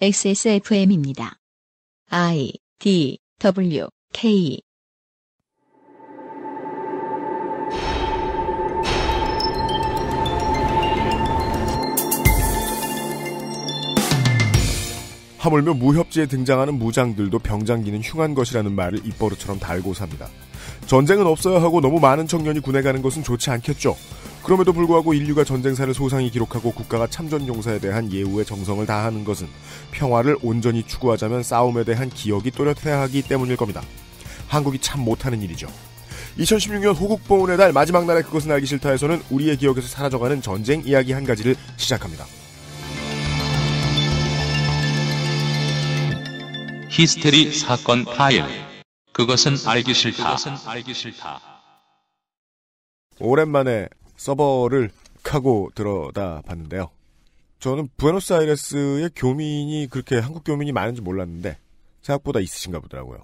XSFM입니다. I D W K 하물며 무협지에 등장하는 무장들도 병장기는 흉한 것이라는 말을 입버릇처럼 달고 삽니다. 전쟁은 없어야 하고 너무 많은 청년이 군에 가는 것은 좋지 않겠죠. 그럼에도 불구하고 인류가 전쟁사를 소상히 기록하고 국가가 참전 용사에 대한 예우의 정성을 다하는 것은 평화를 온전히 추구하자면 싸움에 대한 기억이 또렷해야 하기 때문일 겁니다. 한국이 참 못하는 일이죠. 2016년 호국보훈의 달 마지막 날에 그것은 알기 싫다에서는 우리의 기억에서 사라져가는 전쟁 이야기 한 가지를 시작합니다. 히스테리 사건 파일. 그것은 알 그것은 알기 싫다. 오랜만에 서버를 하고 들어다 봤는데요. 저는 부에노스아이레스의 교민이 그렇게 한국 교민이 많은지 몰랐는데 생각보다 있으신가 보더라고요.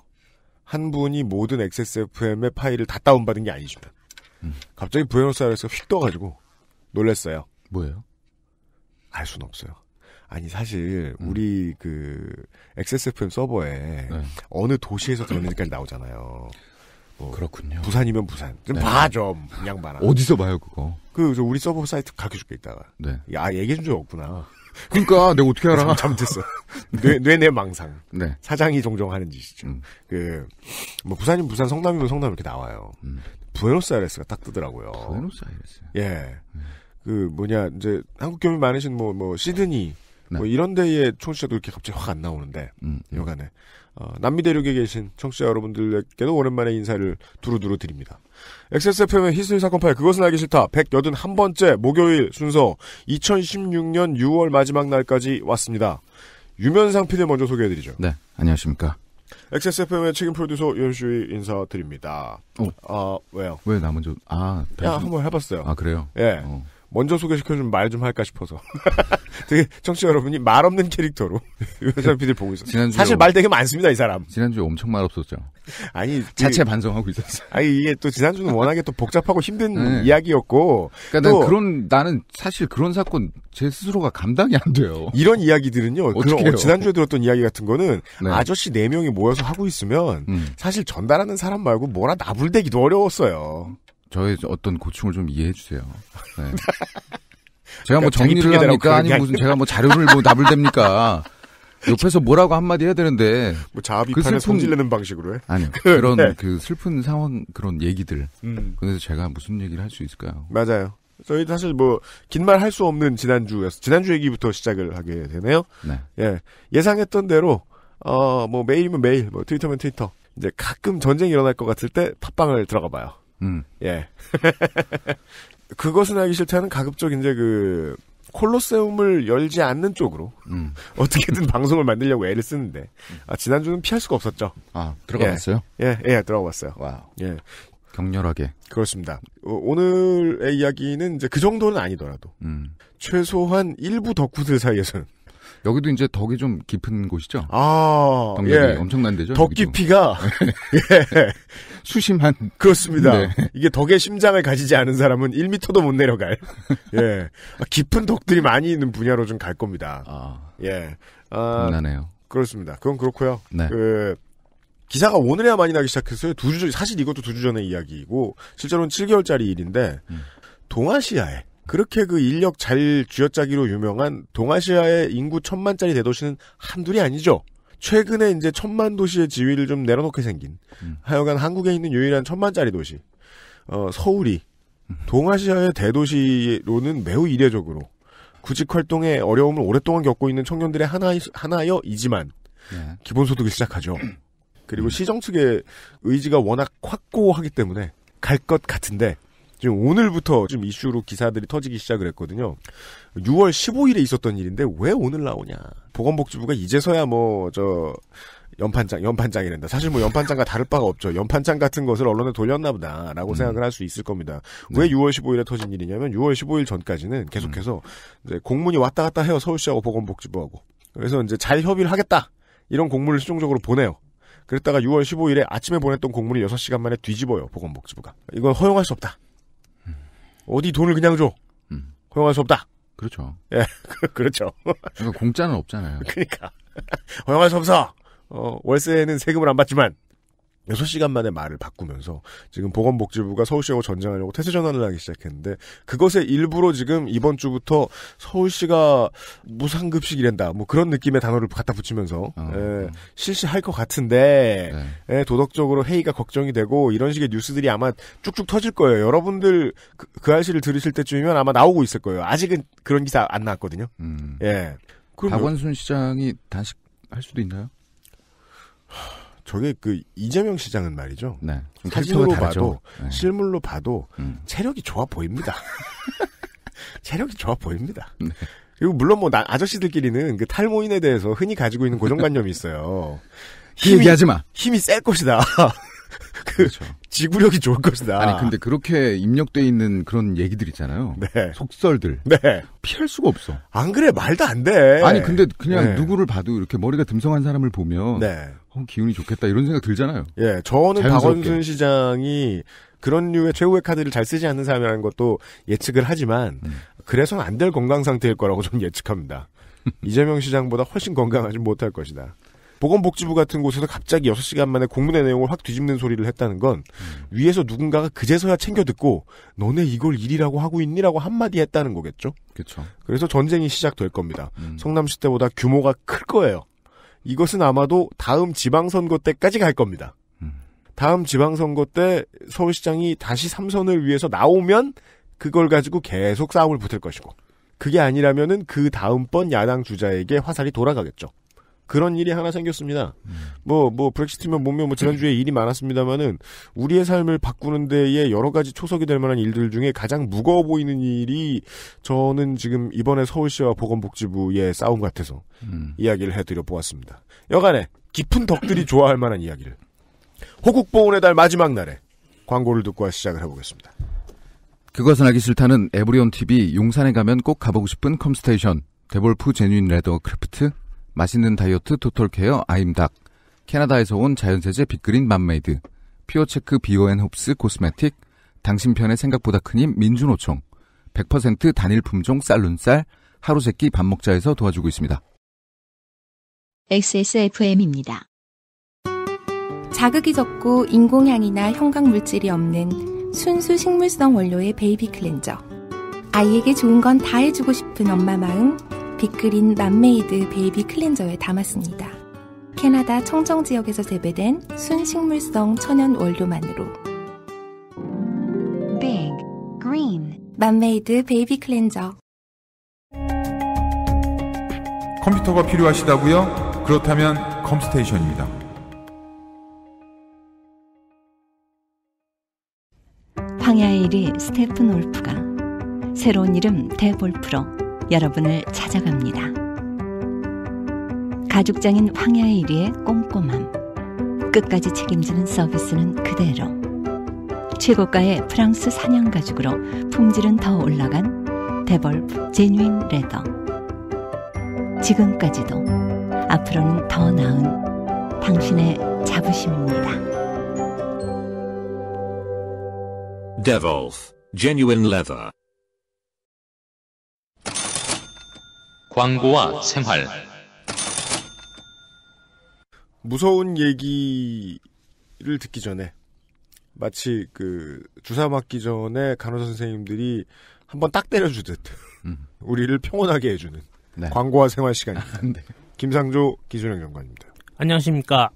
한 분이 모든 XSFM의 파일을 다 다운받은 게 아니지만 음. 갑자기 부에노스아이레스가 휙 떠가지고 놀랐어요. 뭐예요? 알 수는 없어요. 아니 사실 음. 우리 음. 그 XSFM 서버에 네. 어느 도시에서 들었는지까지 나오잖아요. 있고. 어. 그렇군요. 부산이면 부산. 좀 네. 봐, 좀. 양반아. 어디서 봐요, 그거? 그, 저 우리 서버 사이트 가르쳐줄게, 이따가 네. 야, 얘기해준 적 없구나. 그러니까 내가 어떻게 알아? 잘못했어. 뇌, 뇌내 망상. 네. 사장이 종종 하는 짓이죠. 음. 그, 뭐, 부산이면 부산, 성남이면 성남 이렇게 나와요. 음. 부에노스아이레스가 딱 뜨더라고요. 부에노스아이레스. 예. 음. 그, 뭐냐, 이제, 한국 경험이 많으신 뭐, 뭐, 시드니. 네. 뭐 이런 데에 총시자도 이렇게 갑자기 확 안 나오는데 음, 음. 여간에 음. 어, 남미 대륙에 계신 청취자 여러분들께도 오랜만에 인사를 두루두루 드립니다. XSFM의 히스토리 사건 파일 그것은 알기 싫다 181번째 목요일 순서 2016년 6월 마지막 날까지 왔습니다. 유면상 PD 먼저 소개해드리죠. 네, 안녕하십니까. XSFM의 책임 프로듀서 유현수의 인사드립니다. 어. 아, 왜요? 왜 나 먼저, 아, 배 야, 한번 해봤어요. 아, 그래요? 예. 어. 먼저 소개시켜주면 말 좀 할까 싶어서. 되게 청취자 여러분이 말 없는 캐릭터로 회장 PD 보고 있었어요. 사실 말 되게 많습니다, 이 사람. 지난주에 엄청 말 없었죠. 아니. 그 자체 그, 반성하고 있었어요. 아니, 이게 또 지난주는 워낙에 또 복잡하고 힘든 네. 이야기였고. 그러니까 또, 난 그런, 나는 사실 그런 사건 제 스스로가 감당이 안 돼요. 이런 이야기들은요. 그런, 해 어, 지난주에 들었던 이야기 같은 거는 네. 아저씨 4명이 모여서 하고 있으면 음. 사실 전달하는 사람 말고 뭐라 나불대기도 어려웠어요. 저의 어떤 고충을 좀 이해해 주세요. 네. 제가 뭐 그러니까 정리를 합니까? 아니 무슨 제가 뭐 자료를 뭐나불됩니까 옆에서 뭐라고 한마디 해야 되는데 뭐 자비판에 그 슬픈... 질내는 방식으로 해? 아니요 그 그런 네. 그 슬픈 상황 그런 얘기들 음. 그래서 제가 무슨 얘기를 할 수 있을까요? 맞아요 저희 사실 뭐 긴 말 할 수 없는 지난주였어 지난주 얘기부터 시작을 하게 되네요 네. 예 예상했던 대로 어 뭐 메일이면 메일 뭐 트위터면 트위터 이제 가끔 전쟁이 일어날 것 같을 때 팟빵을 들어가 봐요 음. 예. 그것은 하기 싫다는 가급적 이제 그 콜로세움을 열지 않는 쪽으로 음. 어떻게든 방송을 만들려고 애를 쓰는데 아, 지난주는 피할 수가 없었죠. 아 들어가봤어요? 예예 예, 예, 들어가봤어요. 와 예. 격렬하게. 그렇습니다. 어, 오늘의 이야기는 이제 그 정도는 아니더라도 음. 최소한 일부 덕후들 사이에서는 여기도 이제 덕이 좀 깊은 곳이죠. 아, 덕 예. 엄청난 데죠. 덕 깊이가 예. 수심한 그렇습니다. 네. 이게 덕의 심장을 가지지 않은 사람은 1미터도 못 내려갈. 예, 아, 깊은 덕들이 많이 있는 분야로 좀 갈 겁니다. 아, 예, 나네요. 아, 그렇습니다. 그건 그렇고요. 네. 그 기사가 오늘에야 많이 나기 시작했어요. 두 주, 사실 이것도 두 주 전의 이야기이고, 실제로는 7개월짜리 일인데, 음. 동아시아에, 그렇게 그 인력 잘 쥐어짜기로 유명한 동아시아의 인구 천만짜리 대도시는 한둘이 아니죠. 최근에 이제 천만 도시의 지위를 좀 내려놓게 생긴 음. 하여간 한국에 있는 유일한 천만짜리 도시 어, 서울이 음. 동아시아의 대도시로는 매우 이례적으로 구직 활동에 어려움을 오랫동안 겪고 있는 청년들의 하나 하나여 이지만 네. 기본소득을 시작하죠. 그리고 음. 시정 측의 의지가 워낙 확고하기 때문에 갈 것 같은데 지금 오늘부터 좀 이슈로 기사들이 터지기 시작을 했거든요. 6월 15일에 있었던 일인데 왜 오늘 나오냐. 보건복지부가 이제서야 뭐, 저, 연판장, 연판장이란다. 사실 뭐 연판장과 다를 바가 없죠. 연판장 같은 것을 언론에 돌렸나 보다라고 음. 생각을 할 수 있을 겁니다. 네. 왜 6월 15일에 터진 일이냐면 6월 15일 전까지는 계속해서 음. 공문이 왔다 갔다 해요. 서울시하고 보건복지부하고. 그래서 이제 잘 협의를 하겠다. 이런 공문을 수종적으로 보내요. 그랬다가 6월 15일에 아침에 보냈던 공문을 6시간 만에 뒤집어요. 보건복지부가. 이건 허용할 수 없다. 어디 돈을 그냥 줘. 음. 허용할 수 없다. 그렇죠. 예, 그, 그렇죠. 그러니까 공짜는 없잖아요. 그러니까 허용할 수 없어. 어, 월세는 세금을 안 받지만 6시간 만에 말을 바꾸면서 지금 보건복지부가 서울시하고 전쟁하려고 태세 전환을 하기 시작했는데 그것의 일부로 지금 이번 주부터 서울시가 무상급식이된다뭐 그런 느낌의 단어를 갖다 붙이면서 어, 예, 어. 실시할 것 같은데 네. 예, 도덕적으로 회의가 걱정이 되고 이런 식의 뉴스들이 아마 쭉쭉 터질 거예요. 여러분들 그, 그아저씨를 들으실 때쯤이면 아마 나오고 있을 거예요. 아직은 그런 기사 안 나왔거든요. 음. 예. 그럼 박원순 시장이 단식할 수도 있나요? 저게 그 이재명 시장은 말이죠. 네. 사진으로 봐도 네. 실물로 봐도 음. 체력이 좋아 보입니다. 체력이 좋아 보입니다. 네. 그리고 물론 뭐 나, 아저씨들끼리는 그 탈모인에 대해서 흔히 가지고 있는 고정관념이 있어요. 그 힘이, 그 얘기하지 마. 힘이 셀 것이다. 그 그렇죠. 지구력이 좋을 것이다. 아니 근데 그렇게 입력돼 있는 그런 얘기들 있잖아요. 네. 속설들. 네. 피할 수가 없어. 안 그래 말도 안 돼. 아니 근데 그냥 네. 누구를 봐도 이렇게 머리가 듬성한 사람을 보면 네. 어, 기운이 좋겠다 이런 생각 들잖아요. 예, 저는 박원순 시장이 그런 류의 최후의 카드를 잘 쓰지 않는 사람이라는 것도 예측을 하지만 음. 그래서는 안 될 건강 상태일 거라고 저는 예측합니다. 이재명 시장보다 훨씬 건강하지 못할 것이다. 보건복지부 같은 곳에서 갑자기 6시간 만에 공문의 내용을 확 뒤집는 소리를 했다는 건 음. 위에서 누군가가 그제서야 챙겨 듣고 너네 이걸 일이라고 하고 있니라고 한마디 했다는 거겠죠. 그렇죠. 그래서 전쟁이 시작될 겁니다. 음. 성남시 때보다 규모가 클 거예요. 이것은 아마도 다음 지방선거 때까지 갈 겁니다. 음. 다음 지방선거 때 서울시장이 다시 삼선을 위해서 나오면 그걸 가지고 계속 싸움을 붙을 것이고 그게 아니라면은 그 다음번 야당 주자에게 화살이 돌아가겠죠. 그런 일이 하나 생겼습니다. 뭐뭐 뭐 브렉시트면 몸며뭐 지난주에 일이 많았습니다마는 우리의 삶을 바꾸는 데에 여러 가지 초석이 될 만한 일들 중에 가장 무거워 보이는 일이 저는 지금 이번에 서울시와 보건복지부의 싸움 같아서 음. 이야기를 해드려 보았습니다. 여간에 깊은 덕들이 좋아할 만한 이야기를 호국보훈의 달 마지막 날에 광고를 듣고 시작을 해보겠습니다. 그것은 알기 싫다는 에브리온 TV 용산에 가면 꼭 가보고 싶은 컴스테이션 데볼프 제뉴인 레더 크래프트 맛있는 다이어트 토톨케어 아임닭, 캐나다에서 온 자연세제 빅그린 맘메이드, 피어체크 비오앤홉스 코스메틱, 당신 편의 생각보다 큰힘 민주노총, 100% 단일 품종 쌀룬쌀, 하루 세끼 밥 먹자에서 도와주고 있습니다. XSFM입니다. 자극이 적고 인공향이나 형광물질이 없는 순수 식물성 원료의 베이비 클렌저. 아이에게 좋은 건 다 해주고 싶은 엄마 마음 빅그린 맘메이드 베이비 클렌저에 담았습니다. 캐나다 청정 지역에서 재배된 순식물성 천연 원료만으로 Big 맘메이드 베이비 클렌저 컴퓨터가 필요하시다고요? 그렇다면 컴스테이션입니다. 황야의 1위 스테픈 올프가 새로운 이름 대볼프로 여러분을 찾아갑니다. 가죽장인 황야의 일의 꼼꼼함. 끝까지 책임지는 서비스는 그대로. 최고가의 프랑스 사냥 가죽으로 품질은 더 올라간 데벌프 제뉴인 레더. 지금까지도 앞으로는 더 나은 당신의 자부심입니다. Devolf Genuine Leather 광고와 생활 무서운 얘기를 듣기 전에 마치 그 주사 맞기 전에 간호사 선생님들이 한번 딱 때려주듯 음. 우리를 평온하게 해주는 네. 광고와 생활 시간입니다. 네. 김상조 기준영 연구입니다 안녕하십니까.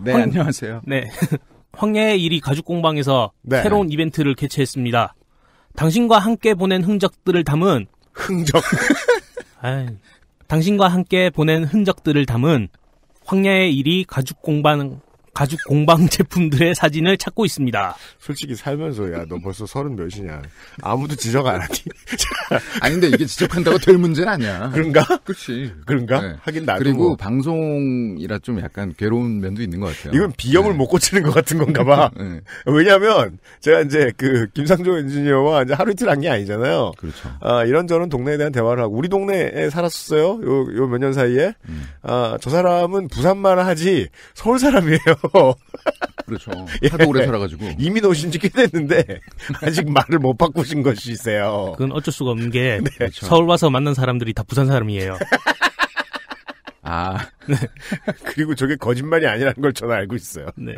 네, 황... 안녕하세요. 네. 황야의 일이 가죽공방에서 네. 새로운 이벤트를 개최했습니다. 당신과 함께 보낸 흔적들을 담은 흔적 아이, 당신과 함께 보낸 흔적들을 담은 황야의 일이 가죽 공방 가죽 공방 제품들의 사진을 찾고 있습니다. 솔직히 살면서 야너 벌써 서른 몇이냐 아무도 지적 안 하니? 아닌데 이게 지적한다고 될 문제는 아니야. 그런가? 그렇지. 그런가? 네. 하긴 나도 그리고 뭐. 방송이라 좀 약간 괴로운 면도 있는 것 같아요. 이건 비염을 네. 못 고치는 것 같은 건가 봐. 네. 왜냐하면 제가 이제 그 김상조 엔지니어와 이제 하루 이틀 한게 아니잖아요. 그렇죠. 아 이런저런 동네에 대한 대화를 하고 우리 동네에 살았었어요. 요몇년 사이에 음. 아저 사람은 부산말 하지 서울 사람이에요. 그렇죠. 하도 예. 오래 살아가지고. 이미 오신 지 꽤 됐는데, 아직 말을 못 바꾸신 것이세요. 그건 어쩔 수가 없는 게, 네. 그렇죠. 서울 와서 만난 사람들이 다 부산 사람이에요. 아. 네. 그리고 저게 거짓말이 아니라는 걸 저는 알고 있어요. 네.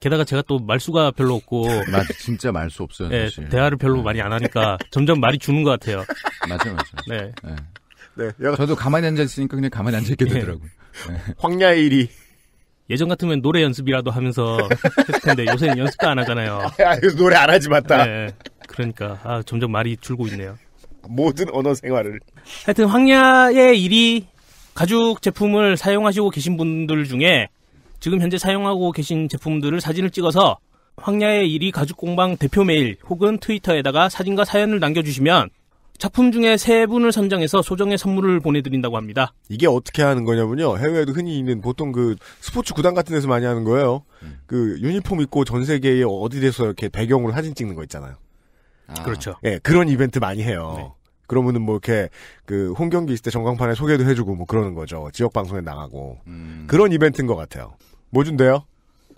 게다가 제가 또 말수가 별로 없고. 맞, 진짜 말수 없어요. 네, 사실. 대화를 별로 네. 많이 안 하니까 점점 말이 주는 것 같아요. 맞아, 요 맞아. 요 네. 네. 네. 저도 가만히 앉아있으니까 그냥 가만히 앉아있게 네. 되더라고요. 네. 황야일이. 예전 같으면 노래 연습이라도 하면서 했을 텐데 요새는 연습도 안 하잖아요. 아, 노래 안 하지 맞다. 네, 그러니까 아, 점점 말이 줄고 있네요. 모든 언어 생활을. 하여튼 황야의 일이 가죽 제품을 사용하시고 계신 분들 중에 지금 현재 사용하고 계신 제품들을 사진을 찍어서 황야의 일이 가죽 공방 대표 메일 혹은 트위터에다가 사진과 사연을 남겨주시면 작품 중에 세 분을 선정해서 소정의 선물을 보내드린다고 합니다. 이게 어떻게 하는 거냐면요. 해외에도 흔히 있는 보통 그 스포츠 구단 같은 데서 많이 하는 거예요. 음. 그 유니폼 입고 전 세계에 어디에서 이렇게 배경으로 사진 찍는 거 있잖아요. 아. 그렇죠. 예, 네, 그런 이벤트 많이 해요. 네. 그러면은 뭐 이렇게 그 홈경기 있을 때 전광판에 소개도 해주고 뭐 그러는 거죠. 지역 방송에 나가고 음. 그런 이벤트인 것 같아요. 뭐 준대요?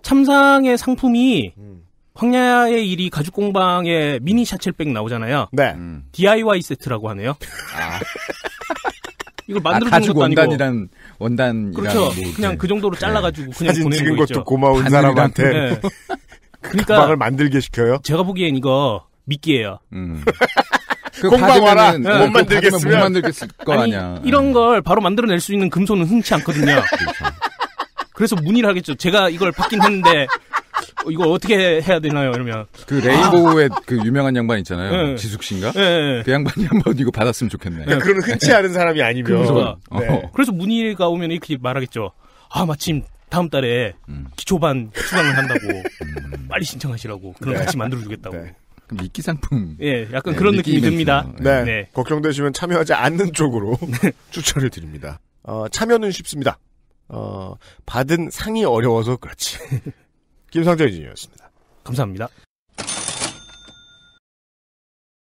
참상의 상품이 음. 황야의 일이 가죽 공방에 미니 샤첼백 나오잖아요. 네. 음. DIY 세트라고 하네요. 아. 이걸 만들어 아, 주 것도 원단이란 원단 그렇죠. 뭐 그냥 그 정도로 네. 잘라가지고 그냥 보내는 찍은 것도 고마운 사람한테. 네. 그 그러니까 방을 만들게 시켜요. 제가 보기엔 이거 미끼예요. 음. 그 공방 와라. 네. 뭐 못 그 만들겠으면 못 만들겠을 거 아니, 아니야. 이런 음. 걸 바로 만들어낼 수 있는 금손은 흔치 않거든요. 그렇죠. 그래서 문의를 하겠죠. 제가 이걸 받긴 했는데 어, 이거 어떻게 해야 되나요? 이러면 그 레인보우의 아. 그 유명한 양반 있잖아요. 네. 지숙 씨인가? 네. 네, 네. 그 양반이 한번 이거 받았으면 좋겠네. 그러니까 그런 흔치 않은 사람이 아니면. 그래서, 어. 그래서 문의가 오면 이렇게 말하겠죠. 아 마침 다음 달에 음. 기초반 수강을 한다고 음. 빨리 신청하시라고 그럼 네. 같이 만들어주겠다고. 네. 그끼 상품. 예, 약간 네, 그런 느낌이 듭니다. 네. 네. 걱정되시면 참여하지 않는 쪽으로 추천을 드립니다. 어, 참여는 쉽습니다. 어, 받은 상이 어려워서 그렇지. 김상조 이진이었습니다. 감사합니다.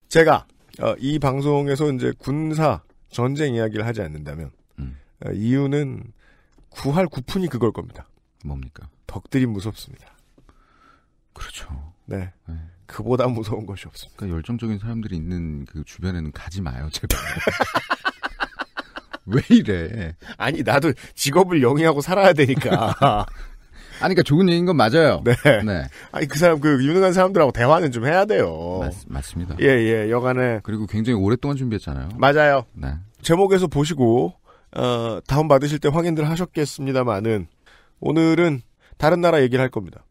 제가 어, 이 방송에서 이제 군사 전쟁 이야기를 하지 않는다면 음. 어, 이유는 구할 구푼이 그걸 겁니다. 뭡니까? 덕들이 무섭습니다. 그렇죠. 네. 네. 그보다 무서운 것이 없습니다. 그러니까 열정적인 사람들이 있는 그 주변에는 가지 마요, 제발. 왜 이래? 아니, 나도 직업을 영위하고 살아야 되니까. 아니, 그러니까 좋은 얘기인 건 맞아요. 네. 네. 아니, 그 사람, 그 유능한 사람들하고 대화는 좀 해야 돼요. 맞, 습니다 예, 예, 여간에. 그리고 굉장히 오랫동안 준비했잖아요. 맞아요. 네. 제목에서 보시고, 어, 다운받으실 때 확인들 하셨겠습니다만은, 오늘은 다른 나라 얘기를 할 겁니다.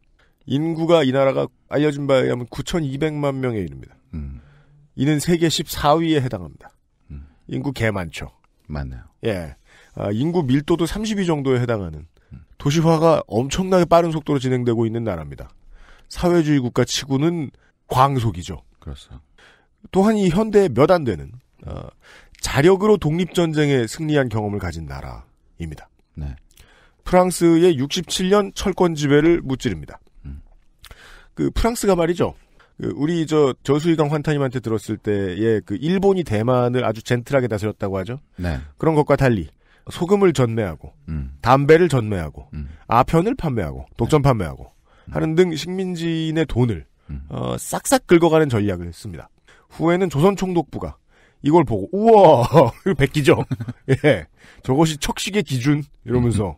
인구가 이 나라가 알려진 바에 의하면 9,200만 명에 이릅니다. 음. 이는 세계 14위에 해당합니다. 음. 인구 개 많죠. 맞나요? 예. 아, 인구 밀도도 3 0위 정도에 해당하는 도시화가 엄청나게 빠른 속도로 진행되고 있는 나라입니다. 사회주의 국가 치고는 광속이죠. 그렇죠. 또한 이 현대에 몇 안 되는 어, 자력으로 독립전쟁에 승리한 경험을 가진 나라입니다. 네. 프랑스의 67년 철권 지배를 무찌릅니다. 음. 그 프랑스가 말이죠. 그 우리 저 저수이강 환타님한테 들었을 때에그 일본이 대만을 아주 젠틀하게 다스렸다고 하죠. 네. 그런 것과 달리 소금을 전매하고 음. 담배를 전매하고 음. 아편을 판매하고 독점 판매하고 음. 하는 등 식민지인의 돈을 음. 어, 싹싹 긁어가는 전략을 했습니다. 후에는 조선 총독부가 이걸 보고 우와 백기죠. 예, 저것이 척식의 기준 이러면서 음.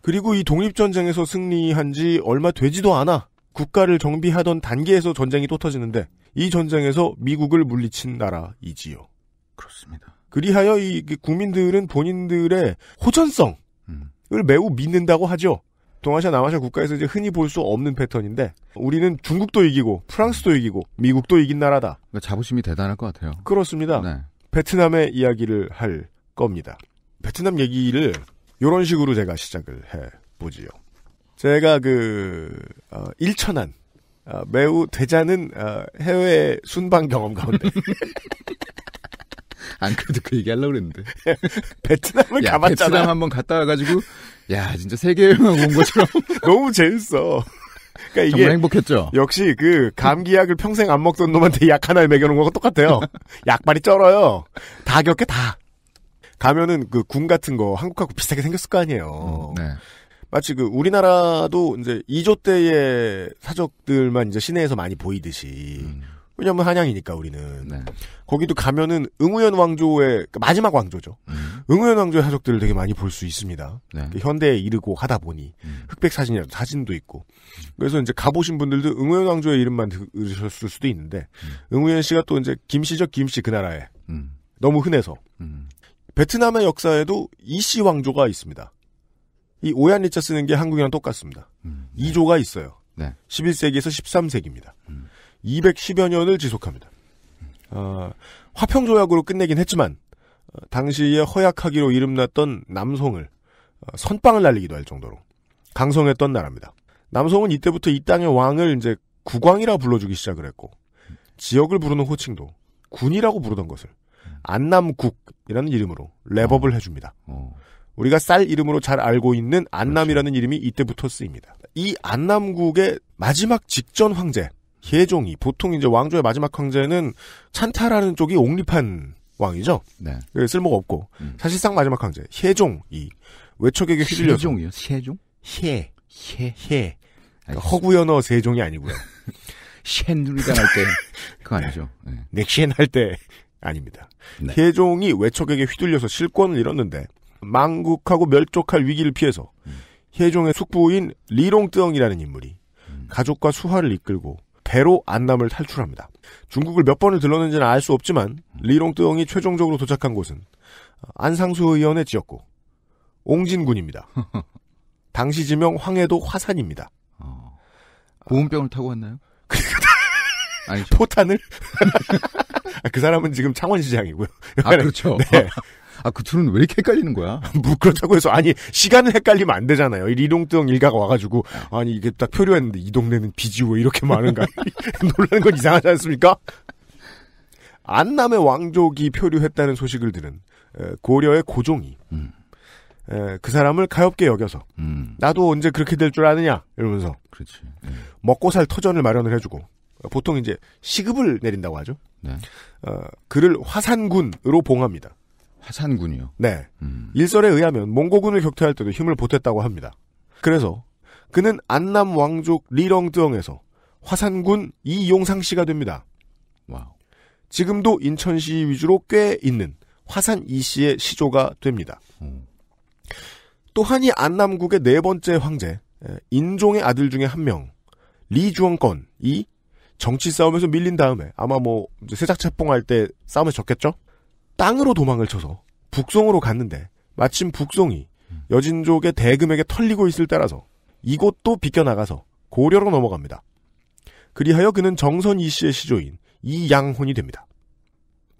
그리고 이 독립전쟁에서 승리한 지 얼마 되지도 않아 국가를 정비하던 단계에서 전쟁이 또 터지는데 이 전쟁에서 미국을 물리친 나라이지요. 그렇습니다. 그리하여 이 그 국민들은 본인들의 호전성을 음. 매우 믿는다고 하죠. 동아시아 남아시아 국가에서 이제 흔히 볼 수 없는 패턴인데 우리는 중국도 이기고 프랑스도 이기고 미국도 이긴 나라다. 그러니까 자부심이 대단할 것 같아요. 그렇습니다. 네. 베트남의 이야기를 할 겁니다. 베트남 얘기를 이런 식으로 제가 시작을 해 보지요. 제가 그 어, 일천한 어, 매우 되자는 어, 해외 순방 경험 가운데 안 그래도 그 얘기 하려고 그랬는데. 베트남을 야, 가봤잖아. 베트남 한 번 갔다 와가지고, 야, 진짜 세계여행 온 것처럼. 너무 재밌어. 그러니까 이게 정말 행복했죠. 역시 그 감기약을 평생 안 먹던 놈한테 약 하나를 먹여놓은 거하고 똑같아요. 약발이 쩔어요. 다 겪게 다. 가면은 그 군 같은 거 한국하고 비슷하게 생겼을 거 아니에요. 음, 네. 마치 그 우리나라도 이제 2조 때의 사적들만 이제 시내에서 많이 보이듯이 음. 왜냐면 한양이니까 우리는 네. 거기도 가면은 응우현 왕조의 그러니까 마지막 왕조죠. 음. 응우현 왕조의 사적들을 되게 많이 볼 수 있습니다. 네. 현대에 이르고 하다 보니 음. 흑백 사진이라도 사진도 있고 그래서 이제 가보신 분들도 응우현 왕조의 이름만 들으셨을 수도 있는데 음. 응우현 씨가 또 이제 김씨죠 김씨 그 나라에 음. 너무 흔해서 음. 베트남의 역사에도 이씨 왕조가 있습니다. 이오얀리차 쓰는 게 한국이랑 똑같습니다. 음. 네. 2조가 있어요. 네. 11세기에서 13세기입니다. 음. 210여 년을 지속합니다. 어, 화평조약으로 끝내긴 했지만 어, 당시에 허약하기로 이름났던 남송을 어, 선빵을 날리기도 할 정도로 강성했던 나라입니다. 남송은 이때부터 이 땅의 왕을 이제 국왕이라 불러주기 시작을 했고 지역을 부르는 호칭도 군이라고 부르던 것을 안남국이라는 이름으로 랩업을 어. 해줍니다. 어. 우리가 쌀 이름으로 잘 알고 있는 안남이라는 그렇죠. 이름이 이때부터 쓰입니다. 이 안남국의 마지막 직전 황제 예종이 보통 이제 왕조의 마지막 황제는 찬타라는 쪽이 옹립한 왕이죠. 네. 예, 쓸모가 없고 음. 사실상 마지막 황제 예종이 외척에게 휘둘려서 세종이요. 세종? 예. 예. 예. 그러니까 허구연어 세종이 아니고요. 쉔누리당할때 그거 아니죠. 네. 넥시엔 할 때 아닙니다. 네. 예종이 외척에게 휘둘려서 실권을 잃었는데 망국하고 멸족할 위기를 피해서 음. 예종의 숙부인 리롱뜨엉이라는 인물이 음. 가족과 수화를 이끌고 배로 안남을 탈출합니다. 중국을 몇 번을 들렀는지는 알 수 없지만 리롱뚜엉이 최종적으로 도착한 곳은 안상수 의원의 지역구 옹진군입니다. 당시 지명 황해도 화산입니다. 어. 고음병을 아. 타고 왔나요? 아니 포탄을? 그 사람은 지금 창원시장이고요. 아, 그렇죠. 네. 아, 그 둘은 왜 이렇게 헷갈리는 거야? 뭐 그렇다고 해서 아니 시간을 헷갈리면 안 되잖아요. 이동동 일가가 와가지고 네. 아니 이게 딱 표류했는데 이 동네는 비지 왜 이렇게 많은가 놀라는 건 이상하지 않습니까? 안남의 왕족이 표류했다는 소식을 들은 고려의 고종이 음. 그 사람을 가엽게 여겨서 음. 나도 언제 그렇게 될 줄 아느냐 이러면서 그렇지. 음. 먹고 살 터전을 마련을 해주고 보통 이제 시급을 내린다고 하죠. 네. 어, 그를 화산군으로 봉합니다. 화산군이요 네. 음. 일설에 의하면 몽고군을 격퇴할 때도 힘을 보탰다고 합니다. 그래서 그는 안남 왕족 리렁뜨엉에서 화산군 이용상 씨가 됩니다. 와우. 지금도 인천시 위주로 꽤 있는 화산 이 씨의 시조가 됩니다. 음. 또한 이 안남국의 네 번째 황제 인종의 아들 중에 한 명리주원권이 정치 싸움에서 밀린 다음에 아마 뭐 세작채뽕 할때 싸움에 졌겠죠? 땅으로 도망을 쳐서 북송으로 갔는데 마침 북송이 여진족의 대금에게 털리고 있을 때라서 이곳도 비껴나가서 고려로 넘어갑니다. 그리하여 그는 정선이 씨의 시조인 이양혼이 됩니다.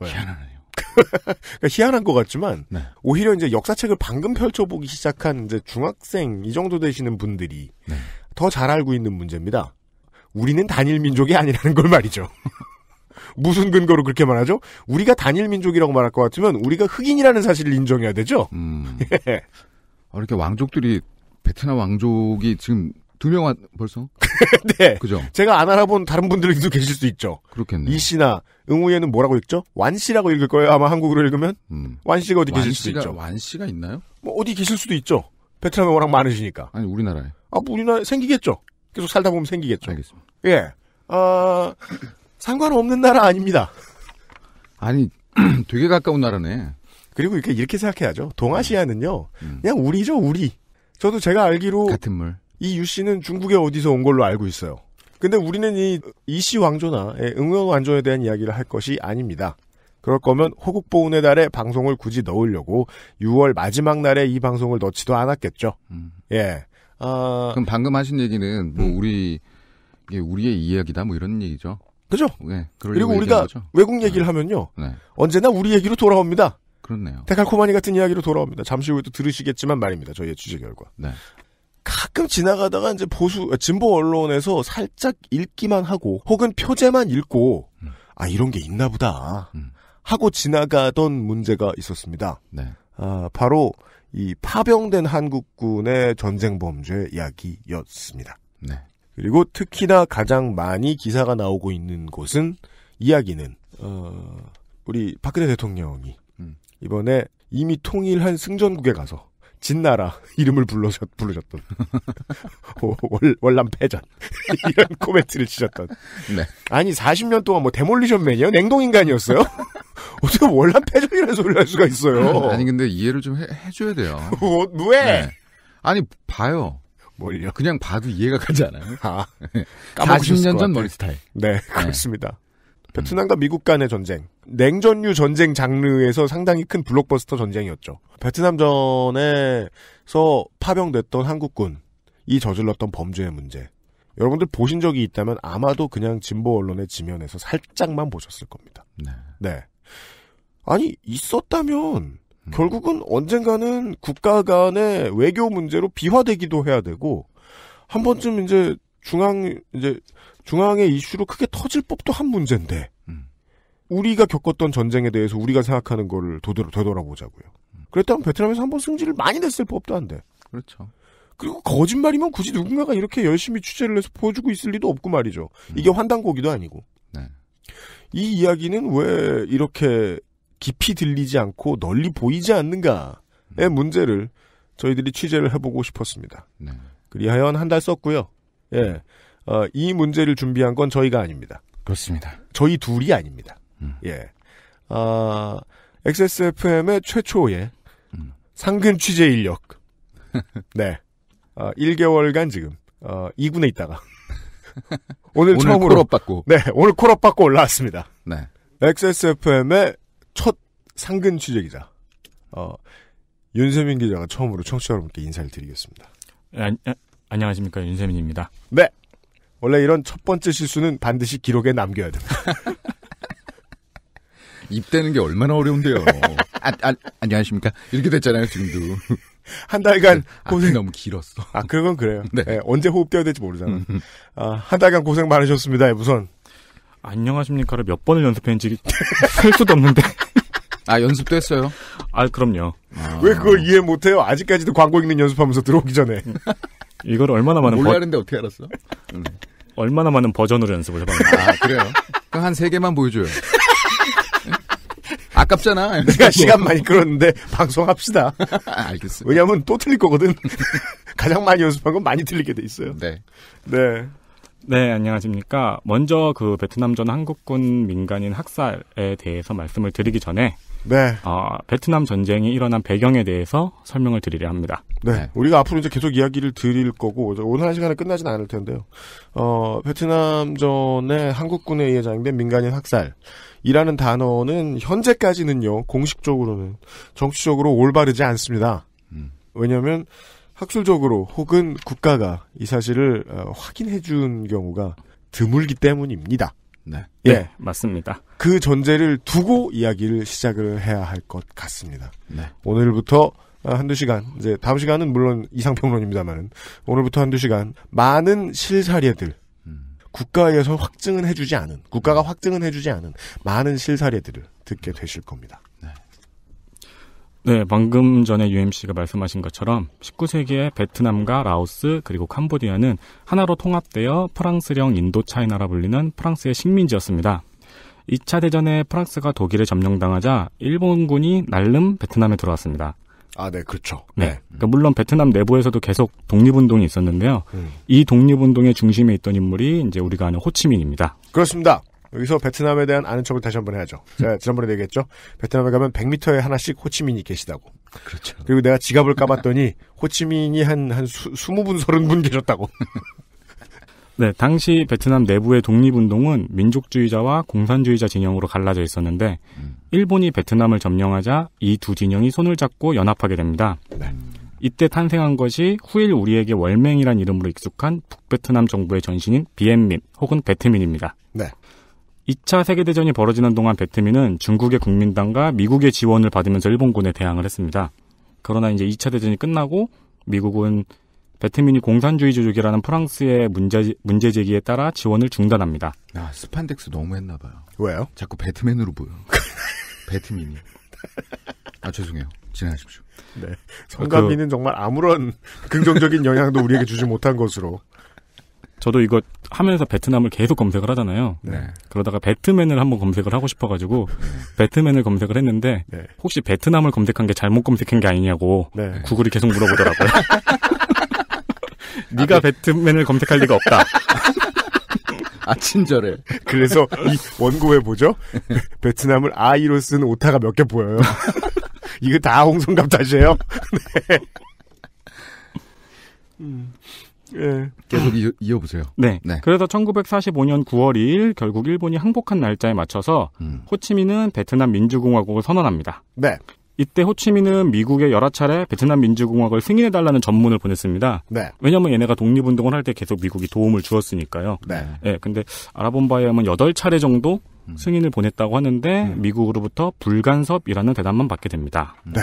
희한하네요. 그러니까 희한한 것 같지만 네. 오히려 이제 역사책을 방금 펼쳐보기 시작한 이제 중학생 이 정도 되시는 분들이 네. 더잘 알고 있는 문제입니다. 우리는 단일 민족이 아니라는 걸 말이죠. 무슨 근거로 그렇게 말하죠? 우리가 단일 민족이라고 말할 것 같으면 우리가 흑인이라는 사실을 인정해야 되죠. 음. 예. 아, 이렇게 왕족들이 베트남 왕족이 지금 두명 왔, 벌써? 네. 그죠? 제가 안 알아본 다른 분들도 계실 수 있죠. 그렇겠네요. 이 씨나 응우에는 뭐라고 읽죠? 완 씨라고 읽을 거예요. 아마 한국으로 읽으면. 음. 완 씨가 어디 완 계실 씨가, 수도 있죠. 완 씨가 있나요? 뭐 어디 계실 수도 있죠. 베트남에 워낙 많으시니까. 아니, 우리나라에. 아, 뭐 우리나라 에 생기겠죠. 계속 살다 보면 생기겠죠. 알겠습니다. 예. 아, 상관없는 나라 아닙니다. 아니, 되게 가까운 나라네. 그리고 이렇게 이렇게 생각해야죠. 동아시아는요, 음. 음. 그냥 우리죠, 우리. 저도 제가 알기로 같은 물. 이유 씨는 중국에 어디서 온 걸로 알고 있어요. 근데 우리는 이 이씨 왕조나 예, 응원 왕조에 대한 이야기를 할 것이 아닙니다. 그럴 거면 호국보훈의 달에 방송을 굳이 넣으려고 6월 마지막 날에 이 방송을 넣지도 않았겠죠. 음. 예. 아... 그럼 방금 하신 얘기는 뭐 음. 우리 우리의 이야기다 뭐 이런 얘기죠. 그죠? 네, 그리고 우리가 거죠? 외국 네. 얘기를 네. 하면요. 네. 언제나 우리 얘기로 돌아옵니다. 그렇네요. 데칼코마니 같은 이야기로 돌아옵니다. 잠시 후에 또 들으시겠지만 말입니다. 저희의 취재 결과. 네. 가끔 지나가다가 이제 보수 진보 언론에서 살짝 읽기만 하고 혹은 표제만 읽고 음. 아 이런 게 있나 보다 음. 하고 지나가던 문제가 있었습니다. 네. 아, 바로 이 파병된 한국군의 전쟁 범죄 이야기였습니다. 네. 그리고 특히나 가장 많이 기사가 나오고 있는 곳은 이야기는 어, 우리 박근혜 대통령이 음. 이번에 이미 통일한 승전국에 가서 진나라 이름을 불러서 부르셨던 월, 남 패전 이런 코멘트를 치셨던 네. 아니 40년 동안 뭐 데몰리션맨이요 냉동인간이었어요 어떻게 월남 패전이라는 소리를 할 수가 있어요 아니 근데 이해를 좀 해, 줘야 돼요 뭐, 왜 네. 아니 봐요 뭘요? 그냥 봐도 이해가 가지 않아요? 아, 40년 전 머리 스타일. 네, 네. 그렇습니다. 네. 베트남과 미국 간의 전쟁, 냉전류 전쟁 장르에서 상당히 큰 블록버스터 전쟁이었죠. 베트남 전에서 파병됐던 한국군이 저질렀던 범죄의 문제. 여러분들 보신 적이 있다면 아마도 그냥 진보 언론의 지면에서 살짝만 보셨을 겁니다. 네. 네. 아니, 있었다면 음. 결국은 언젠가는 국가 간의 외교 문제로 비화되기도 해야 되고 한 번쯤 이제 중앙 이제 중앙의 이슈로 크게 터질 법도 한 문제인데 음. 우리가 겪었던 전쟁에 대해서 우리가 생각하는 거를 도대 되돌아보자고요. 음. 그랬다면 베트남에서 한 번 승질을 많이 냈을 법도 한데. 그렇죠. 그리고 거짓말이면 굳이 누군가가 이렇게 열심히 취재를 해서 보여주고 있을 리도 없고 말이죠. 이게 음. 환단고기도 아니고. 네. 이 이야기는 왜 이렇게 깊이 들리지 않고 널리 보이지 않는가의 문제를 저희들이 취재를 해보고 싶었습니다. 네. 그리하여 한 달 썼고요. 예. 어, 이 문제를 준비한 건 저희가 아닙니다. 그렇습니다. 저희 둘이 아닙니다. 음. 예. 아, XSFM의 최초의 음. 상근 취재 인력. 네. 어, 아, 1개월간 지금, 어, 2군에 있다가. 오늘, 오늘 처음으로. 받고. 네, 오늘 콜업 받고 올라왔습니다. 네. XSFM의 첫 상근 취재기자 어, 윤세민 기자가 처음으로 청취자 여러분께 인사를 드리겠습니다. 아, 아, 안녕하십니까 윤세민입니다. 네. 원래 이런 첫 번째 실수는 반드시 기록에 남겨야 됩니다. 입대는 게 얼마나 어려운데요. 아, 아, 안녕하십니까. 이렇게 됐잖아요, 지금도. 한 달간 네, 고생 너무 길었어. 아, 그건 그래요. 네. 네 언제 호흡되어야 될지 모르잖아. 음, 음. 아, 한 달간 고생 많으셨습니다, 우선. 예, 안녕하십니까를 몇 번을 연습했는지 셀 수도 없는데. 아 연습도 했어요. 아 그럼요. 아. 왜 그걸 이해 못해요? 아직까지도 광고 읽는 연습하면서 들어오기 전에. 이걸 얼마나 많은 몰라는데 버... 어떻게 알았어? 음. 얼마나 많은 버전으로 연습을 해봤나? 아 그래요. 그럼 한세 개만 보여줘요. 예? 아깝잖아. 내가 시간 많이 끌었는데 방송합시다. 알겠습니다. 왜냐하면 또 틀릴 거거든. 가장 많이 연습한 건 많이 틀리게 돼 있어요. 네. 네. 네, 안녕하십니까. 먼저 그 베트남전 한국군 민간인 학살에 대해서 말씀을 드리기 전에 네. 어, 베트남 전쟁이 일어난 배경에 대해서 설명을 드리려 합니다. 네. 네. 우리가 앞으로 이제 계속 이야기를 드릴 거고 오늘 한 시간에 끝나진 않을 텐데요. 어, 베트남 전에 한국군에 의해 장된 민간인 학살이라는 단어는 현재까지는요 공식적으로는 정치적으로 올바르지 않습니다. 음. 왜냐하면 학술적으로 혹은 국가가 이 사실을 어, 확인해 준 경우가 드물기 때문입니다. 네. 네. 네. 맞습니다. 그 전제를 두고 이야기를 시작을 해야 할 것 같습니다. 네. 오늘부터 아, 한두 시간, 이제 다음 시간은 물론 이상평론입니다만은 오늘부터 한두 시간 많은 실사례들, 음. 국가에서 확증은 해주지 않은, 국가가 확증은 해주지 않은 많은 실사례들을 듣게 되실 겁니다. 네, 방금 전에 UMC가 말씀하신 것처럼 19세기에 베트남과 라오스 그리고 캄보디아는 하나로 통합되어 프랑스령 인도차이나라 불리는 프랑스의 식민지였습니다. 2차 대전에 프랑스가 독일에 점령당하자 일본군이 날름 베트남에 들어왔습니다. 아, 네, 그렇죠. 네. 네. 그러니까 물론 베트남 내부에서도 계속 독립운동이 있었는데요. 음. 이 독립운동의 중심에 있던 인물이 이제 우리가 아는 호치민입니다. 그렇습니다. 여기서 베트남에 대한 아는 척을 다시 한번 해야죠. 제가 음. 지난번에 얘기했죠. 베트남에 가면 100m에 하나씩 호치민이 계시다고. 그렇죠. 그리고 내가 지갑을 까봤더니 호치민이 한, 한 수, 20분, 30분 계셨다고. 네, 당시 베트남 내부의 독립운동은 민족주의자와 공산주의자 진영으로 갈라져 있었는데, 음. 일본이 베트남을 점령하자 이 두 진영이 손을 잡고 연합하게 됩니다. 네. 이때 탄생한 것이 후일 우리에게 월맹이란 이름으로 익숙한 북베트남 정부의 전신인 비엔민 혹은 베트민입니다. 네. 2차 세계대전이 벌어지는 동안 베트민은 중국의 국민당과 미국의 지원을 받으면서 일본군에 대항을 했습니다. 그러나 이제 2차 대전이 끝나고 미국은 베트민이 공산주의 조직이라는 프랑스의 문제, 문제 제기에 따라 지원을 중단합니다. 아, 스판덱스 너무 했나 봐요. 왜요? 자꾸 배트맨으로 보여. 배트민이. 아, 죄송해요. 진행하십시오. 네. 성가이는 아, 그, 정말 아무런 긍정적인 영향도 우리에게 주지 못한 것으로. 저도 이거 하면서 베트남을 계속 검색을 하잖아요. 네. 네. 그러다가 배트맨을 한번 검색을 하고 싶어가지고 네. 배트맨을 검색을 했는데 네. 혹시 베트남을 검색한 게 잘못 검색한 게 아니냐고 네. 구글이 계속 물어보더라고요. 네가 아, 배트맨을 검색할 리가 없다. 아 친절해. 그래서 이 원고에 보죠. 베트남을 아이로 쓴 오타가 몇 개 보여요. 이거 다 홍성갑 탓이에요. 네. 음. 예. 계속 이어, 보세요 네. 네. 그래서 1945년 9월 2일 결국 일본이 항복한 날짜에 맞춰서 음. 호치민은 베트남 민주공화국을 선언합니다. 네. 이때 호치민은 미국의 여러 차례 베트남 민주공화국을 승인해달라는 전문을 보냈습니다. 네. 왜냐면 하 얘네가 독립운동을 할 때 계속 미국이 도움을 주었으니까요. 네. 네. 근데 알아본 바에 의하면 8차례 정도 음. 승인을 보냈다고 하는데 음. 미국으로부터 불간섭이라는 대답만 받게 됩니다. 네.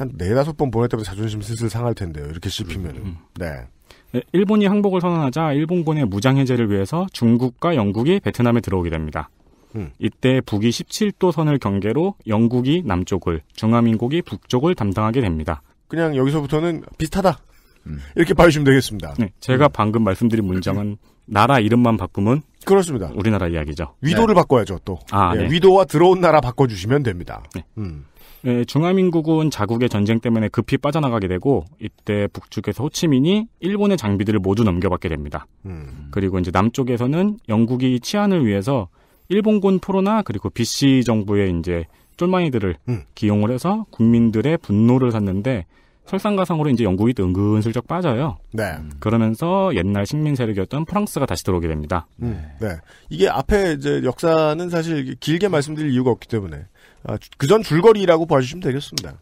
한 네다섯 번 보낼 때부터 자존심 슬슬 상할 텐데요. 이렇게 씹히면은. 음. 음. 네. 네. 일본이 항복을 선언하자 일본군의 무장 해제를 위해서 중국과 영국이 베트남에 들어오게 됩니다. 음. 이때 북이 17도 선을 경계로 영국이 남쪽을, 중화민국이 북쪽을 담당하게 됩니다. 그냥 여기서부터는 비슷하다. 음. 이렇게 봐주시면 되겠습니다. 네, 제가 음. 방금 말씀드린 문장은 나라 이름만 바꾸면 그렇습니다. 우리나라 이야기죠. 위도를 네. 바꿔야죠 또. 아, 예, 네. 위도와 들어온 나라 바꿔주시면 됩니다. 네. 음. 네, 중화민국은 자국의 전쟁 때문에 급히 빠져나가게 되고 이때 북측에서 호치민이 일본의 장비들을 모두 넘겨받게 됩니다. 음. 그리고 이제 남쪽에서는 영국이 치안을 위해서 일본군 포로나 그리고 BC 정부의 이제 쫄마이들을 음. 기용을 해서 국민들의 분노를 샀는데 설상가상으로 이제 영국이 또 은근슬쩍 빠져요. 네. 그러면서 옛날 식민 세력이었던 프랑스가 다시 들어오게 됩니다. 음. 네. 이게 앞에 이제 역사는 사실 길게 말씀드릴 이유가 없기 때문에 아, 그전 줄거리라고 봐주시면 되겠습니다.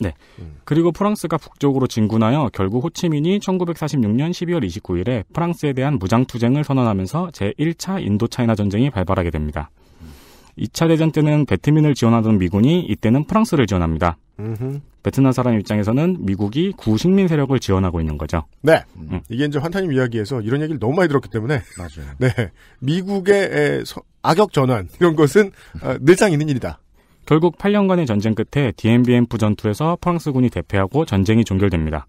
네. 음. 그리고 프랑스가 북쪽으로 진군하여 결국 호치민이 1946년 12월 29일에 프랑스에 대한 무장투쟁을 선언하면서 제1차 인도차이나 전쟁이 발발하게 됩니다. 2차 대전 때는 베트민을 지원하던 미군이 이때는 프랑스를 지원합니다. 음흠. 베트남 사람 입장에서는 미국이 구식민 세력을 지원하고 있는 거죠. 네. 음. 이게 이제 환타님 이야기에서 이런 얘기를 너무 많이 들었기 때문에. 맞아요. 네. 미국의 악역 전환, 이런 것은 늘상 어, 있는 일이다. 결국 8년간의 전쟁 끝에 디엠비엔프 전투에서 프랑스군이 대패하고 전쟁이 종결됩니다.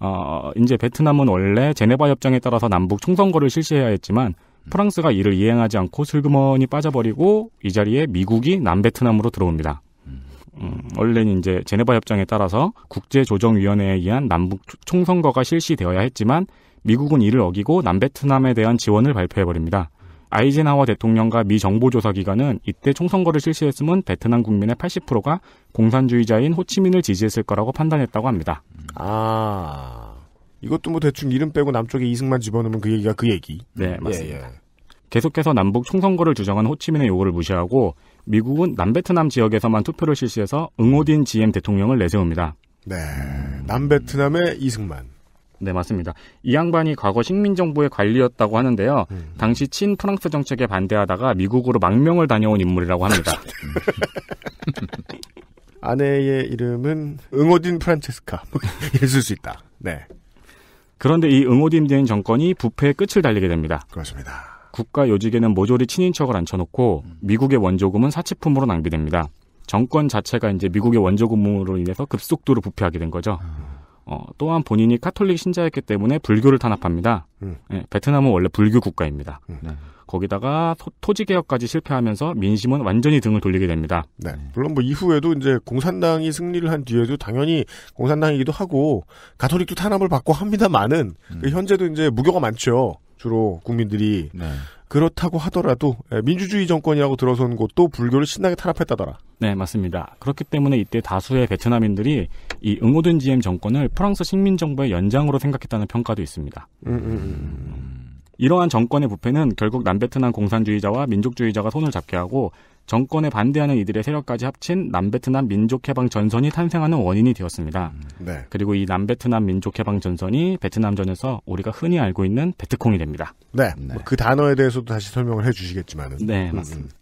어, 이제 베트남은 원래 제네바 협정에 따라서 남북 총선거를 실시해야 했지만 프랑스가 이를 이행하지 않고 슬그머니 빠져버리고 이 자리에 미국이 남베트남으로 들어옵니다. 음, 원래는 이제 제네바 협정에 따라서 국제조정위원회에 의한 남북 총선거가 실시되어야 했지만 미국은 이를 어기고 남베트남에 대한 지원을 발표해버립니다. 아이젠하워 대통령과 미 정보조사기관은 이때 총선거를 실시했으면 베트남 국민의 80%가 공산주의자인 호치민을 지지했을 거라고 판단했다고 합니다. 아, 이것도 뭐 대충 이름 빼고 남쪽에 이승만 집어넣으면 그 얘기가 그 얘기. 네, 예, 맞습니다. 예, 예. 계속해서 남북 총선거를 주장한 호치민의 요구를 무시하고 미국은 남베트남 지역에서만 투표를 실시해서 응오딘 GM 대통령을 내세웁니다. 네, 남베트남의 이승만. 네, 맞습니다. 이 양반이 과거 식민정부의 관리였다고 하는데요. 음. 당시 친 프랑스 정책에 반대하다가 미국으로 망명을 다녀온 인물이라고 합니다. 아내의 이름은 응오딘 프란체스카. 예술 뭐 수 있다. 네. 그런데 이 응오딘 된 정권이 부패의 끝을 달리게 됩니다. 그렇습니다. 국가 요직에는 모조리 친인척을 앉혀놓고 미국의 원조금은 사치품으로 낭비됩니다. 정권 자체가 이제 미국의 원조금으로 인해서 급속도로 부패하게 된 거죠. 음. 어, 또한 본인이 카톨릭 신자였기 때문에 불교를 탄압합니다. 음. 예, 베트남은 원래 불교 국가입니다. 음. 네. 거기다가 토, 지 개혁까지 실패하면서 민심은 완전히 등을 돌리게 됩니다. 네. 물론 뭐 이후에도 이제 공산당이 승리를 한 뒤에도 당연히 공산당이기도 하고 가톨릭도 탄압을 받고 합니다만은 그 음. 현재도 이제 무교가 많죠. 주로 국민들이 네. 그렇다고 하더라도 예, 민주주의 정권이라고 들어선 곳도 불교를 신나게 탄압했다더라. 네, 맞습니다. 그렇기 때문에 이때 다수의 베트남인들이 이응오든 지엠 정권을 프랑스 식민 정부의 연장으로 생각했다는 평가도 있습니다. 음, 음, 음. 이러한 정권의 부패는 결국 남베트남 공산주의자와 민족주의자가 손을 잡게 하고 정권에 반대하는 이들의 세력까지 합친 남베트남 민족해방 전선이 탄생하는 원인이 되었습니다. 음, 네. 그리고 이 남베트남 민족해방 전선이 베트남전에서 우리가 흔히 알고 있는 베트콩이 됩니다. 네. 네. 뭐그 단어에 대해서도 다시 설명을 해주시겠지만은. 네, 음, 음. 맞습니다.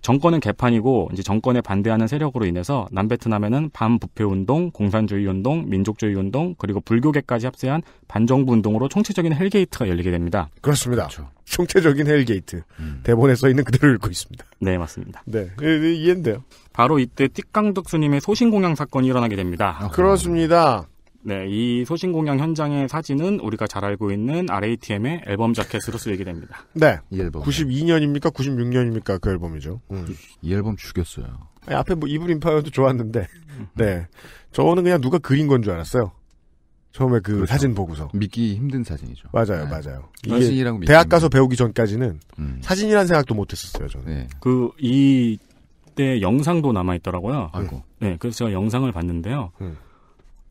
정권은 개판이고 이제 정권에 반대하는 세력으로 인해서 남베트남에는 반부패 운동, 공산주의 운동, 민족주의 운동 그리고 불교계까지 합세한 반정부 운동으로 총체적인 헬게이트가 열리게 됩니다. 그렇습니다. 그렇죠. 총체적인 헬게이트. 음. 대본에 써 있는 그대로 읽고 있습니다. 네, 맞습니다. 네, 네 이해인데요. 바로 이때 띡강덕 스님의 소신공양 사건이 일어나게 됩니다. 아, 그렇습니다. 네, 이 소신공양 현장의 사진은 우리가 잘 알고 있는 RATM의 앨범 자켓으로 쓰이게 됩니다. 네. 이 앨범. 92년입니까? 96년입니까? 그 앨범이죠. 음. 이 앨범 죽였어요. 아 앞에 뭐 이불 인파이어도 좋았는데, 네. 저는 그냥 누가 그린 건 줄 알았어요. 처음에 그 그렇죠. 사진 보고서 믿기 힘든 사진이죠. 맞아요, 네. 맞아요. 이게 대학 가서 배우기 전까지는 음. 사진이란 생각도 못했었어요 저는. 네. 그이 때 영상도 남아 있더라고요. 아이고. 네, 그래서 제가 영상을 봤는데요. 음.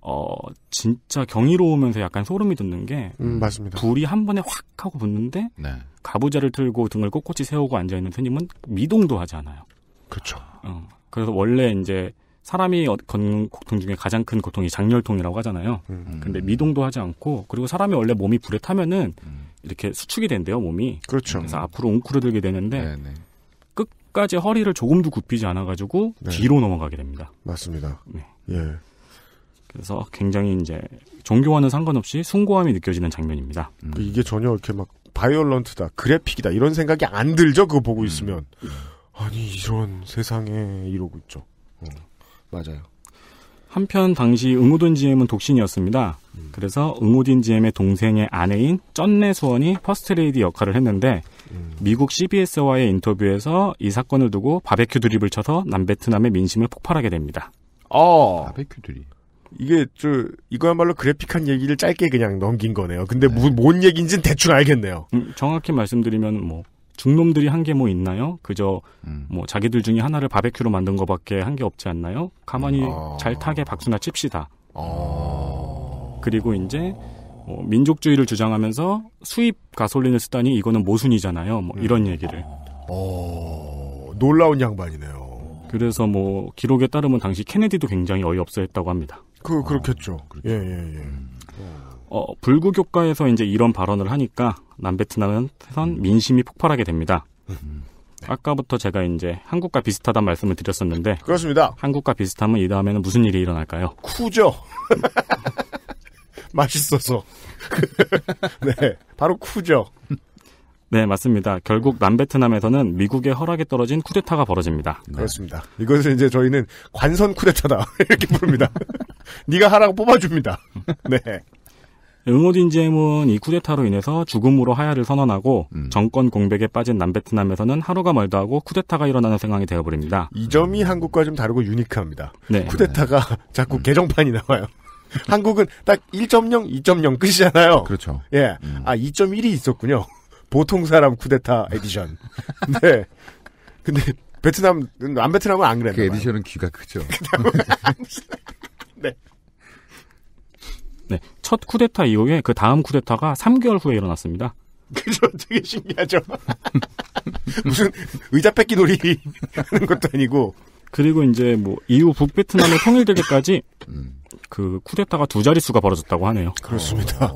어 진짜 경이로우면서 약간 소름이 돋는 게 음, 맞습니다. 불이 한 번에 확 하고 붙는데 네. 가부좌를 틀고 등을 꼿꼿이 세우고 앉아 있는 스님은 미동도 하지 않아요. 그렇죠. 어, 그래서 원래 이제 사람이 어, 건 고통 중에 가장 큰 고통이 장렬통이라고 하잖아요. 음. 음. 근데 미동도 하지 않고 그리고 사람이 원래 몸이 불에 타면은 음. 이렇게 수축이 된대요 몸이. 그렇죠. 그래서 앞으로 웅크러들게 되는데 네네. 네. 끝까지 허리를 조금도 굽히지 않아가지고 네. 뒤로 넘어가게 됩니다. 맞습니다. 네. 예. 그래서 굉장히 이제 종교와는 상관없이 숭고함이 느껴지는 장면입니다. 음. 이게 전혀 이렇게 막 바이올런트다, 그래픽이다 이런 생각이 안 들죠. 그거 보고 음. 있으면 음. 아니 이런 세상에 이러고 있죠. 어. 맞아요. 한편 당시 응우든 GM은 독신이었습니다. 음. 그래서 응우딘 GM의 동생의 아내인 쩐네 수원이 퍼스트레이디 역할을 했는데 음. 미국 CBS와의 인터뷰에서 이 사건을 두고 바베큐 드립을 쳐서 남베트남의 민심을 폭발하게 됩니다. 어. 바베큐 드립. 이게 저 이거야말로 그래픽한 얘기를 짧게 그냥 넘긴 거네요. 근데 무슨 뭔 얘기인지는 대충 알겠네요. 음, 정확히 말씀드리면 뭐 중놈들이 한 게 뭐 있나요? 그저 음. 뭐 자기들 중에 하나를 바베큐로 만든 것밖에한 게 없지 않나요? 가만히 아. 잘 타게 박수나 칩시다. 아. 그리고 이제 뭐 민족주의를 주장하면서 수입 가솔린을 쓰다니 이거는 모순이잖아요. 뭐 음. 이런 얘기를. 어, 놀라운 양반이네요. 그래서 뭐 기록에 따르면 당시 케네디도 굉장히 어이없어했다고 합니다. 그 그렇겠죠. 아, 그렇죠. 예, 예, 예. 음. 어, 불구 교과에서 이제 이런 발언을 하니까 남베트남에선 음. 민심이 폭발하게 됩니다. 음. 네. 아까부터 제가 이제 한국과 비슷하다는 말씀을 드렸었는데 그렇습니다. 한국과 비슷하면 이 다음에는 무슨 일이 일어날까요? 쿠죠. 맛있어서. 네, 바로 쿠죠. 네, 맞습니다. 결국 남베트남에서는 미국의 허락에 떨어진 쿠데타가 벌어집니다. 네. 그렇습니다. 이것을 이제 저희는 관선 쿠데타다 이렇게 부릅니다. 네가 하라고 뽑아줍니다. 네. 응호딘지엠은이 쿠데타로 인해서 죽음으로 하야를 선언하고 음. 정권 공백에 빠진 남베트남에서는 하루가 멀다 하고 쿠데타가 일어나는 상황이 되어버립니다. 이 점이 음. 한국과 좀 다르고 유니크합니다. 네. 쿠데타가 음. 자꾸 음. 개정판이 나와요. 한국은 딱 1.0, 2.0 끝이잖아요. 그렇죠. 예. 음. 아, 2.1이 있었군요. 보통 사람 쿠데타 에디션. 네. 근데 베트남, 남베트남은 안 그랬나요? 그 에디션은 귀가 크죠. 네. 네, 첫 쿠데타 이후에 그 다음 쿠데타가 3개월 후에 일어났습니다. 그죠? 되게 신기하죠? 무슨 의자 뺏기 놀이 하는 것도 아니고. 그리고 이제 뭐 이후 북베트남의통일되기까지그 음. 쿠데타가 두 자릿수가 벌어졌다고 하네요. 그렇습니다.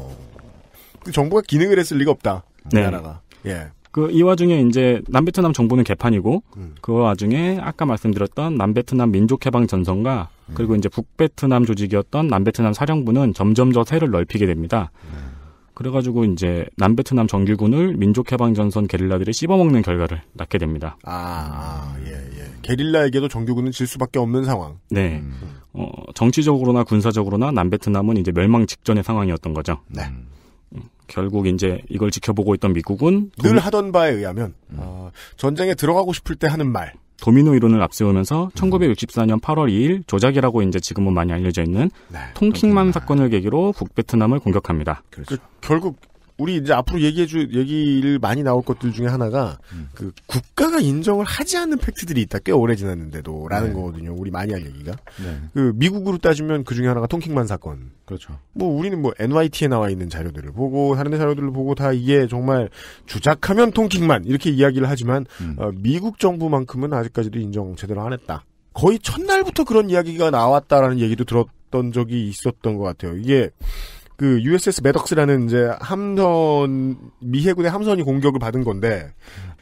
그 정부가 기능을 했을 리가 없다. 네. 나라가. 예. 그 이 와중에 이제 남베트남 정부는 개판이고 음. 그 와중에 아까 말씀드렸던 남베트남 민족해방 전선과 그리고 이제 북베트남 조직이었던 남베트남 사령부는 점점 더 세를 넓히게 됩니다. 그래가지고 이제 남베트남 정규군을 민족해방전선 게릴라들이 씹어먹는 결과를 낳게 됩니다. 아, 아 예, 예. 게릴라에게도 정규군은 질 수밖에 없는 상황. 네. 음. 어, 정치적으로나 군사적으로나 남베트남은 이제 멸망 직전의 상황이었던 거죠. 네. 음. 결국 이제 이걸 지켜보고 있던 미국은 늘 하던 바에 의하면 음. 어, 전쟁에 들어가고 싶을 때 하는 말. 도미노 이론을 앞세우면서 1964년 8월 2일 조작이라고 이제 지금은 많이 알려져 있는 네, 통킹맘 사건을 계기로 북베트남을 공격합니다. 그렇죠. 그, 결국 우리 이제 앞으로 얘기해줄 얘기를 많이 나올 것들 중에 하나가 음. 그 국가가 인정을 하지 않는 팩트들이 있다 꽤 오래 지났는데도라는 네. 거거든요. 우리 많이 할 얘기가 네. 그 미국으로 따지면 그 중에 하나가 통킹만 사건. 그렇죠. 뭐 우리는 뭐 NYT에 나와 있는 자료들을 보고 다른 데 자료들을 보고 다 이게 정말 주작하면 통킹만 이렇게 이야기를 하지만 음. 어, 미국 정부만큼은 아직까지도 인정 제대로 안 했다. 거의 첫날부터 그런 이야기가 나왔다라는 얘기도 들었던 적이 있었던 것 같아요. 이게 그 USS 매덕스라는 이제 함선 미 해군의 함선이 공격을 받은 건데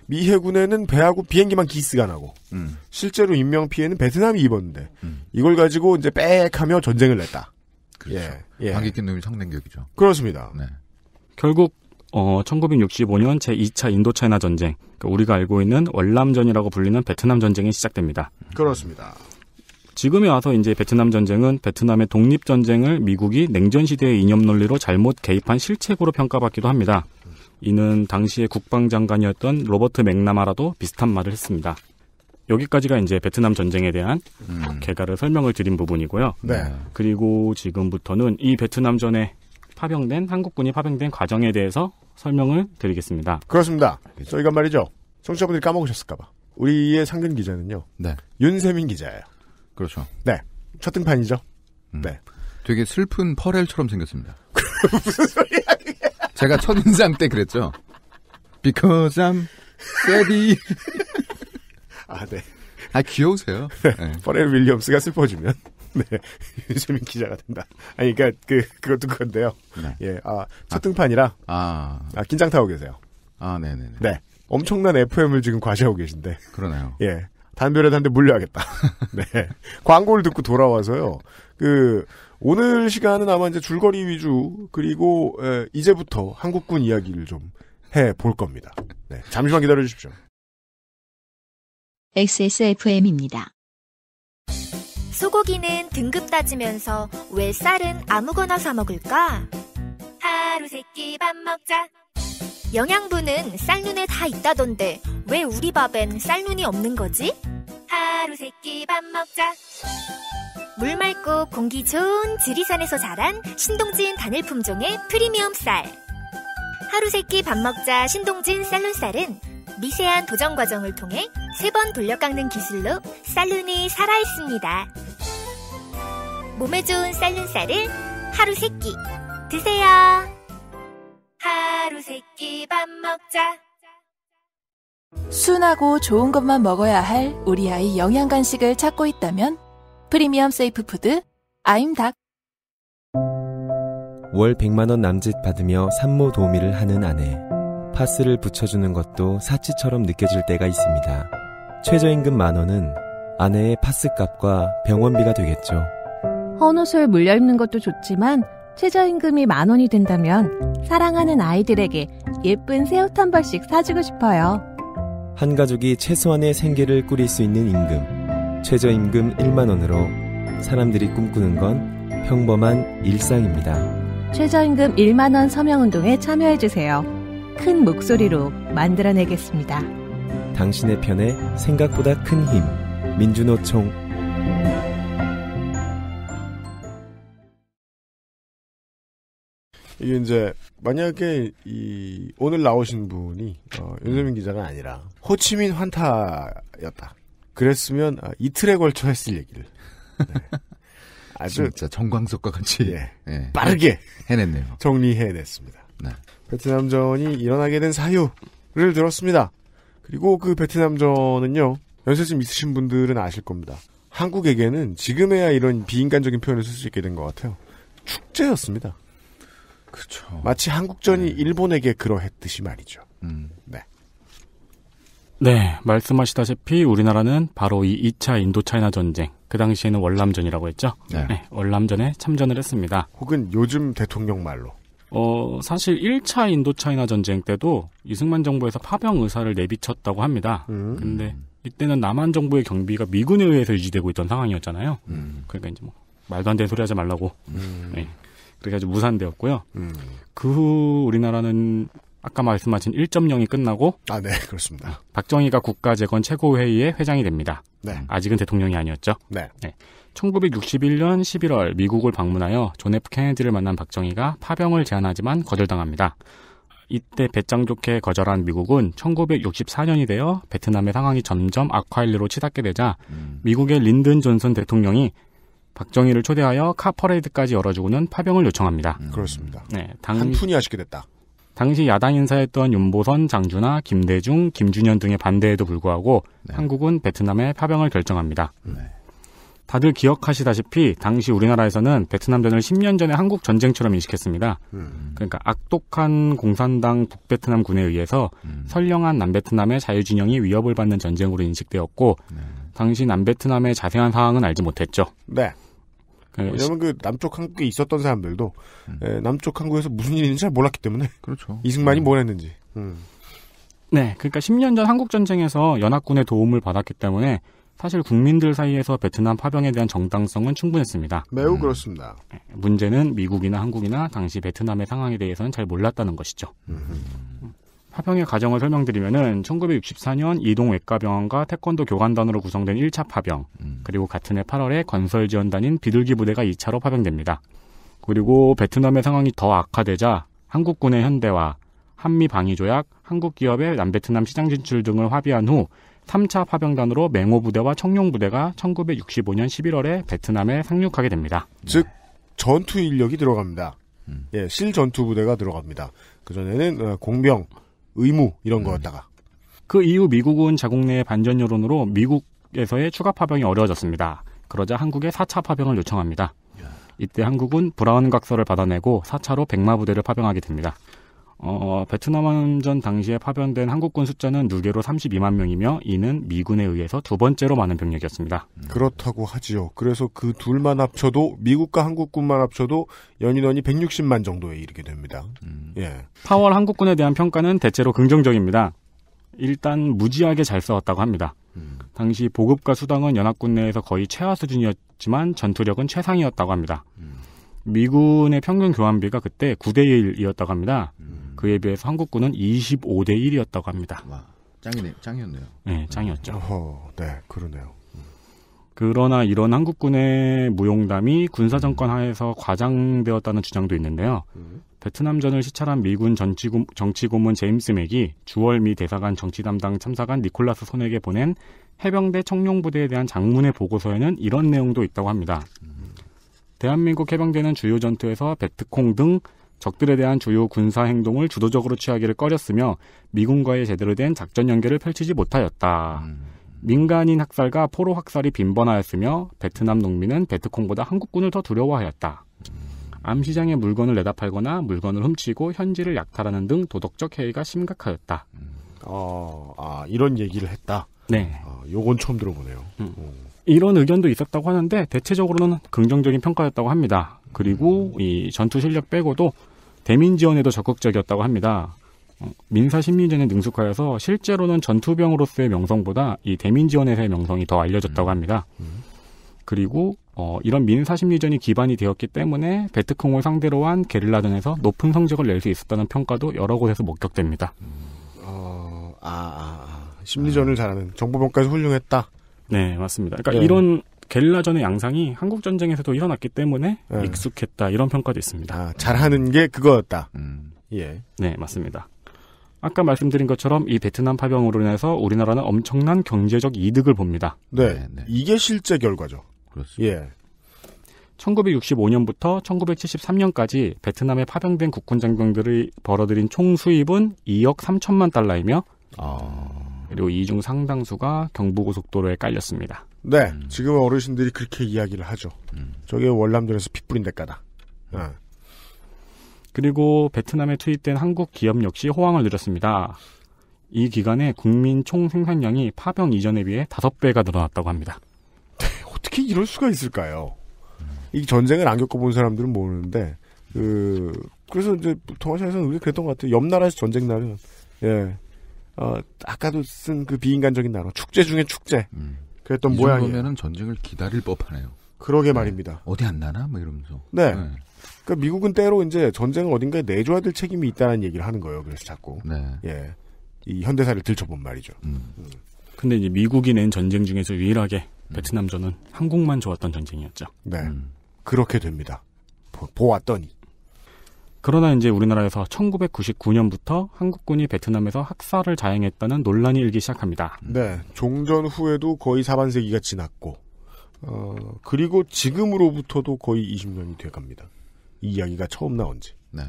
미 해군에는 배하고 비행기만 기스가 나고 음. 실제로 인명 피해는 베트남이 입었는데 음. 이걸 가지고 이제 빽하며 전쟁을 냈다. 그렇죠. 예. 예. 방 놈이 성냉격이죠. 그렇습니다. 네. 결국 어, 1965년 제2차 인도차이나 전쟁, 그러니까 우리가 알고 있는 월남전이라고 불리는 베트남 전쟁이 시작됩니다. 그렇습니다. 지금에 와서 이제 베트남 전쟁은 베트남의 독립 전쟁을 미국이 냉전 시대의 이념 논리로 잘못 개입한 실책으로 평가받기도 합니다. 이는 당시의 국방장관이었던 로버트 맥나마라도 비슷한 말을 했습니다. 여기까지가 이제 베트남 전쟁에 대한 음. 결과를 설명을 드린 부분이고요. 네. 그리고 지금부터는 이 베트남 전에 파병된 한국군이 파병된 과정에 대해서 설명을 드리겠습니다. 그렇습니다. 저희가 말이죠. 청취자분들이 까먹으셨을까봐. 우리의 상근 기자는요. 네. 윤세민 기자예요. 그렇죠. 네. 첫 등판이죠. 음. 네. 되게 슬픈 퍼렐처럼 생겼습니다. 무슨 소리야? 제가 첫인상 때 그랬죠. Because I'm sad. 아, 네. 아, 귀여우세요. 네. 네. 퍼렐 윌리엄스가 슬퍼지면. 네. 유재민 기자가 된다. 아니, 그니까, 그, 그것도 그건데요. 네. 예, 아, 첫 아, 등판이라. 아. 아, 긴장 타고 계세요. 아, 네네네. 네. 엄청난 FM을 지금 과시하고 계신데. 그러네요. 예. 담벼락한테 물려야겠다. 네. 광고를 듣고 돌아와서요. 그 오늘 시간은 아마 이제 줄거리 위주 그리고 에, 이제부터 한국군 이야기를 좀 해 볼 겁니다. 네. 잠시만 기다려 주십시오. XSFM입니다. 소고기는 등급 따지면서 왜 쌀은 아무거나 사 먹을까? 하루 세끼 밥 먹자. 영양분은 쌀눈에 다 있다던데 왜 우리 밥엔 쌀눈이 없는 거지? 하루 세끼 밥 먹자. 물 맑고 공기 좋은 지리산에서 자란 신동진 단일 품종의 프리미엄 쌀. 하루 세끼 밥 먹자 신동진 쌀눈쌀은 미세한 도정 과정을 통해 세 번 돌려 깎는 기술로 쌀눈이 살아있습니다. 몸에 좋은 쌀눈쌀을 하루 세끼 드세요. 하루 세 끼 밥 먹자. 순하고 좋은 것만 먹어야 할 우리 아이 영양 간식을 찾고 있다면 프리미엄 세이프 푸드 아임닭 월 100만 원 남짓 받으며 산모 도우미를 하는 아내 파스를 붙여주는 것도 사치처럼 느껴질 때가 있습니다. 최저임금 만 원은 아내의 파스값과 병원비가 되겠죠. 헌옷을 물려입는 것도 좋지만 최저임금이 만 원이 된다면 사랑하는 아이들에게 예쁜 새옷 한 벌씩 사주고 싶어요. 한 가족이 최소한의 생계를 꾸릴 수 있는 임금. 최저임금 1만 원으로 사람들이 꿈꾸는 건 평범한 일상입니다. 최저임금 1만 원 서명운동에 참여해 주세요. 큰 목소리로 만들어내겠습니다. 당신의 편에 생각보다 큰 힘. 민주노총 이게 이제 만약에 이 오늘 나오신 분이 어, 윤세민 기자가 아니라 호치민 환타였다. 그랬으면 아, 이틀에 걸쳐 했을 얘기를 네. 아주 진짜 정광석과 같이 예, 예. 빠르게 해냈네요. 정리해냈습니다. 네. 베트남전이 일어나게 된 사유를 들었습니다. 그리고 그 베트남전은요 연세좀 있으신 분들은 아실 겁니다. 한국에게는 지금에야 이런 비인간적인 표현을 쓸 수 있게 된 것 같아요. 축제였습니다. 그렇죠. 마치 한국전이 네. 일본에게 그러했듯이 말이죠. 음. 네. 네, 말씀하시다시피 우리나라는 바로 이 2차 인도차이나 전쟁, 그 당시에는 월남전이라고 했죠. 네. 네 월남전에 참전을 했습니다. 혹은 요즘 대통령 말로. 어, 사실 1차 인도차이나 전쟁 때도 이승만 정부에서 파병 의사를 내비쳤다고 합니다. 음. 근데 이때는 남한 정부의 경비가 미군에 의해서 유지되고 있던 상황이었잖아요. 음. 그러니까 이제 뭐 말도 안 되는 소리 하지 말라고. 음. 네. 그래가지고 무산되었고요. 음. 그후 우리나라는 아까 말씀하신 1.0이 끝나고 아, 네, 그렇습니다. 박정희가 국가재건 최고회의의 회장이 됩니다. 네. 아직은 대통령이 아니었죠. 네. 네. 1961년 11월 미국을 방문하여 존 F 케네디를 만난 박정희가 파병을 제안하지만 거절당합니다. 이때 배짱 좋게 거절한 미국은 1964년이 되어 베트남의 상황이 점점 악화일로 치닫게 되자 음. 미국의 린든 존슨 대통령이 박정희를 초대하여 카퍼레이드까지 열어주고는 파병을 요청합니다. 음, 그렇습니다. 네, 당... 한 푼이 아쉽게 됐다. 당시 야당 인사였던 윤보선, 장준하, 김대중, 김준현 등의 반대에도 불구하고 네. 한국은 베트남에 파병을 결정합니다. 네. 다들 기억하시다시피 당시 우리나라에서는 베트남전을 10년 전에 한국 전쟁처럼 인식했습니다. 음. 그러니까 악독한 공산당 북베트남군에 의해서 음. 선량한 남베트남의 자유진영이 위협을 받는 전쟁으로 인식되었고 네. 당시 남베트남의 자세한 사항은 알지 못했죠. 네. 예, 왜냐하면 그 남쪽 한국에 있었던 사람들도 음. 에, 예, 남쪽 한국에서 무슨 일이 있는지 잘 몰랐기 때문에 그렇죠. 이승만이 음. 뭘 했는지. 음. 네, 그러니까 10년 전 한국 전쟁에서 연합군의 도움을 받았기 때문에 사실 국민들 사이에서 베트남 파병에 대한 정당성은 충분했습니다. 매우 음. 그렇습니다. 예, 문제는 미국이나 한국이나 당시 베트남의 상황에 대해서는 잘 몰랐다는 것이죠. 음. 파병의 과정을 설명드리면은 1964년 이동 외과병원과 태권도 교관단으로 구성된 1차 파병, 음. 그리고 같은 해 8월에 건설 지원단인 비둘기 부대가 2차로 파병됩니다. 그리고 베트남의 상황이 더 악화되자 한국군의 현대화, 한미 방위 조약, 한국 기업의 남베트남 시장 진출 등을 합의한 후 3차 파병단으로 맹호 부대와 청룡 부대가 1965년 11월에 베트남에 상륙하게 됩니다. 네. 즉 전투 인력이 들어갑니다. 음. 예, 실전투 부대가 들어갑니다. 그전에는 어, 공병, 의무 이런 거였다가 그 이후 미국은 자국 내의 반전 여론으로 미국에서의 추가 파병이 어려워졌습니다. 그러자 한국에 4차 파병을 요청합니다. 이때 한국은 브라운 각서를 받아내고 4차로 백마 부대를 파병하게 됩니다. 어, 베트남 함전 당시에 파병된 한국군 숫자는 누계로 32만 명이며 이는 미군에 의해서 두 번째로 많은 병력이었습니다. 음. 그렇다고 하지요. 그래서 그 둘만 합쳐도 미국과 한국군만 합쳐도 연인원이 160만 정도에 이르게 됩니다. 음. 예. 파월 한국군에 대한 평가는 대체로 긍정적입니다. 일단 무지하게 잘 싸웠다고 합니다. 음. 당시 보급과 수당은 연합군 내에서 거의 최하 수준이었지만 전투력은 최상이었다고 합니다. 음. 미군의 평균 교환비가 그때 9대 1이었다고 합니다. 음. 그에 비해서 한국군은 25대 1이었다고 합니다. 와, 짱이네요. 짱이었네요. 네, 짱이었죠. 어, 네, 그러네요. 그러나 이런 한국군의 무용담이 군사정권 음. 하에서 과장되었다는 주장도 있는데요. 음. 베트남전을 시찰한 미군 정치고, 정치고문 제임스 맥이 주월 미 대사관 정치담당 참사관 니콜라스 손에게 보낸 해병대 청룡부대에 대한 장문의 보고서에는 이런 내용도 있다고 합니다. 음. 대한민국 해병대는 주요 전투에서 베트콩 등 적들에 대한 주요 군사 행동을 주도적으로 취하기를 꺼렸으며 미군과의 제대로 된 작전 연계를 펼치지 못하였다. 음. 민간인 학살과 포로 학살이 빈번하였으며 베트남 농민은 베트콩보다 한국군을 더 두려워하였다. 음. 암시장에 물건을 내다 팔거나 물건을 훔치고 현지를 약탈하는 등 도덕적 해이가 심각하였다. 어, 아, 이런 얘기를 했다. 네. 어, 요건 처음 들어보네요. 음. 이런 의견도 있었다고 하는데 대체적으로는 긍정적인 평가였다고 합니다. 그리고 음. 이 전투 실력 빼고도 대민 지원에도 적극적이었다고 합니다. 어, 민사 심리전에 능숙하여서 실제로는 전투병으로서의 명성보다 이 대민 지원에서의 명성이 더 알려졌다고 음. 합니다. 음. 그리고 어, 이런 민사 심리전이 기반이 되었기 때문에 베트콩을 상대로 한 게릴라전에서 높은 성적을 낼 수 있었다는 평가도 여러 곳에서 목격됩니다. 음. 어, 아, 아, 아. 심리전을 네. 잘하는 정보병까지 훌륭했다. 네, 맞습니다. 그러니까 네. 이런 게릴라전의 양상이 한국 전쟁에서도 일어났기 때문에 음. 익숙했다 이런 평가도 있습니다. 아, 잘하는 게 그거였다. 음. 예. 네, 맞습니다. 아까 말씀드린 것처럼 이 베트남 파병으로 인해서 우리나라는 엄청난 경제적 이득을 봅니다. 네, 네, 네. 이게 실제 결과죠. 그렇습니다. 예. 1965년부터 1973년까지 베트남에 파병된 국군 장병들이 벌어들인 총 수입은 2억 3천만 달러이며 아... 그리고 이 중 상당수가 경부고속도로에 깔렸습니다. 네, 음. 지금 어르신들이 그렇게 이야기를 하죠. 음. 저게 월남전에서 핏불인 데까다 음. 네. 그리고 베트남에 투입된 한국 기업 역시 호황을 누렸습니다. 이 기간에 국민 총 생산량이 파병 이전에 비해 다섯 배가 늘어났다고 합니다. 어떻게 이럴 수가 있을까요? 이 전쟁을 안 겪어본 사람들은 모르는데, 그, 그래서 이제 동아시아에서는 우리 그랬던 것 같아요. 옆 나라에서 전쟁 날은, 예, 어, 아까도 쓴 그 비인간적인 나라, 축제 중에 축제. 음. 그랬던 모양이에요. 그러면 전쟁을 기다릴 법하네요. 그러게 네. 말입니다. 어디 안 나나? 뭐 이러면서. 네. 네. 그러니까 미국은 때로 이제 전쟁을 어딘가에 내줘야 될 책임이 있다는 얘기를 하는 거예요. 그래서 자꾸. 네. 예. 이 현대사를 들춰본 말이죠. 음. 음. 근데 이제 미국이 낸 전쟁 중에서 유일하게 베트남전은 한국만 좋았던 전쟁이었죠. 네. 음. 그렇게 됩니다. 보, 보았더니. 그러나 이제 우리나라에서 1999년부터 한국군이 베트남에서 학살을 자행했다는 논란이 일기 시작합니다. 네. 종전 후에도 거의 4반세기가 지났고, 어, 그리고 지금으로부터도 거의 20년이 돼 갑니다. 이 이야기가 처음 나온 지. 네.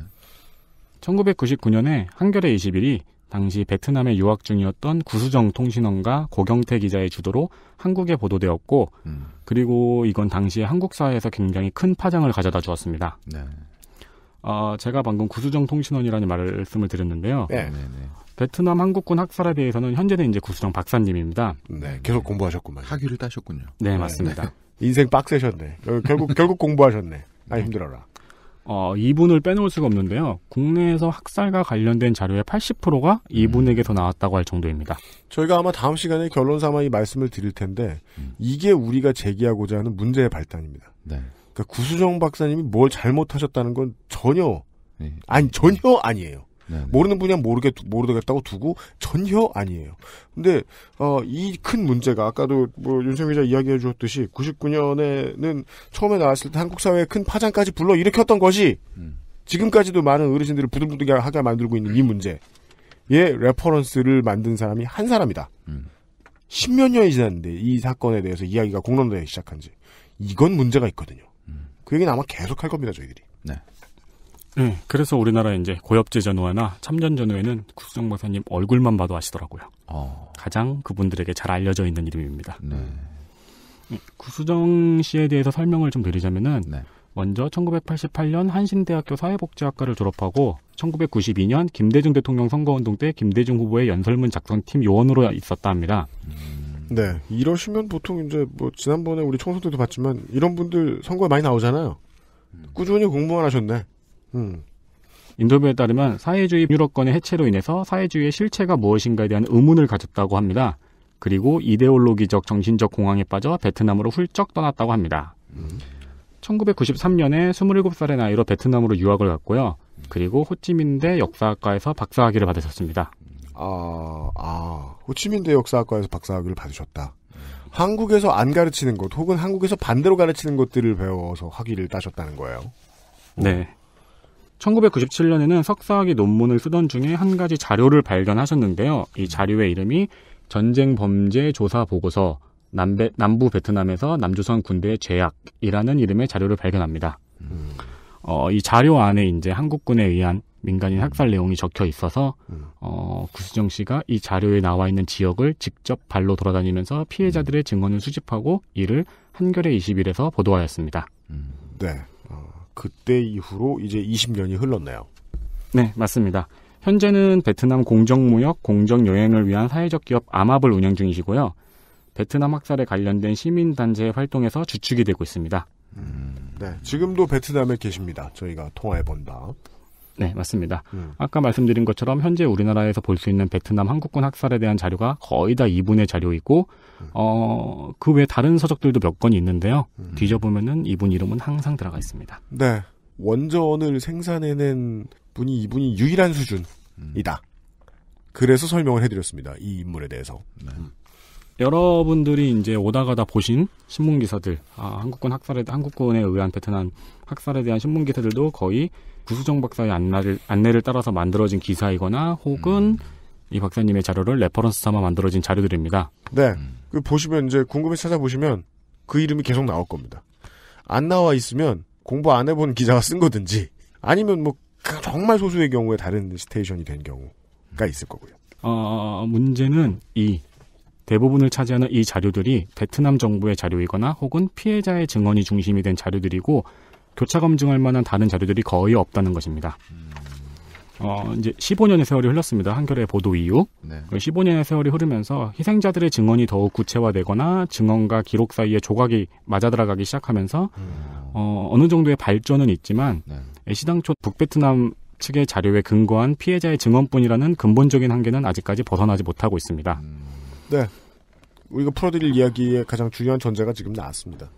1999년에 한겨레 21이 당시 베트남에 유학 중이었던 구수정 통신원과 고경태 기자의 주도로 한국에 보도되었고, 음. 그리고 이건 당시 한국 사회에서 굉장히 큰 파장을 가져다 주었습니다. 네. 어, 제가 방금 구수정 통신원이라는 말씀을 드렸는데요. 네. 베트남 한국군 학살에 대해서는 현재는 이제 구수정 박사님입니다. 네, 계속 네. 공부하셨군요. 학위를 따셨군요. 네, 맞습니다. 네. 인생 빡세셨네. 어, 결국 결국 공부하셨네. 아 힘들어라. 어, 이분을 빼놓을 수가 없는데요. 국내에서 학살과 관련된 자료의 80%가 이분에게서 음. 나왔다고 할 정도입니다. 저희가 아마 다음 시간에 결론 삼아 이 말씀을 드릴 텐데 음. 이게 우리가 제기하고자 하는 문제의 발단입니다. 네. 그러니까 구수정 박사님이 뭘 잘못하셨다는 건 전혀 네. 아니 전혀 아니에요. 네네. 네. 모르는 분야 모르게 모르겠다고 두고 전혀 아니에요. 근데 어, 이 큰 문제가 아까도 뭐 윤세미 기자 이야기해 주셨듯이 99년에는 처음에 나왔을 때 한국 사회에큰 파장까지 불러 일으켰던 것이 음. 지금까지도 많은 어르신들을 부들부들하게 만들고 있는 이 음. 문제의 예, 레퍼런스를 만든 사람이 한 사람이다. 음. 십몇 년이 지났는데 이 사건에 대해서 이야기가 공론화되기 시작한 지 이건 문제가 있거든요. 그 얘기는 아마 계속 할 겁니다, 저희들이. 네. 네, 그래서 우리나라 이제 고엽제 전후회나 참전 전후에는 구수정 박사님 얼굴만 봐도 아시더라고요. 어. 가장 그분들에게 잘 알려져 있는 이름입니다. 네. 네 구수정 씨에 대해서 설명을 좀 드리자면은 네. 먼저 1988년 한신대학교 사회복지학과를 졸업하고 1992년 김대중 대통령 선거운동 때 김대중 후보의 연설문 작성팀 요원으로 있었다 합니다. 음. 네. 이러시면 보통 이제 뭐 지난번에 우리 총선 때도 봤지만 이런 분들 선거에 많이 나오잖아요. 음. 꾸준히 공부만 하셨네. 음. 인터뷰에 따르면 사회주의 유럽권의 해체로 인해서 사회주의의 실체가 무엇인가에 대한 의문을 가졌다고 합니다. 그리고 이데올로기적 정신적 공황에 빠져 베트남으로 훌쩍 떠났다고 합니다. 1993년에 음. 27살의 나이로 베트남으로 유학을 갔고요. 그리고 호찌민대 역사학과에서 박사학위를 받으셨습니다. 아, 아, 호치민대 그 역사학과에서 박사학위를 받으셨다. 한국에서 안 가르치는 것 혹은 한국에서 반대로 가르치는 것들을 배워서 학위를 따셨다는 거예요. 네. 1997년에는 석사학위 논문을 쓰던 중에 한 가지 자료를 발견하셨는데요. 이 음. 자료의 이름이 전쟁 범죄 조사 보고서 남베, 남부 베트남에서 남조선 군대의 제약이라는 이름의 자료를 발견합니다. 음. 어, 이 자료 안에 이제 한국군에 의한 민간인 학살 내용이 적혀 있어서 음. 어, 구수정 씨가 이 자료에 나와 있는 지역을 직접 발로 돌아다니면서 피해자들의 음. 증언을 수집하고 이를 한겨레 20일에서 보도하였습니다. 음. 네. 어, 그때 이후로 이제 20년이 흘렀네요. 네, 맞습니다. 현재는 베트남 공정무역, 공정여행을 위한 사회적 기업 암합을 운영 중이시고요. 베트남 학살에 관련된 시민단체 활동에서 주축이 되고 있습니다. 음, 네, 지금도 베트남에 계십니다. 저희가 통화해본다. 네, 맞습니다. 음. 아까 말씀드린 것처럼 현재 우리나라에서 볼 수 있는 베트남 한국군 학살에 대한 자료가 거의 다 이분의 자료이고 음. 어, 그외 다른 서적들도 몇 건 있는데요. 음. 뒤져보면은 이분 이름은 항상 들어가 있습니다. 네. 원전을 생산해낸 분이 이분이 유일한 수준이다. 음. 그래서 설명을 해드렸습니다. 이 인물에 대해서. 네. 여러분들이 이제 오다가다 보신 신문 기사들, 아, 한국군 학살에 한국군에 의한 베트남 학살에 대한 신문 기사들도 거의 구수정 박사의 안내를, 안내를 따라서 만들어진 기사이거나 혹은 음. 이 박사님의 자료를 레퍼런스 삼아 만들어진 자료들입니다. 네. 음. 그 보시면 이제 궁금해 찾아보시면 그 이름이 계속 나올 겁니다. 안 나와 있으면 공부 안 해본 기자가 쓴 거든지 아니면 뭐 그 정말 소수의 경우에 다른 스테이션이 된 경우가 있을 거고요. 어, 문제는 이 대부분을 차지하는 이 자료들이 베트남 정부의 자료이거나 혹은 피해자의 증언이 중심이 된 자료들이고 교차 검증할 만한 다른 자료들이 거의 없다는 것입니다. 어, 이제 15년의 세월이 흘렀습니다. 한겨레 보도 이후. 네. 15년의 그 세월이 흐르면서 희생자들의 증언이 더욱 구체화되거나 증언과 기록 사이에 조각이 맞아 들어가기 시작하면서 음. 어, 어느 정도의 발전은 있지만 네. 애시당초 북베트남 측의 자료에 근거한 피해자의 증언뿐이라는 근본적인 한계는 아직까지 벗어나지 못하고 있습니다. 음. 네. 우리가 풀어드릴 이야기의 가장 중요한 전제가 지금 나왔습니다.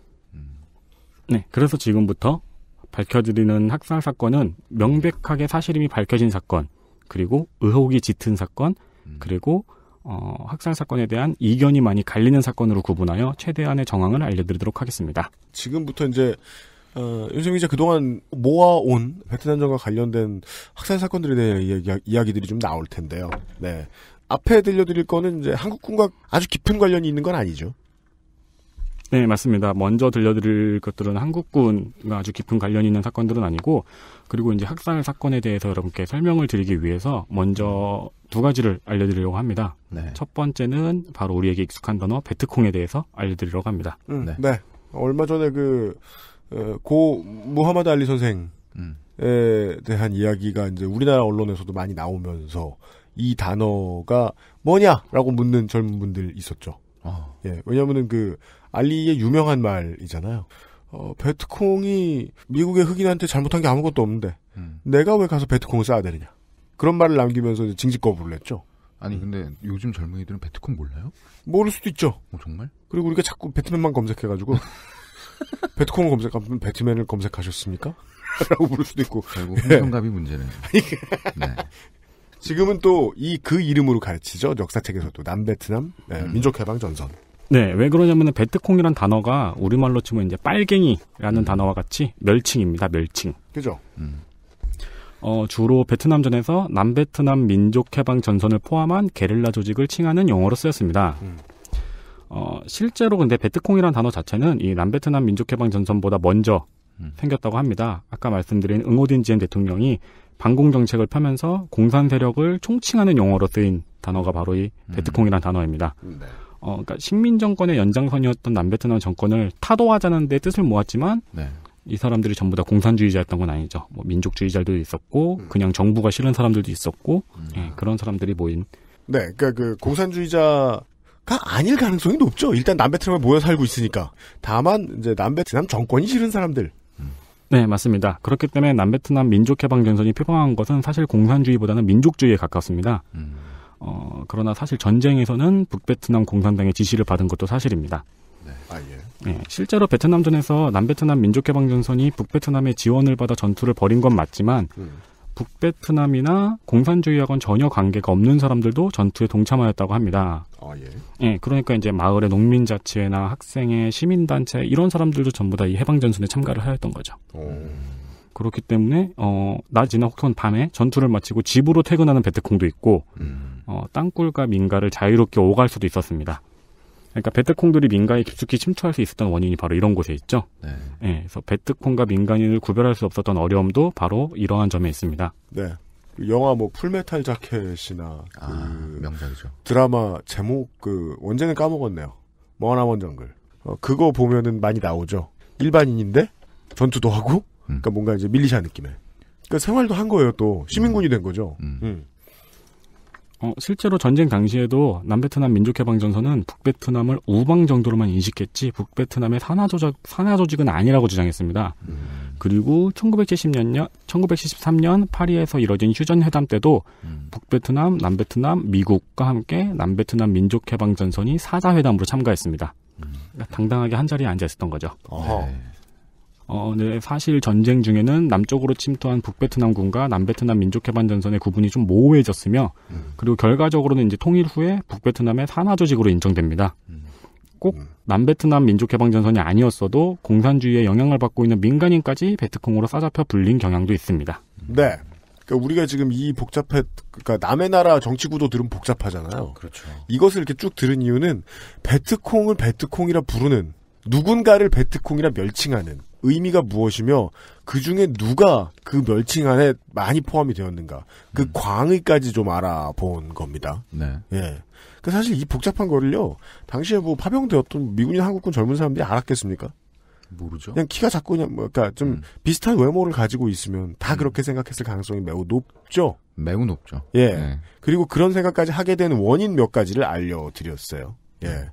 네. 그래서 지금부터 밝혀드리는 학살 사건은 명백하게 사실임이 밝혀진 사건, 그리고 의혹이 짙은 사건, 음. 그리고 어, 학살 사건에 대한 이견이 많이 갈리는 사건으로 구분하여 최대한의 정황을 알려드리도록 하겠습니다. 지금부터 이제 어, 윤성희 기자 그동안 모아온 베트남전과 관련된 학살 사건들에 대한 이야기, 이야기들이 좀 나올 텐데요. 네. 앞에 들려드릴 거는 이제 한국군과 아주 깊은 관련이 있는 건 아니죠. 네, 맞습니다. 먼저 들려드릴 것들은 한국군과 아주 깊은 관련이 있는 사건들은 아니고, 그리고 이제 학살 사건에 대해서 여러분께 설명을 드리기 위해서 먼저 두 가지를 알려드리려고 합니다. 네. 첫 번째는 바로 우리에게 익숙한 단어 베트콩에 대해서 알려드리려고 합니다. 음, 네. 네. 얼마 전에 그, 어, 고 무하마드 알리 선생에 음. 대한 이야기가 이제 우리나라 언론에서도 많이 나오면서 이 단어가 뭐냐라고 묻는 젊은 분들 있었죠. 어. 예, 왜냐면은 하그 알리의 유명한 말이잖아요. 어, 베트콩이 미국의 흑인한테 잘못한 게 아무것도 없는데 음. 내가 왜 가서 베트콩을 쌓아야 되느냐. 그런 말을 남기면서 징집 거부를 했죠. 아니 근데 음. 요즘 젊은이들은 베트콩 몰라요? 모를 수도 있죠. 어, 정말? 그리고 우리가 자꾸 베트맨만 검색해가지고 베트콩을 검색하면 아, 베트맨을 검색하셨습니까? 라고 물을 수도 있고. 결국 홍성갑이 네. 문제는. 네. 지금은 또 이 그 이름으로 가르치죠. 역사책에서도 남베트남 네, 음. 민족해방 전선. 네, 왜 그러냐면 베트콩이란 단어가 우리말로 치면 이제 빨갱이라는 음. 단어와 같이 멸칭입니다. 멸칭. 그죠. 음. 어, 주로 베트남전에서 남베트남 민족해방 전선을 포함한 게릴라 조직을 칭하는 용어로 쓰였습니다. 음. 어, 실제로 근데 베트콩이란 단어 자체는 이 남베트남 민족해방 전선보다 먼저 음. 생겼다고 합니다. 아까 말씀드린 응오딘 지엔 대통령이 반공 정책을 펴면서 공산 세력을 총칭하는 용어로 쓰인 단어가 바로 이 베트콩이란 음. 단어입니다. 네. 어, 그니까 식민 정권의 연장선이었던 남베트남 정권을 타도하자는 데 뜻을 모았지만 네. 이 사람들이 전부 다 공산주의자였던 건 아니죠. 뭐 민족주의자도 있었고 음. 그냥 정부가 싫은 사람들도 있었고 음. 예, 그런 사람들이 모인. 네, 그러니까 그 공산주의자 가 아닐 가능성이 높죠. 일단 남베트남에 모여 살고 있으니까. 다만 이제 남베트남 정권이 싫은 사람들. 음. 네, 맞습니다. 그렇기 때문에 남베트남 민족해방전선이 표방한 것은 사실 공산주의보다는 민족주의에 가깝습니다. 음. 어, 그러나 사실 전쟁에서는 북베트남 공산당의 지시를 받은 것도 사실입니다. 네. 아, 예. 예. 실제로 베트남전에서 남베트남 민족해방전선이 북베트남의 지원을 받아 전투를 벌인 건 맞지만 음. 북베트남이나 공산주의학원 전혀 관계가 없는 사람들도 전투에 동참하였다고 합니다. 아, 예. 예. 그러니까 이제 마을의 농민자치회나 학생의 시민단체 이런 사람들도 전부 다 이 해방전선에 참가를 하였던 거죠. 오. 그렇기 때문에 어, 낮이나 혹은 밤에 전투를 마치고 집으로 퇴근하는 베트콩도 있고 음. 어, 땅굴과 민가를 자유롭게 오갈 수도 있었습니다. 그러니까 베트콩들이 민가에 깊숙이 침투할 수 있었던 원인이 바로 이런 곳에 있죠. 네. 네 그래서 베트콩과 민간인을 구별할 수 없었던 어려움도 바로 이러한 점에 있습니다. 네. 그 영화 뭐 풀메탈 자켓이나 아, 그 명작이죠. 드라마 제목 그 원제는 까먹었네요. 머나 먼정글 어, 그거 보면은 많이 나오죠. 일반인인데 전투도 하고 음. 그러니까 뭔가 이제 밀리샤 느낌에 그러니까 생활도 한 거예요 또 시민군이 음. 된 거죠. 음. 음. 어, 실제로 전쟁 당시에도 남베트남 민족해방전선은 북베트남을 우방 정도로만 인식했지 북베트남의 산하조작, 산하조직은 아니라고 주장했습니다. 음. 그리고 1970년, 1973년 파리에서 이뤄진 휴전회담 때도 음. 북베트남, 남베트남, 미국과 함께 남베트남 민족해방전선이 사자회담으로 참가했습니다. 음. 그러니까 당당하게 한 자리에 앉아있었던 거죠. 네. 어, 네, 사실 전쟁 중에는 남쪽으로 침투한 북베트남군과 남베트남 민족해방 전선의 구분이 좀 모호해졌으며, 음. 그리고 결과적으로는 이제 통일 후에 북베트남의 산하 조직으로 인정됩니다. 음. 꼭 음. 남베트남 민족해방 전선이 아니었어도 공산주의의 영향을 받고 있는 민간인까지 베트콩으로 싸잡혀 불린 경향도 있습니다. 음. 네. 그러니까 우리가 지금 이 복잡해, 그러니까 남의 나라 정치 구도 들은 복잡하잖아요. 아, 그렇죠. 이것을 이렇게 쭉 들은 이유는 베트콩을 베트콩이라 부르는 누군가를 베트콩이라 멸칭하는 의미가 무엇이며 그 중에 누가 그 멸칭 안에 많이 포함이 되었는가 그 음. 광의까지 좀 알아본 겁니다. 네. 예. 그 사실 이 복잡한 거를요 당시에 뭐 파병되었던 미군이나 한국군 젊은 사람들이 알았겠습니까? 모르죠. 그냥 키가 작고 그냥 뭐 그러니까 좀 음. 비슷한 외모를 가지고 있으면 다 음. 그렇게 생각했을 가능성이 매우 높죠. 매우 높죠. 예. 네. 그리고 그런 생각까지 하게 된 원인 몇 가지를 알려드렸어요. 예. 네.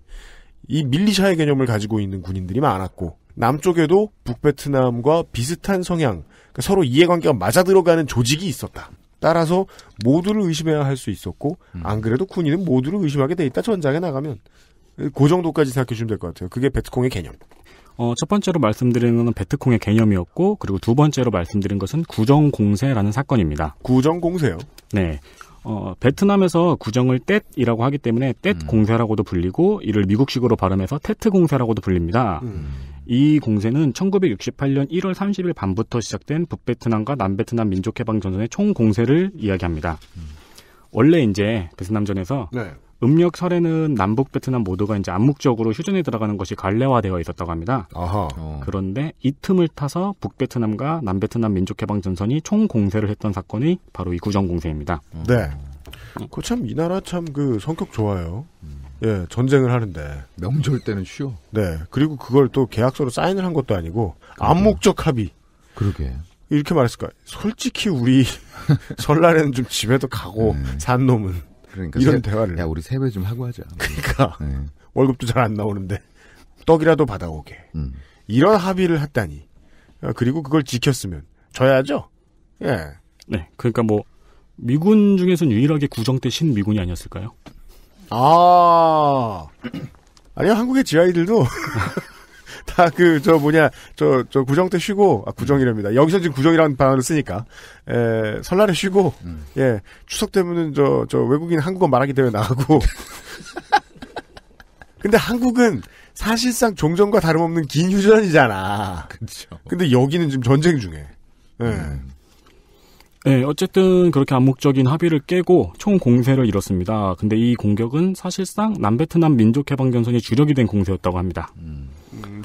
이 밀리샤의 개념을 가지고 있는 군인들이 많았고 남쪽에도 북베트남과 비슷한 성향, 그러니까 서로 이해관계가 맞아 들어가는 조직이 있었다. 따라서 모두를 의심해야 할 수 있었고 음. 안 그래도 쿠니는 모두를 의심하게 돼 있다 전장에 나가면 그 정도까지 생각해 주면 시될것 같아요. 그게 베트콩의 개념. 어, 첫 번째로 말씀드린 것은 베트콩의 개념이었고 그리고 두 번째로 말씀드린 것은 구정공세라는 사건입니다. 구정공세요? 네. 어, 베트남에서 구정을 떼이라고 하기 때문에 떼 공세라고도 불리고 이를 미국식으로 발음해서 테트 공세라고도 불립니다. 음. 이 공세는 1968년 1월 30일 밤부터 시작된 북베트남과 남베트남 민족해방 전선의 총 공세를 이야기합니다. 음. 원래 이제 베트남전에서 네. 음력 설에는 남북 베트남 모두가 이제 암묵적으로 휴전에 들어가는 것이 관례화되어 있었다고 합니다. 어. 그런데 이 틈을 타서 북베트남과 남베트남 민족해방 전선이 총 공세를 했던 사건이 바로 이 구정 공세입니다. 네. 그 참 이 나라 참 그 성격 좋아요. 음. 예, 전쟁을 하는데. 명절 때는 쉬어. 네. 그리고 그걸 또 계약서로 사인을 한 것도 아니고, 암묵적 합의. 그러게. 이렇게 말했을까? 솔직히 우리 설날에는 좀 집에도 가고, 네. 산 놈은. 그러니까 이런 세, 대화를. 야, 우리 세배 좀 하고 하자. 그러니까. 네. 월급도 잘 안 나오는데, 떡이라도 받아오게. 음. 이런 합의를 했다니. 어, 그리고 그걸 지켰으면, 져야죠? 예. 네. 그러니까 뭐, 미군 중에서는 유일하게 구정 때 신미군이 아니었을까요? 아. 아니요, 한국의 지아이들도. 다 그, 저 뭐냐, 저, 저 구정 때 쉬고, 아, 구정이랍니다. 여기서 지금 구정이라는 방언을 쓰니까, 에, 설날에 쉬고, 음. 예, 추석 되면은 저, 저 외국인 한국어 말하기 때문에 나가고. 근데 한국은 사실상 종전과 다름없는 긴 휴전이잖아. 그죠 근데 여기는 지금 전쟁 중에. 예. 음. 네, 어쨌든 그렇게 암묵적인 합의를 깨고 총 공세를 이뤘습니다. 근데 이 공격은 사실상 남베트남 민족해방전선이 주력이 된 공세였다고 합니다. 음,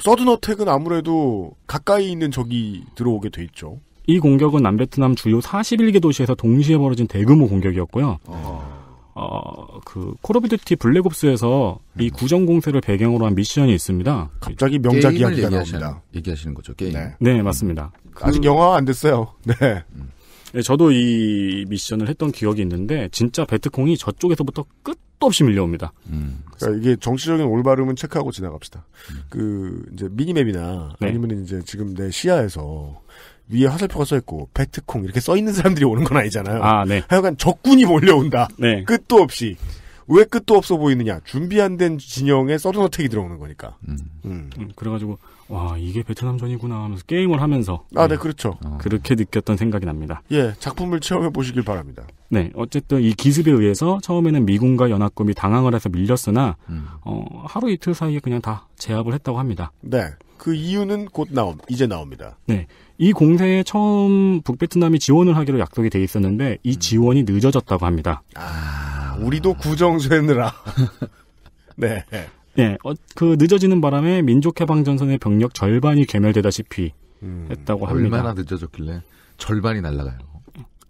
서든어택은 아무래도 가까이 있는 적이 들어오게 돼 있죠. 이 공격은 남베트남 주요 41개 도시에서 동시에 벌어진 대규모 공격이었고요. 어. 어, 그, 콜오비드티 블랙옵스에서 음. 이 구정공세를 배경으로 한 미션이 있습니다. 갑자기 명작 이야기가 얘기하시는, 나옵니다. 얘기하시는 거죠, 게임. 네, 네 맞습니다. 음. 그... 아직 영화 안 됐어요. 네. 음. 네, 저도 이 미션을 했던 기억이 있는데 진짜 베트콩이 저쪽에서부터 끝도 없이 밀려옵니다. 음. 그러니까 이게 정치적인 올바름은 체크하고 지나갑시다. 음. 그 이제 미니맵이나 네. 아니면 이제 지금 내 시야에서 위에 화살표가 써 있고 베트콩 이렇게 써 있는 사람들이 오는 건 아니잖아요. 아, 네. 하여간 적군이 몰려온다. 네. 끝도 없이. 왜 끝도 없어 보이느냐? 준비 안 된 진영에 서든 어택이 들어오는 거니까. 음. 음. 음 그래가지고 와 이게 베트남전이구나 하면서 게임을 하면서 아네 네. 그렇죠 어. 그렇게 느꼈던 생각이 납니다. 예 작품을 체험해 보시길 바랍니다. 네 어쨌든 이 기습에 의해서 처음에는 미군과 연합군이 당황을 해서 밀렸으나 음. 어, 하루 이틀 사이에 그냥 다 제압을 했다고 합니다. 네. 그 이유는 곧 나옴 이제 나옵니다. 네. 이 공세에 처음 북베트남이 지원을 하기로 약속이 돼 있었는데 이 음. 지원이 늦어졌다고 합니다. 아 우리도 구정쇠느라 네. 예, 어, 그 늦어지는 바람에 민족해방전선의 병력 절반이 괴멸되다시피 음, 했다고 합니다. 얼마나 늦어졌길래 절반이 날라가요.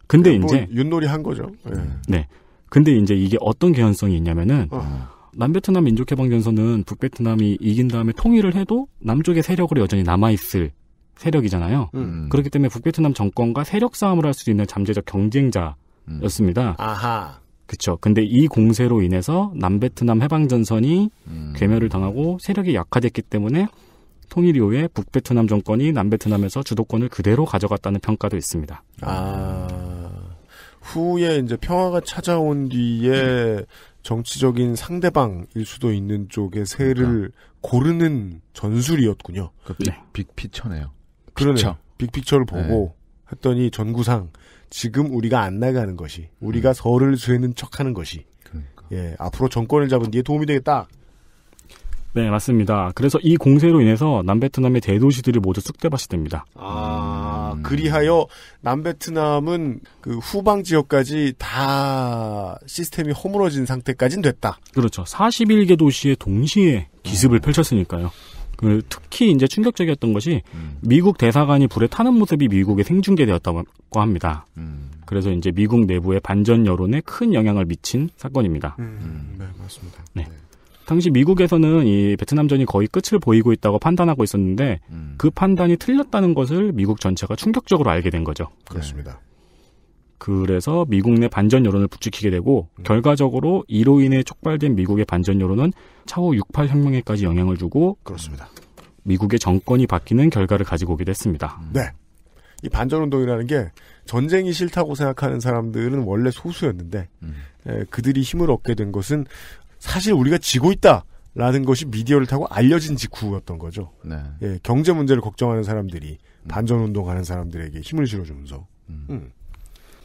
근데 뭐 이제 윷놀이 한 거죠. 예. 네. 근데 이제 이게 어떤 개연성이 있냐면은 어. 남베트남 민족해방전선은 북베트남이 이긴 다음에 통일을 해도 남쪽의 세력으로 여전히 남아있을 세력이잖아요. 음. 그렇기 때문에 북베트남 정권과 세력 싸움을 할 수 있는 잠재적 경쟁자였습니다. 음. 아하. 그렇죠. 근데 이 공세로 인해서 남베트남 해방 전선이 음. 괴멸을 당하고 세력이 약화됐기 때문에 통일 이후에 북베트남 정권이 남베트남에서 주도권을 그대로 가져갔다는 평가도 있습니다. 아 후에 이제 평화가 찾아온 뒤에 정치적인 상대방일 수도 있는 쪽의 세를 그러니까. 고르는 전술이었군요. 그 빅, 네. 빅피처네요. 그러네. 빅피처. 빅피처를 보고 네. 했더니 전구상 지금 우리가 안 나가는 것이 우리가 음. 설을 죄는 척하는 것이 그러니까. 예 앞으로 정권을 잡은 뒤에 도움이 되겠다. 네 맞습니다. 그래서 이 공세로 인해서 남베트남의 대도시들이 모두 쑥대밭이 됩니다. 아, 아 음. 그리하여 남베트남은 그 후방 지역까지 다 시스템이 허물어진 상태까지는 됐다. 그렇죠. 41개 도시에 동시에 기습을 음. 펼쳤으니까요. 그 특히 이제 충격적이었던 것이 음. 미국 대사관이 불에 타는 모습이 미국에 생중계되었다고 합니다. 음. 그래서 이제 미국 내부의 반전 여론에 큰 영향을 미친 사건입니다. 음. 음. 네, 맞습니다. 네. 네. 당시 미국에서는 이 베트남전이 거의 끝을 보이고 있다고 판단하고 있었는데 음. 그 판단이 틀렸다는 것을 미국 전체가 충격적으로 알게 된 거죠. 그렇습니다. 네. 그래서 미국 내 반전 여론을 부추기게 되고 음. 결과적으로 이로 인해 촉발된 미국의 반전 여론은 차후 68 혁명에까지 영향을 주고 그렇습니다. 미국의 정권이 바뀌는 결과를 가지고 오게 됐습니다. 음. 네. 이 반전 운동이라는 게 전쟁이 싫다고 생각하는 사람들은 원래 소수였는데 음. 에, 그들이 힘을 얻게 된 것은 사실 우리가 지고 있다. 라는 것이 미디어를 타고 알려진 직후였던 거죠. 네. 예, 경제 문제를 걱정하는 사람들이 음. 반전 운동하는 사람들에게 힘을 실어주면서. 음. 음.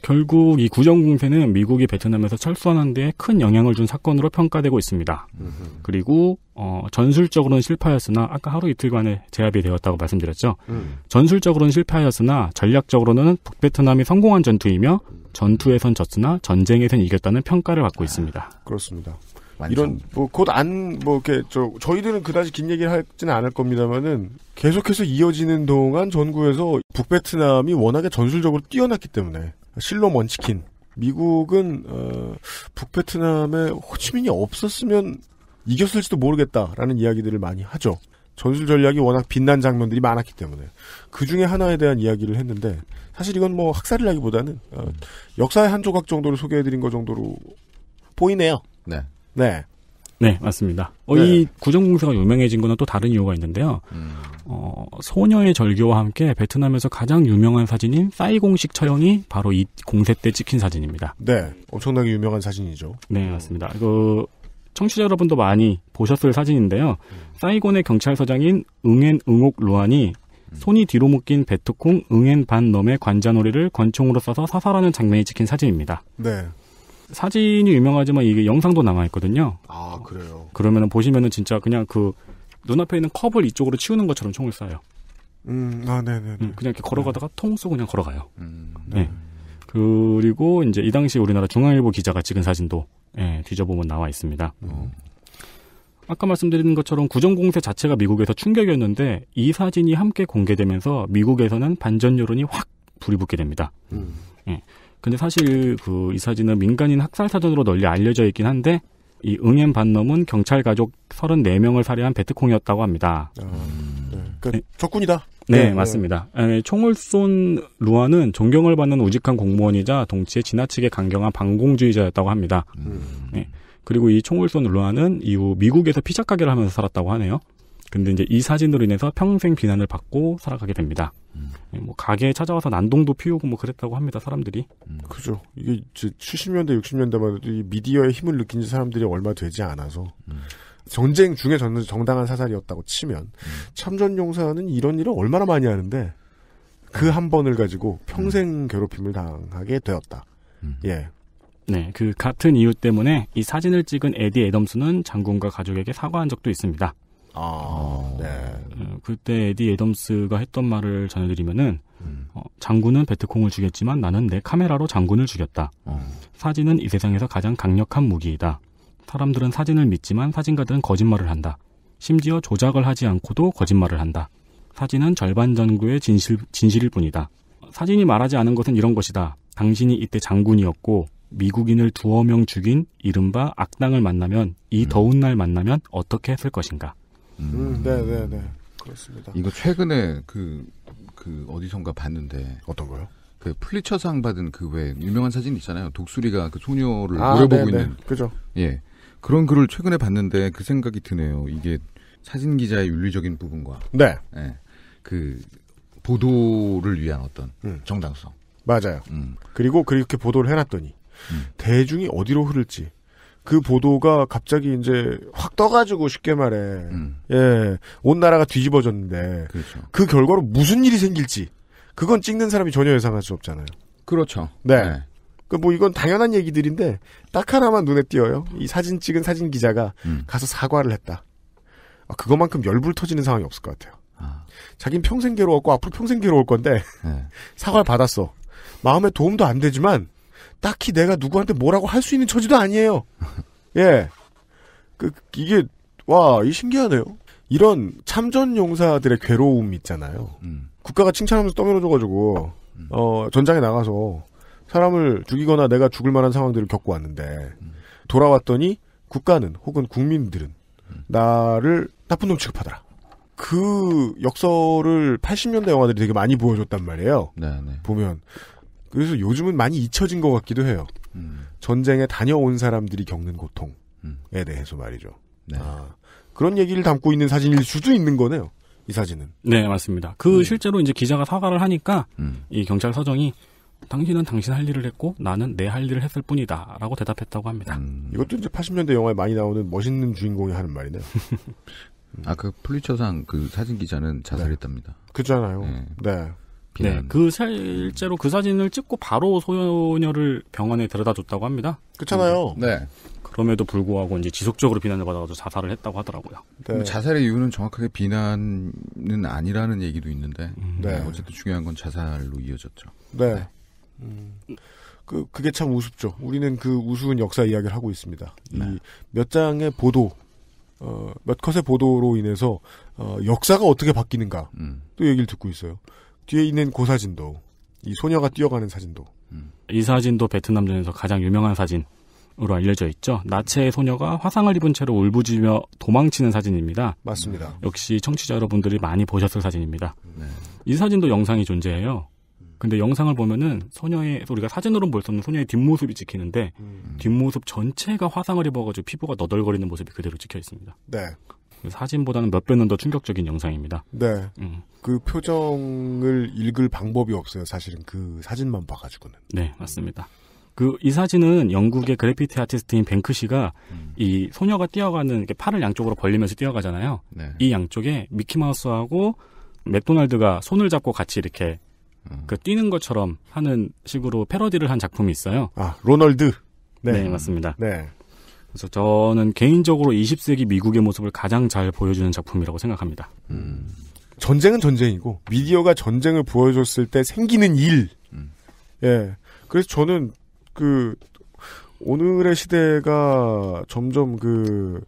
결국 이 구정 공세는 미국이 베트남에서 철수하는 데 큰 영향을 준 사건으로 평가되고 있습니다. 으흠. 그리고 어, 전술적으로는 실패하였으나 아까 하루 이틀간의 제압이 되었다고 말씀드렸죠. 음. 전술적으로는 실패하였으나 전략적으로는 북베트남이 성공한 전투이며 전투에선 졌으나 전쟁에선 이겼다는 평가를 받고 아, 있습니다. 그렇습니다. 완전. 이런 뭐 곧안뭐 뭐 이렇게 저 저희들은 그다지 긴 얘기를 하지는 않을 겁니다만은 계속해서 이어지는 동안 전구에서 북베트남이 워낙에 전술적으로 뛰어났기 때문에 실로 먼치킨. 미국은 어, 북베트남에 호치민이 없었으면 이겼을지도 모르겠다라는 이야기들을 많이 하죠. 전술 전략이 워낙 빛난 장면들이 많았기 때문에 그 중에 하나에 대한 이야기를 했는데 사실 이건 뭐 학살이라기보다는 어, 역사의 한 조각 정도를 소개해드린 것 정도로 보이네요. 네. 네. 네, 맞습니다. 어, 네. 이 구정공사가 유명해진 거는 또 다른 이유가 있는데요. 음. 어, 소녀의 절규와 함께 베트남에서 가장 유명한 사진인 사이공식 처형이 바로 이 공세 때 찍힌 사진입니다. 네, 엄청나게 유명한 사진이죠. 네, 맞습니다. 그 청취자 여러분도 많이 보셨을 사진인데요. 음. 사이곤의 경찰서장인 응엔 응옥 루안이 음. 손이 뒤로 묶인 베트콩 응엔 반 넘의 관자놀이를 권총으로 쏴서 사살하는 장면이 찍힌 사진입니다. 네. 사진이 유명하지만 이게 영상도 남아 있거든요. 아 그래요. 그러면은 보시면은 진짜 그냥 그 눈앞에 있는 컵을 이쪽으로 치우는 것처럼 총을 쏴요. 음, 아, 네네. 네, 네. 음, 그냥 이렇게 걸어가다가 네. 통쏘 그냥 걸어가요. 음, 네. 네. 그리고 이제 이 당시 우리나라 중앙일보 기자가 찍은 사진도 예, 뒤져보면 나와 있습니다. 음. 아까 말씀드린 것처럼 구정공세 자체가 미국에서 충격이었는데 이 사진이 함께 공개되면서 미국에서는 반전 여론이 확 불이 붙게 됩니다. 음. 예. 근데 사실 그 이 사진은 민간인 학살 사전으로 널리 알려져 있긴 한데 이 응엔 반넘은 경찰 가족 34명을 살해한 베트콩이었다고 합니다. 아, 네. 그 적군이다. 네, 네 맞습니다. 예, 예, 총을 쏜 루아는 존경을 받는 우직한 공무원이자 동치에 지나치게 강경한 반공주의자였다고 합니다. 음. 네. 그리고 이 총을 쏜 루아는 이후 미국에서 피자 가게를 하면서 살았다고 하네요. 근데 이제 이 사진으로 인해서 평생 비난을 받고 살아가게 됩니다. 음. 네, 뭐 가게에 찾아와서 난동도 피우고 뭐 그랬다고 합니다. 사람들이. 음. 그죠. 이게 70년대 60년대만 해도 이 미디어의 힘을 느낀 지 사람들이 얼마 되지 않아서 음. 전쟁 중에 저는 정당한 사살이었다고 치면 음. 참전용사는 이런 일을 얼마나 많이 하는데 그 한 번을 가지고 평생 음. 괴롭힘을 당하게 되었다. 음. 예. 네, 그 같은 이유 때문에 이 사진을 찍은 에디 애덤스는 장군과 가족에게 사과한 적도 있습니다. 아, 네. 음, 그때 에디 애덤스가 했던 말을 전해드리면은 음. 어, 장군은 베트콩을 죽였지만 나는 내 카메라로 장군을 죽였다. 어. 사진은 이 세상에서 가장 강력한 무기이다. 사람들은 사진을 믿지만 사진가들은 거짓말을 한다. 심지어 조작을 하지 않고도 거짓말을 한다. 사진은 절반 전구의 진실, 진실일 뿐이다. 사진이 말하지 않은 것은 이런 것이다. 당신이 이때 장군이었고 미국인을 두어 명 죽인 이른바 악당을 만나면 이 음. 더운 날 만나면 어떻게 했을 것인가. 음. 네, 네, 네. 그렇습니다. 이거 최근에 그, 그 어디선가 봤는데. 어떤 거요? 그 플리처상 받은 그 외에 유명한 사진 있잖아요. 독수리가 그 소녀를 아, 노려보고 네네. 네. 있는. 그죠. 예. 그런 글을 최근에 봤는데 그 생각이 드네요. 이게 사진 기자의 윤리적인 부분과. 네. 예. 그 보도를 위한 어떤 음. 정당성. 맞아요. 음. 그리고 그렇게 보도를 해놨더니 음. 대중이 어디로 흐를지 그 보도가 갑자기 이제 확 떠가지고 쉽게 말해 음. 예온 나라가 뒤집어졌는데 그렇죠. 그 결과로 무슨 일이 생길지 그건 찍는 사람이 전혀 예상할 수 없잖아요. 그렇죠. 네. 네. 그뭐 이건 당연한 얘기들인데 딱 하나만 눈에 띄어요. 이 사진 찍은 사진 기자가 음. 가서 사과를 했다. 아, 그거만큼 열불 터지는 상황이 없을 것 같아요. 아. 자긴 평생 괴로웠고 앞으로 평생 괴로울 건데 네. 사과를 받았어. 마음에 도움도 안 되지만 딱히 내가 누구한테 뭐라고 할 수 있는 처지도 아니에요. 예. 그, 이게, 와, 이 신기하네요. 이런 참전 용사들의 괴로움 있잖아요. 음. 국가가 칭찬하면서 떠밀어줘가지고, 음. 어, 전장에 나가서 사람을 죽이거나 내가 죽을 만한 상황들을 겪고 왔는데, 음. 돌아왔더니 국가는 혹은 국민들은 음. 나를 나쁜 놈 취급하더라. 그 역설을 80년대 영화들이 되게 많이 보여줬단 말이에요. 네네. 네. 보면 그래서 요즘은 많이 잊혀진 것 같기도 해요. 음. 전쟁에 다녀온 사람들이 겪는 고통에 음. 대해서 말이죠. 네. 아, 그런 얘기를 담고 있는 사진일 수도 있는 거네요. 이 사진은. 네, 맞습니다. 그 음. 실제로 이제 기자가 사과를 하니까 음. 이 경찰 서정이 당신은 당신 할 일을 했고 나는 내 할 일을 했을 뿐이다 라고 대답했다고 합니다. 음. 이것도 이제 80년대 영화에 많이 나오는 멋있는 주인공이 하는 말이네요. 아그 플리처상 그 사진 기자는 자살했답니다. 네. 그잖아요. 네. 네. 네, 비난. 네, 그 실제로 그 사진을 찍고 바로 소녀를 병원에 데려다줬다고 합니다. 그렇잖아요. 음. 네. 그럼에도 불구하고 이제 지속적으로 비난을 받아가지고 자살을 했다고 하더라고요. 네. 뭐 자살의 이유는 정확하게 비난은 아니라는 얘기도 있는데 음. 네. 네 어쨌든 중요한 건 자살로 이어졌죠. 네. 네. 음. 그 그게 참 우습죠. 우리는 그 우스운 역사 이야기를 하고 있습니다. 이몇 네. 장의 보도, 어, 몇 컷의 보도로 인해서 어, 역사가 어떻게 바뀌는가 음. 또 얘기를 듣고 있어요. 뒤에 있는 고사진도 이 소녀가 뛰어가는 사진도 이 사진도 베트남전에서 가장 유명한 사진으로 알려져 있죠. 나체의 소녀가 화상을 입은 채로 울부짖으며 도망치는 사진입니다. 맞습니다. 역시 청취자 여러분들이 많이 보셨을 사진입니다. 네. 이 사진도 영상이 존재해요. 근데 영상을 보면은 소녀의 우리가 사진으로는 볼수 없는 소녀의 뒷모습이 찍히는데 음. 뒷모습 전체가 화상을 입어가지고 피부가 너덜거리는 모습이 그대로 찍혀 있습니다. 네. 사진보다는 몇 배는 더 충격적인 영상입니다. 네. 음. 그 표정을 읽을 방법이 없어요. 사실은 그 사진만 봐가지고는. 네, 맞습니다. 그, 이 사진은 영국의 그래피티 아티스트인 뱅크시가 음. 이 소녀가 뛰어가는 이렇게 팔을 양쪽으로 벌리면서 뛰어가잖아요. 네. 이 양쪽에 미키마우스하고 맥도날드가 손을 잡고 같이 이렇게 음. 그 뛰는 것처럼 하는 식으로 패러디를 한 작품이 있어요. 아, 로널드. 네, 네 맞습니다. 네. 그래서 저는 개인적으로 20세기 미국의 모습을 가장 잘 보여주는 작품이라고 생각합니다. 음. 전쟁은 전쟁이고 미디어가 전쟁을 보여줬을 때 생기는 일. 음. 예. 그래서 저는 그 오늘의 시대가 점점 그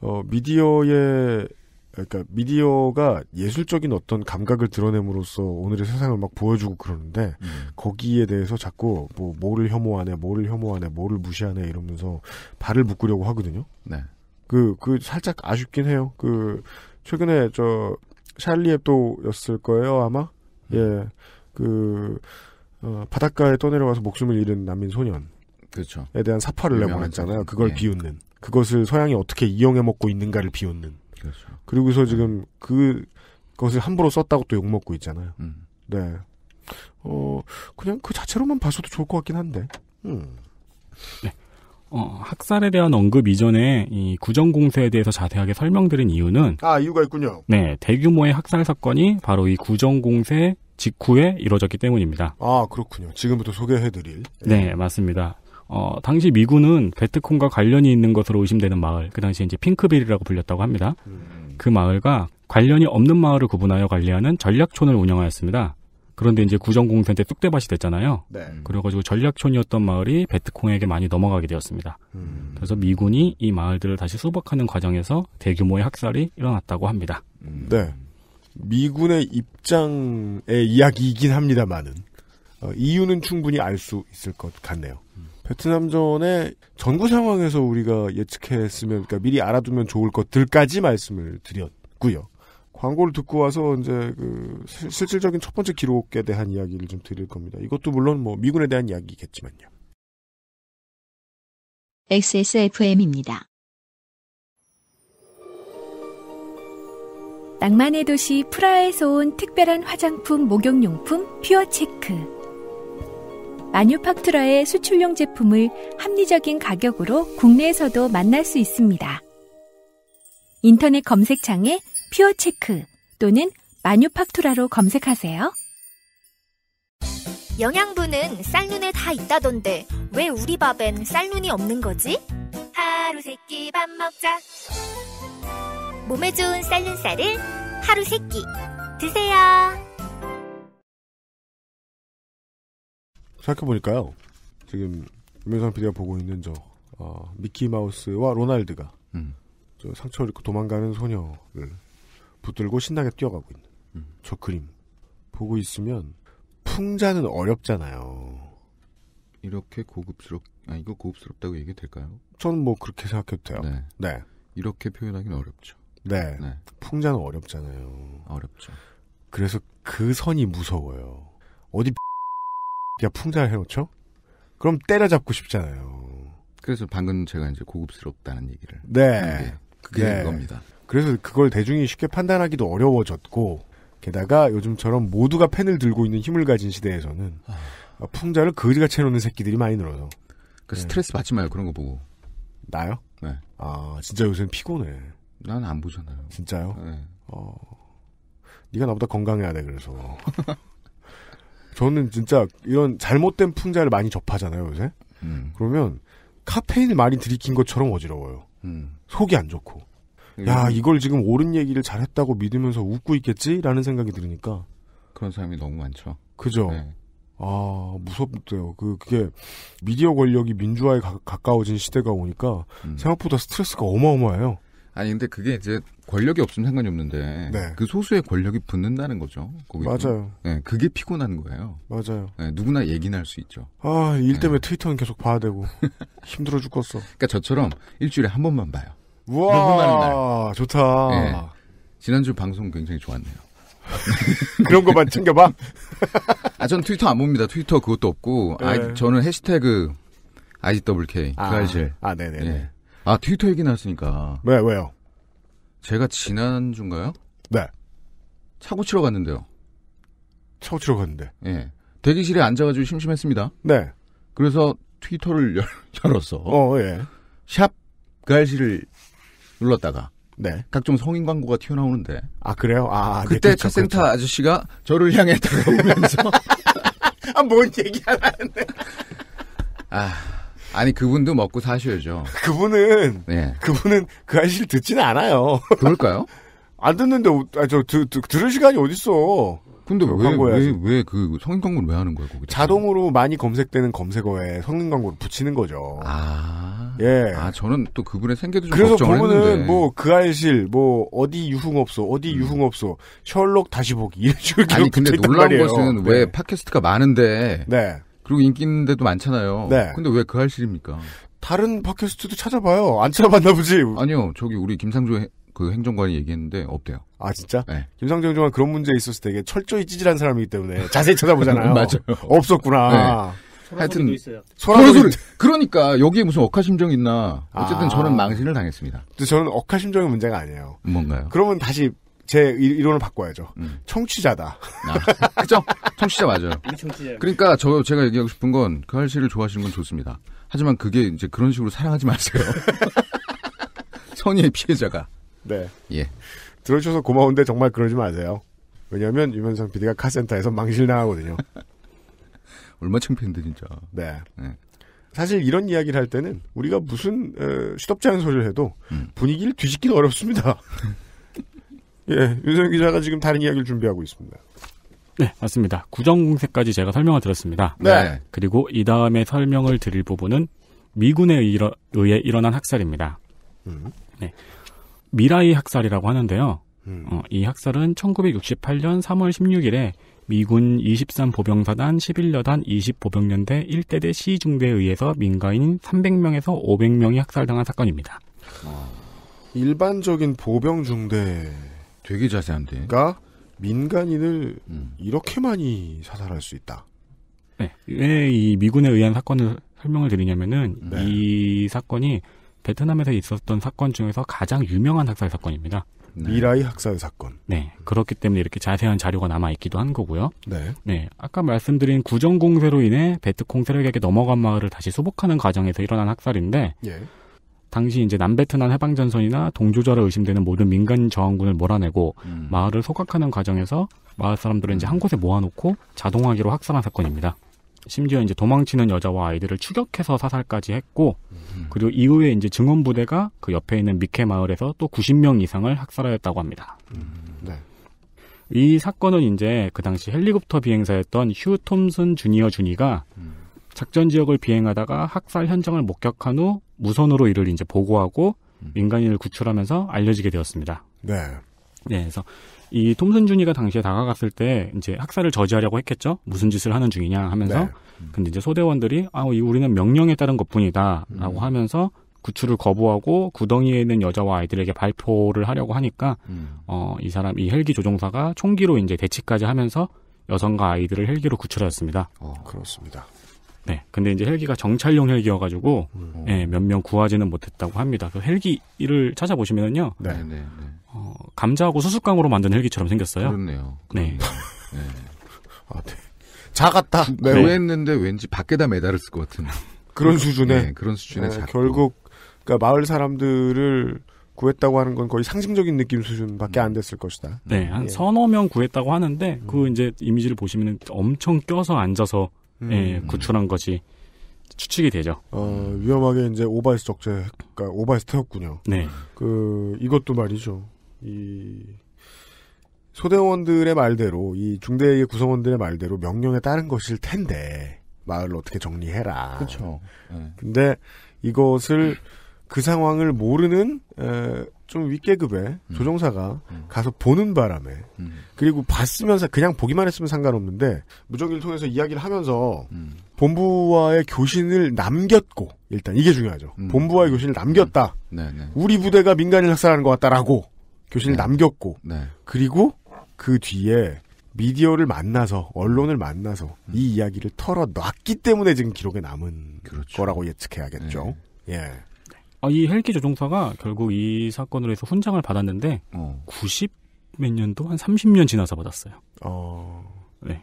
어, 미디어의 그러니까 미디어가 예술적인 어떤 감각을 드러냄으로써 오늘의 세상을 막 보여주고 그러는데 음. 거기에 대해서 자꾸 뭐 뭐를 혐오하네, 뭐를 혐오하네, 뭐를 무시하네 이러면서 발을 묶으려고 하거든요. 네. 그그 그 살짝 아쉽긴 해요. 그 최근에 저 샬리 에도였을 거예요 아마. 음. 예. 그 어, 바닷가에 떠내려가서 목숨을 잃은 난민 소년에 그렇죠. 대한 사파를 내보냈잖아요. 그걸 예. 비웃는. 그것을 서양이 어떻게 이용해 먹고 있는가를 비웃는. 그렇죠. 그리고서 네. 지금 그것을 함부로 썼다고 또 욕먹고 있잖아요. 음. 네. 어, 그냥 그 자체로만 봐서도 좋을 것 같긴 한데. 음. 네. 어, 학살에 대한 언급 이전에 이 구정공세에 대해서 자세하게 설명드린 이유는 아 이유가 있군요. 네, 대규모의 학살 사건이 바로 이 구정공세 직후에 이뤄졌기 때문입니다. 아 그렇군요. 지금부터 소개해드릴. 네, 맞습니다. 어, 당시 미군은 베트콩과 관련이 있는 것으로 의심되는 마을, 그 당시에 이제 핑크빌이라고 불렸다고 합니다. 음. 그 마을과 관련이 없는 마을을 구분하여 관리하는 전략촌을 운영하였습니다. 그런데 이제 구정공세 때 쑥대밭이 됐잖아요. 네. 그래가지고 전략촌이었던 마을이 베트콩에게 많이 넘어가게 되었습니다. 음. 그래서 미군이 이 마을들을 다시 수복하는 과정에서 대규모의 학살이 일어났다고 합니다. 음. 네. 미군의 입장의 이야기이긴 합니다만은 어, 이유는 충분히 알 수 있을 것 같네요. 음. 베트남전의 전구 상황에서 우리가 예측했으면, 그러니까 미리 알아두면 좋을 것들까지 말씀을 드렸고요. 광고를 듣고 와서 이제 그 실질적인 첫 번째 기록에 대한 이야기를 좀 드릴 겁니다. 이것도 물론 뭐 미군에 대한 이야기겠지만요. XSFM입니다. 낭만의 도시 프라하에서 온 특별한 화장품 목욕용품 퓨어체크. 마뉴팍투라의 수출용 제품을 합리적인 가격으로 국내에서도 만날 수 있습니다. 인터넷 검색창에 퓨어체크 또는 마뉴팍투라로 검색하세요. 영양분은 쌀눈에 다 있다던데 왜 우리 밥엔 쌀눈이 없는 거지? 하루 세끼밥 먹자. 몸에 좋은 쌀눈쌀을 하루 세끼 드세요. 생각해보니까요. 지금 유명상 PD가 보고 있는 저 어, 미키마우스와 로날드가 음. 저 상처를 입고 도망가는 소녀를 붙들고 신나게 뛰어가고 있는 음. 저 그림 보고 있으면 풍자는 어렵잖아요. 이렇게 고급스럽 아 이거 고급스럽다고 얘기 될까요? 저는 뭐 그렇게 생각해도 돼요. 네. 네. 이렇게 표현하기는 어렵죠. 네. 네. 풍자는 어렵잖아요. 어렵죠. 그래서 그 선이 무서워요. 어디 야 풍자 해놓죠? 그럼 때려잡고 싶잖아요. 그래서 방금 제가 이제 고급스럽다는 얘기를. 네. 그게 네. 겁니다. 그래서 그걸 대중이 쉽게 판단하기도 어려워졌고, 게다가 요즘처럼 모두가 펜을 들고 있는 힘을 가진 시대에서는 아... 아 풍자를 그지같이 해놓는 새끼들이 많이 늘어서. 그 네. 스트레스 받지 마요, 그런 거 보고. 나요? 네. 아, 진짜 요새는 피곤해. 난 안 보잖아요. 진짜요? 네. 어. 니가 나보다 건강해야 돼, 그래서. 저는 진짜 이런 잘못된 풍자를 많이 접하잖아요 요새. 음. 그러면 카페인을 많이 들이킨 것처럼 어지러워요. 음. 속이 안 좋고. 음. 야 이걸 지금 옳은 얘기를 잘했다고 믿으면서 웃고 있겠지라는 생각이 들으니까. 그런 사람이 너무 많죠. 그죠. 네. 아 무섭대요. 그 그게 미디어 권력이 민주화에 가, 까워진 시대가 오니까 음. 생각보다 스트레스가 어마어마해요. 아니 근데 그게 이제 권력이 없으면 상관이 없는데 네. 그 소수의 권력이 붙는다는 거죠. 거기 맞아요. 네, 그게 피곤한 거예요. 맞아요. 네, 누구나 얘기는 할 수 있죠. 아, 일 때문에 예. 트위터는 계속 봐야 되고 힘들어 죽겠어. 그러니까 저처럼 일주일에 한 번만 봐요. 우와, 좋다. 지난주 방송 굉장히 좋았네요. 그런 것만 챙겨봐. 아, 전 트위터 안 봅니다. 트위터 그것도 없고, 아, 저는 해시태그 IWK 그 아, 그알실. 아, 네네. 네. 아 트위터 얘기 나왔으니까. 왜 왜요? 제가 지난 주인가요? 네. 차고 치러 갔는데요. 차고 치러 갔는데. 예. 대기실에 앉아가지고 심심했습니다. 네. 그래서 트위터를 열, 열었어. 어 예. 샵갈씨를 눌렀다가. 네. 각종 성인 광고가 튀어나오는데. 아 그래요? 아 네, 그때 네, 그렇죠, 카센터 그렇죠. 아저씨가 저를 향해 다가오면서. 아 뭔 얘기하는데. 아. 아 아니 그분도 먹고 사셔야죠. 그분은 네. 그분은 그 아저씨를 듣지는 않아요. 그럴까요? 안 듣는데 아, 저 들을 시간이 어딨어. 근데 왜왜 그 성인 광고를 왜 하는 거예요? 거기다. 자동으로 많이 검색되는 검색어에 성인 광고를 붙이는 거죠. 아 예. 아 저는 또 그분의 생계도 좀 그래서 그분은 뭐그 알실 뭐 어디 유흥업소 어디 음. 유흥업소 셜록 다시 보기 이런 식으로 아니 근데 놀라 말이에요. 것은 네. 왜 팟캐스트가 많은데 네. 그리고 인기 있는 데도 많잖아요. 네. 근데 왜 그 할실입니까? 다른 팟캐스트도 찾아봐요. 안 찾아봤나 보지. 아니요. 저기 우리 김상조 그 행정관이 얘기했는데 없대요. 아 진짜? 네. 김상조 행정관 그런 문제 에 있어서 되게 철저히 찌질한 사람이기 때문에 자세히 찾아보잖아요. 맞아요. 없었구나. 네. 하여튼 소라소리 그러니까 여기에 무슨 억하심정이 있나 어쨌든 아. 저는 망신을 당했습니다. 저는 억하심정의 문제가 아니에요. 뭔가요? 그러면 다시 제 이론을 바꿔야죠. 음. 청취자다. 아, 그죠? 청취자 맞아요. 그러니까 저 제가 얘기하고 싶은 건 그 할씨를 좋아하시는 건 좋습니다. 하지만 그게 이제 그런 식으로 사랑하지 마세요. 선의의 피해자가. 네. 예. 들어주셔서 고마운데 정말 그러지 마세요. 왜냐하면 유면상 PD가 카센터에서 망실당하거든요. 얼마 창피한데 진짜. 네. 네. 사실 이런 이야기를 할 때는 우리가 무슨 에, 어, 시덥지 않은 소리를 해도 음. 분위기를 뒤집기는 어렵습니다. 예, 윤세 기자가 지금 다른 이야기를 준비하고 있습니다. 네, 맞습니다. 구정공세까지 제가 설명을 드렸습니다 네. 네. 그리고 이 다음에 설명을 드릴 부분은 미군에 의해 일어난 학살입니다. 음. 네. 미라이 학살이라고 하는데요. 음. 어, 이 학살은 1968년 3월 16일에 미군 23보병사단 11여단 20보병연대 1대대 시중대에 의해서 민가인 300명에서 500명이 학살당한 사건입니다. 아, 일반적인 보병 중대 되게 자세한데. 가 그러니까 민간인을 음. 이렇게 많이 사살할 수 있다. 네. 왜이 미군에 의한 사건을 설명을 드리냐면은 네. 이 사건이 베트남에서 있었던 사건 중에서 가장 유명한 학살 사건입니다. 네. 미라이 학살 사건. 네. 그렇기 때문에 이렇게 자세한 자료가 남아있기도 한 거고요. 네. 네. 아까 말씀드린 구정공세로 인해 베트콩 세력에게 넘어간 마을을 다시 수복하는 과정에서 일어난 학살인데, 예. 당시 이제 남베트남 해방전선이나 동조자로 의심되는 모든 민간 저항군을 몰아내고 음. 마을을 소각하는 과정에서 마을 사람들은 이제 음. 한 곳에 모아놓고 자동화기로 학살한 사건입니다. 심지어 이제 도망치는 여자와 아이들을 추격해서 사살까지 했고 음. 그리고 이후에 이제 증언 부대가 그 옆에 있는 미케 마을에서 또 90명 이상을 학살하였다고 합니다. 음. 네. 이 사건은 이제 그 당시 헬리콥터 비행사였던 휴 톰슨 주니어 주니가 음. 작전 지역을 비행하다가 학살 현장을 목격한 후 무선으로 이를 이제 보고하고 음. 민간인을 구출하면서 알려지게 되었습니다. 네. 네, 그래서 이 톰슨 준이가 당시에 다가갔을 때 이제 학살을 저지하려고 했겠죠. 무슨 짓을 하는 중이냐 하면서 네. 근데 이제 소대원들이 아, 우리는 명령에 따른 것뿐이다라고 음. 하면서 구출을 거부하고 구덩이에 있는 여자와 아이들에게 발포를 하려고 하니까 음. 어, 이 사람 이 헬기 조종사가 총기로 이제 대치까지 하면서 여성과 아이들을 헬기로 구출하였습니다. 어, 그렇습니다. 네. 근데 이제 헬기가 정찰용 헬기여가지고 음. 예, 몇명 구하지는 못했다고 합니다. 그 헬기를 찾아보시면요. 은 네, 네. 네. 어, 감자하고 수수깡으로 만든 헬기처럼 생겼어요. 그렇네요. 네. 그렇네요. 네. 네. 아, 네. 작았다. 네. 네. 했는데 왠지 밖에다 메달을 쓸 것 같은. 그런 수준의 네, 그런 수준의 네, 결국 그니까 마을 사람들을 구했다고 하는 건 거의 상징적인 느낌 수준밖에 안 됐을 것이다. 네, 한 예. 서너 명 구했다고 하는데 그 음. 그 이제 이미지를 보시면 엄청 껴서 앉아서 예, 음. 예, 구출한 것이 추측이 되죠. 어, 위험하게 이제 오바이스 적재, 그러니까 오바이스 태웠군요. 네. 그 이것도 말이죠. 이 소대원들의 말대로 이 중대의 구성원들의 말대로 명령에 따른 것일 텐데 마을을 어떻게 정리해라. 그렇죠. 네. 근데 이것을 음. 그 상황을 모르는 에, 좀 윗계급의 음. 조종사가 음. 가서 보는 바람에 음. 그리고 봤으면 서 그냥 보기만 했으면 상관없는데 무전기를 통해서 이야기를 하면서 음. 본부와의 교신을 남겼고 일단 이게 중요하죠. 음. 본부와의 음. 교신을 남겼다. 네, 네. 우리 부대가 민간인 학살하는 것 같다라고 교신을 네. 남겼고 네. 그리고 그 뒤에 미디어를 만나서 언론을 만나서 이 이야기를 털어놨기 때문에 지금 기록에 남은 그렇죠. 거라고 예측해야겠죠. 네. 예. 아, 이 헬기 조종사가 결국 이 사건으로 해서 훈장을 받았는데 어. 90 몇 년도 한 30년 지나서 받았어요. 어. 네.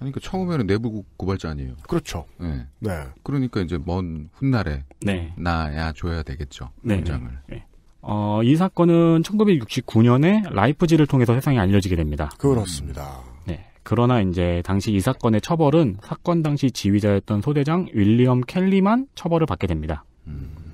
아니, 그 처음에는 내부 고발자 아니에요. 그렇죠. 네. 네. 그러니까 이제 먼 훗날에 네. 나야 줘야 되겠죠. 네. 훈장을. 네. 네. 어, 이 사건은 1969년에 라이프지를 통해서 세상에 알려지게 됩니다. 그렇습니다. 네. 그러나 이제 당시 이 사건의 처벌은 사건 당시 지휘자였던 소대장 윌리엄 켈리만 처벌을 받게 됩니다. 음.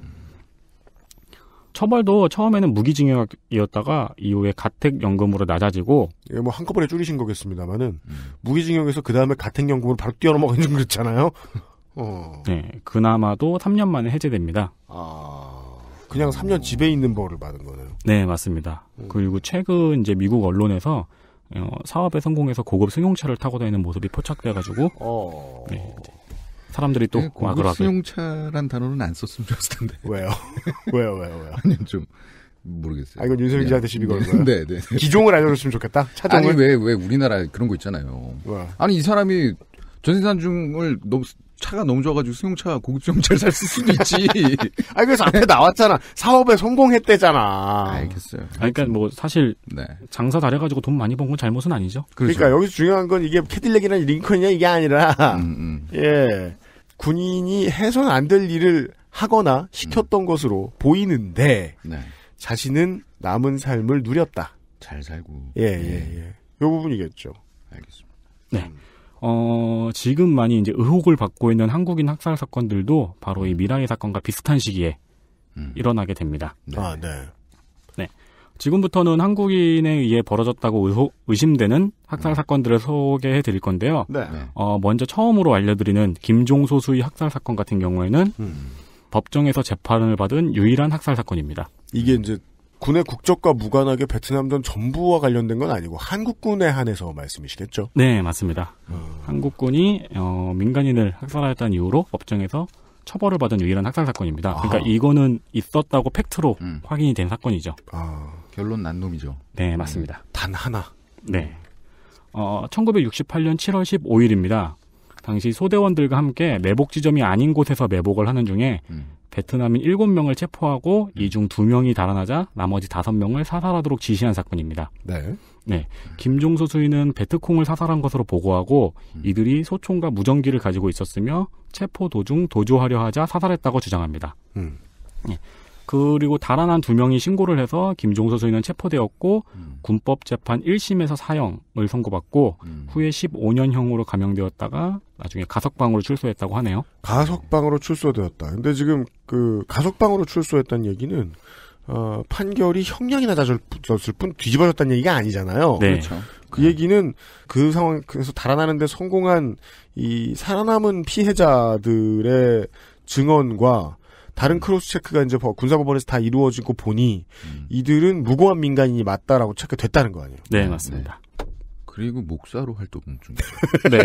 처벌도 처음에는 무기징역이었다가 이후에 가택연금으로 낮아지고 예, 뭐 한꺼번에 줄이신 거겠습니다만은 음. 무기징역에서 그 다음에 가택연금으로 바로 뛰어넘어가긴 좀 그렇잖아요. 어. 네, 그나마도 3년 만에 해제됩니다. 아, 그냥 3년 집에 있는 벌을 받은 거네요. 네, 맞습니다. 음. 그리고 최근 이제 미국 언론에서 어, 사업에 성공해서 고급 승용차를 타고 다니는 모습이 포착돼가지고 어... 네, 사람들이 또 네, 고급 승용차란 단어는 안 썼으면 좋았을 텐데. 왜요? 왜요? 왜요? 왜요? 아니 좀 모르겠어요. 아, 이건 윤석열 기자한테 시비 거는 거예 네, 네, 네. 기종을 알려줬으면 좋겠다. 차종을. 아니 왜왜 우리나라 그런 거 있잖아요. 왜? 아니 이 사람이 전세산 중을 너무 차가 너무 좋아가지고 승용차 고급 승용차를 살 수도 있지. 아 그래서 앞에 나왔잖아. 사업에 성공했대잖아. 알겠어요. 그러니까 뭐 사실 네. 장사 잘해가지고 돈 많이 번 건 잘못은 아니죠. 그렇죠. 그러니까 여기서 중요한 건 이게 캐딜렉이나 링컨이냐 이게 아니라 음, 음. 예 군인이 해선 안 될 일을 하거나 시켰던 음. 것으로 보이는데 네. 자신은 남은 삶을 누렸다. 잘 살고. 예, 예, 예. 예. 요 부분이겠죠. 알겠습니다. 네. 음. 어, 지금 많이 이제 의혹을 받고 있는 한국인 학살 사건들도 바로 이 미라의 사건과 비슷한 시기에 음. 일어나게 됩니다. 네. 아, 네. 지금부터는 한국인에 의해 벌어졌다고 의호, 의심되는 학살 음. 사건들을 소개해 드릴 건데요. 네. 네. 어, 먼저 처음으로 알려드리는 김종소 수의 학살 사건 같은 경우에는 음. 법정에서 재판을 받은 유일한 학살 사건입니다. 이게 이제 군의 국적과 무관하게 베트남전 전부와 관련된 건 아니고 한국군에 한해서 말씀이시겠죠? 네, 맞습니다. 음. 한국군이 어, 민간인을 학살하였다는 이유로 법정에서 처벌을 받은 유일한 학살 사건입니다. 그러니까 아. 이거는 있었다고 팩트로 음. 확인이 된 사건이죠. 아. 결론 난 놈이죠. 네, 맞습니다. 음, 단 하나. 네. 어, 1968년 7월 15일입니다. 당시 소대원들과 함께 매복 지점이 아닌 곳에서 매복을 하는 중에 음. 베트남인 7명을 체포하고 음. 이중 2명이 달아나자 나머지 5명을 사살하도록 지시한 사건입니다. 네. 네. 김종수 수인은 베트콩을 사살한 것으로 보고하고 음. 이들이 소총과 무전기를 가지고 있었으며 체포 도중 도주하려 하자 사살했다고 주장합니다. 음. 네. 그리고 달아난 두 명이 신고를 해서 김종서 소인은 체포되었고 음. 군법 재판 1심에서 사형을 선고받고 음. 후에 15년형으로 감형되었다가 나중에 가석방으로 출소했다고 하네요. 가석방으로 출소되었다. 근데 지금 그 가석방으로 출소했다는 얘기는 어, 판결이 형량이 낮아졌을 뿐 뒤집어졌다는 얘기가 아니잖아요. 네. 그렇죠. 그 얘기는 그 상황에서 달아나는데 성공한 이 살아남은 피해자들의 증언과 다른 크로스 체크가 이제 뭐 군사법원에서 다 이루어지고 보니 음. 이들은 무고한 민간인이 맞다라고 체크됐다는 거 아니에요? 네, 맞습니다. 네. 그리고 목사로 활동 중. 네. 네.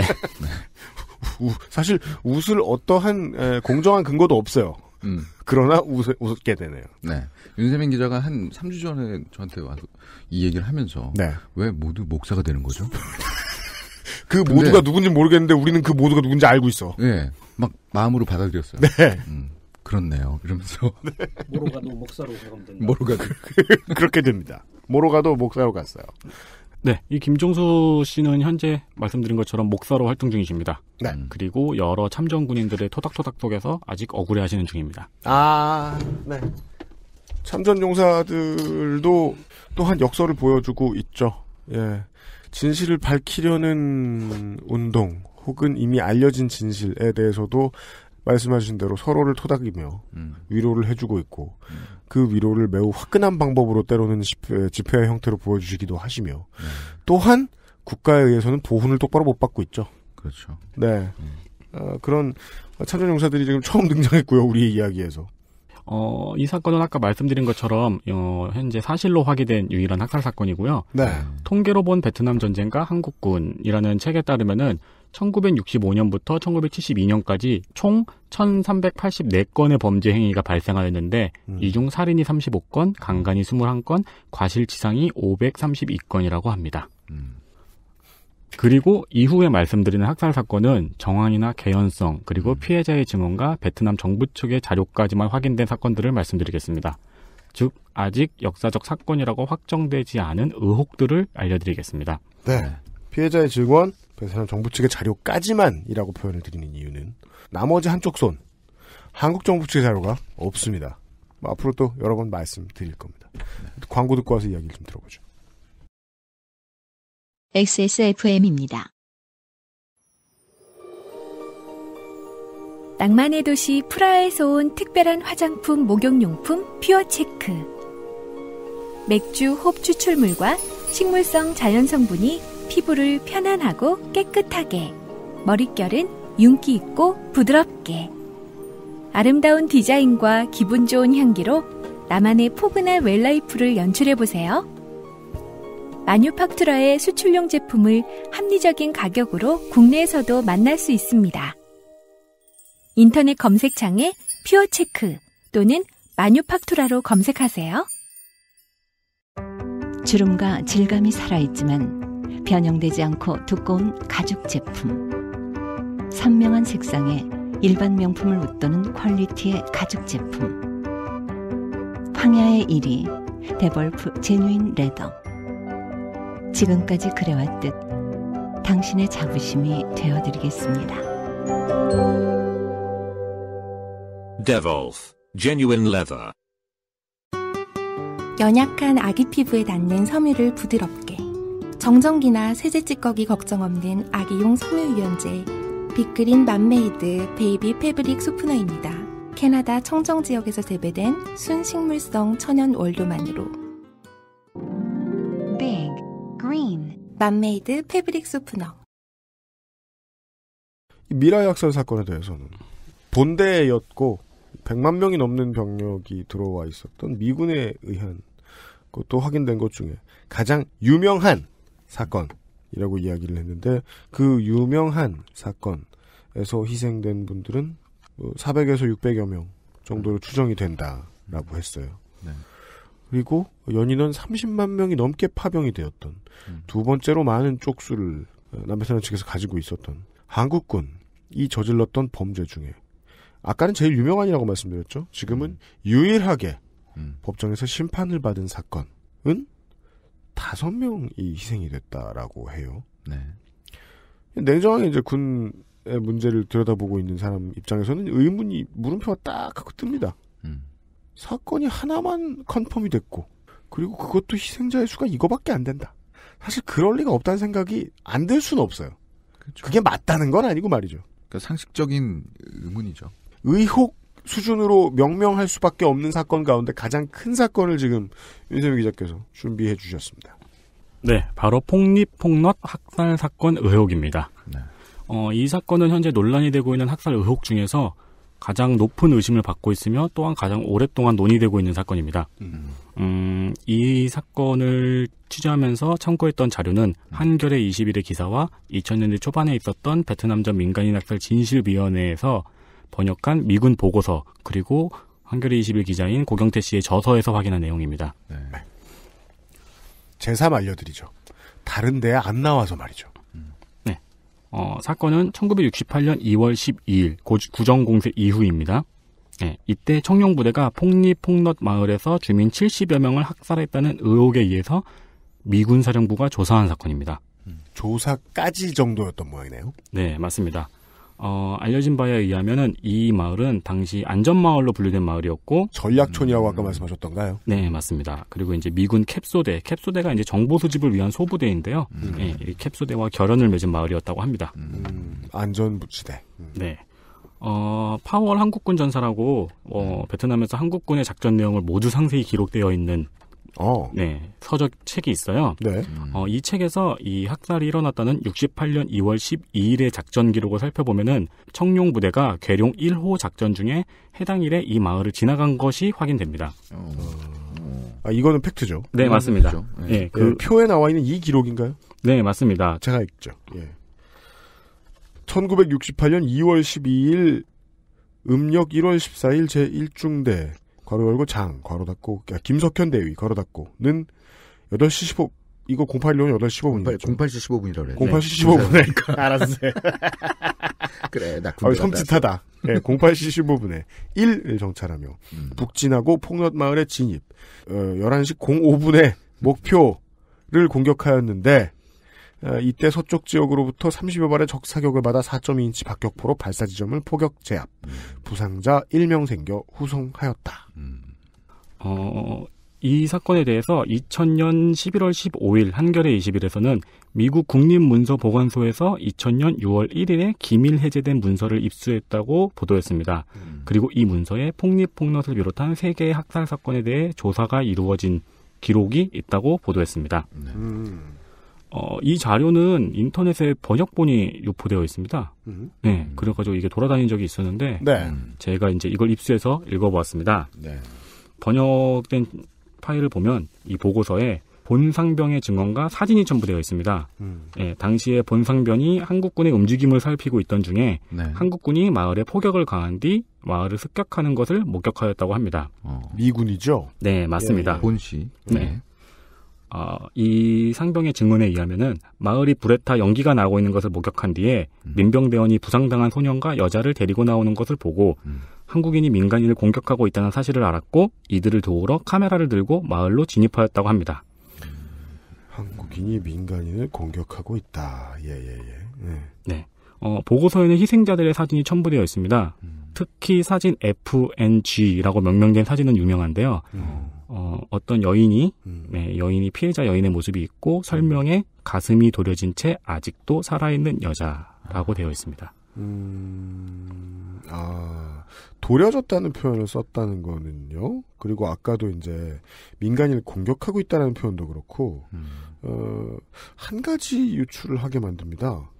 우, 사실 웃을 어떠한 에, 공정한 근거도 없어요. 음. 그러나 웃, 웃게 되네요. 네. 윤세민 기자가 한 3주 전에 저한테 와서 이 얘기를 하면서 네. 왜 모두 목사가 되는 거죠? 그 모두가 누군지 모르겠는데 우리는 그 모두가 누군지 알고 있어. 네. 막 마음으로 받아들였어요. 네. 음. 그렇네요. 이러면서 네. 모로 가도 목사로 가면 된다. 모로 가도 그, 그, 그렇게 됩니다. 모로 가도 목사로 갔어요. 네, 이 김종수 씨는 현재 말씀드린 것처럼 목사로 활동 중이십니다. 네. 음. 그리고 여러 참전 군인들의 토닥토닥 속에서 아직 억울해하시는 중입니다. 아, 네. 참전 용사들도 또한 역설을 보여주고 있죠. 예, 진실을 밝히려는 운동 혹은 이미 알려진 진실에 대해서도 말씀하신 대로 서로를 토닥이며 음. 위로를 해주고 있고 음. 그 위로를 매우 화끈한 방법으로 때로는 집회, 집회의 형태로 보여주시기도 하시며 음. 또한 국가에 의해서는 보훈을 똑바로 못 받고 있죠. 그렇죠. 네. 음. 어, 그런 참전용사들이 지금 처음 등장했고요. 우리 이야기에서. 어, 이 사건은 아까 말씀드린 것처럼 어, 현재 사실로 확인된 유일한 학살 사건이고요. 네. 음. 통계로 본 베트남 전쟁과 한국군이라는 책에 따르면은 1965년부터 1972년까지 총 1384건의 범죄 행위가 발생하였는데 음. 이중 살인이 35건, 강간이 21건, 과실치상이 532건이라고 합니다. 음. 그리고 이후에 말씀드리는 학살 사건은 정황이나 개연성 그리고 음. 피해자의 증언과 베트남 정부 측의 자료까지만 확인된 사건들을 말씀드리겠습니다. 즉 아직 역사적 사건이라고 확정되지 않은 의혹들을 알려드리겠습니다. 네. 피해자의 증언, 그래서 정부 측의 자료까지만이라고 표현을 드리는 이유는 나머지 한쪽 손 한국 정부 측의 자료가 없습니다. 뭐 앞으로 또 여러 번 말씀드릴 겁니다. 광고 듣고 와서 이야기를 좀 들어보죠. XSFM입니다. 낭만의 도시 프라하에서 온 특별한 화장품 목욕용품 퓨어 체크. 맥주 홉 추출물과 식물성 자연 성분이 피부를 편안하고 깨끗하게, 머릿결은 윤기 있고 부드럽게, 아름다운 디자인과 기분 좋은 향기로 나만의 포근한 웰라이프를 연출해보세요. 마뉴팍투라의 수출용 제품을 합리적인 가격으로 국내에서도 만날 수 있습니다. 인터넷 검색창에 퓨어체크 또는 마뉴팍투라로 검색하세요. 주름과 질감이 살아있지만 변형되지 않고 두꺼운 가죽 제품. 선명한 색상에 일반 명품을 웃도는 퀄리티의 가죽 제품. 황야의 1위, 데볼프 제뉴인 레더. 지금까지 그래왔듯 당신의 자부심이 되어드리겠습니다. Devolf, genuine leather. 연약한 아기 피부에 닿는 섬유를 부드럽게. 정전기나 세제 찌꺼기 걱정 없는 아기용 섬유유연제 빅그린 맘메이드 베이비 패브릭 소프너입니다. 캐나다 청정 지역에서 재배된 순식물성 천연 월료만으로 b 그린 맘메이드 패브릭 소프너 미라 약설 사건에 대해서는 본대였고 100만 명이 넘는 병력이 들어와 있었던 미군에 의한 것도 확인된 것 중에 가장 유명한 사건이라고 이야기를 했는데 그 유명한 사건에서 희생된 분들은 400에서 뭐 600여 명 정도로 네. 추정이 된다라고 했어요. 네. 그리고 연인은 30만 명이 넘게 파병이 되었던 음. 두 번째로 많은 쪽수를 남베트 측에서 가지고 있었던 한국군이 저질렀던 범죄 중에 아까는 제일 유명한이라고 말씀드렸죠. 지금은 음. 유일하게 음. 법정에서 심판을 받은 사건은 다섯 명이 희생이 됐다라고 해요. 네. 내정하 이제 군의 문제를 들여다보고 있는 사람 입장에서는 의문이 물음표가 딱 하고 뜹니다. 음. 사건이 하나만 컨펌이 됐고 그리고 그것도 희생자의 수가 이거밖에 안 된다. 사실 그럴 리가 없다는 생각이 안들 수는 없어요. 그렇죠. 그게 맞다는 건 아니고 말이죠. 그러니까 상식적인 의문이죠. 의혹 수준으로 명명할 수밖에 없는 사건 가운데 가장 큰 사건을 지금 윤세민 기자께서 준비해 주셨습니다. 네, 바로 폭립 폭넛 학살 사건 의혹입니다. 네. 어, 이 사건은 현재 논란이 되고 있는 학살 의혹 중에서 가장 높은 의심을 받고 있으며 또한 가장 오랫동안 논의되고 있는 사건입니다. 음, 음 이 사건을 취재하면서 참고했던 자료는 음. 한겨레 21의 기사와 2000년대 초반에 있었던 베트남전 민간인 학살 진실위원회에서 번역한 미군 보고서 그리고 한겨레 21 기자인 고경태 씨의 저서에서 확인한 내용입니다. 네. 제사 알려드리죠. 다른 데에 안 나와서 말이죠. 네. 어, 사건은 1968년 2월 12일 구정공세 이후입니다. 네, 이때 청룡부대가 폭립 폭넛 마을에서 주민 70여 명을 학살했다는 의혹에 의해서 미군 사령부가 조사한 사건입니다. 음, 조사까지 정도였던 모양이네요. 네, 맞습니다. 어, 알려진 바에 의하면은 이 마을은 당시 안전마을로 분류된 마을이었고 전략촌이라고 아까 음. 말씀하셨던가요? 네, 맞습니다. 그리고 이제 미군 캡소대, 캡소대가 이제 정보 수집을 위한 소부대인데요. 음. 네, 이 캡소대와 결연을 맺은 마을이었다고 합니다. 음, 안전부지대. 음. 네. 어, 파월 한국군 전사라고 어, 베트남에서 한국군의 작전 내용을 모두 상세히 기록되어 있는 어. 네, 서적 책이 있어요. 네. 음. 어, 이 책에서 이 학살이 일어났다는 68년 2월 12일의 작전 기록을 살펴보면은 청룡 부대가 괴룡 1호 작전 중에 해당 일에 이 마을을 지나간 것이 확인됩니다. 어. 아, 이거는 팩트죠. 네, 맞습니다. 팩트죠. 네. 네, 그, 그 표에 나와 있는 이 기록인가요? 네, 맞습니다. 제가 읽죠. 예. 1968년 2월 12일 음력 1월 14일 제1중대 괄호 열고 장, 괄호 닫고, 야, 김석현 대위, 괄호 닫고는 8시 15, 이거 0 8 1 8시 15분이죠. 08시 15분이라고 그래. 08시 15분에. 네. 알았어요. 그래, 나 군대 아, 섬찟하다. 네, 08시 15분에 1 정찰하며 음. 북진하고 폭력마을에 진입. 어, 11시 05분에 목표를 공격하였는데 어, 이때 서쪽 지역으로부터 30여 발의 적사격을 받아 4.2인치 박격포로 발사 지점을 포격 제압. 음. 부상자 1명 생겨 후송하였다. 음. 어, 이 사건에 대해서 2000년 11월 15일 한겨레 20일에서는 미국 국립문서보관소에서 2000년 6월 1일에 기밀 해제된 문서를 입수했다고 보도했습니다. 음. 그리고 이 문서에 폭립 폭럿을 비롯한 세개의 학살 사건에 대해 조사가 이루어진 기록이 있다고 보도했습니다. 음. 어, 이 자료는 인터넷에 번역본이 유포되어 있습니다. 음. 네, 그래가지고 이게 돌아다닌 적이 있었는데 네. 제가 이제 이걸 입수해서 읽어보았습니다. 네. 번역된 파일을 보면 이 보고서에 본상병의 증언과 사진이 첨부되어 있습니다. 음. 네, 당시에 본상병이 한국군의 움직임을 살피고 있던 중에 네. 한국군이 마을에 포격을 가한 뒤 마을을 습격하는 것을 목격하였다고 합니다. 어. 미군이죠? 네, 맞습니다. 예, 예. 본시. 네. 네. 어, 이 상병의 증언에 의하면은 마을이 불에 타 연기가 나고 있는 것을 목격한 뒤에 음. 민병 대원이 부상당한 소년과 여자를 데리고 나오는 것을 보고 음. 한국인이 민간인을 공격하고 있다는 사실을 알았고 이들을 도우러 카메라를 들고 마을로 진입하였다고 합니다. 한국인이 민간인을 공격하고 있다. 예예예. 예, 예. 네. 네. 어, 보고서에는 희생자들의 사진이 첨부되어 있습니다. 음. 특히 사진 FNG라고 명명된 사진은 유명한데요. 음. 어, 어떤 여인이 음. 네, 여인이 피해자 여인의 모습이 있고 설명에 가슴이 도려진 채 아직도 살아있는 여자라고 아. 되어 있습니다. 음, 아 도려졌다는 표현을 썼다는 거는요. 그리고 아까도 이제 민간인을 공격하고 있다는 표현도 그렇고 음. 어, 한 가지 유출을 하게 만듭니다.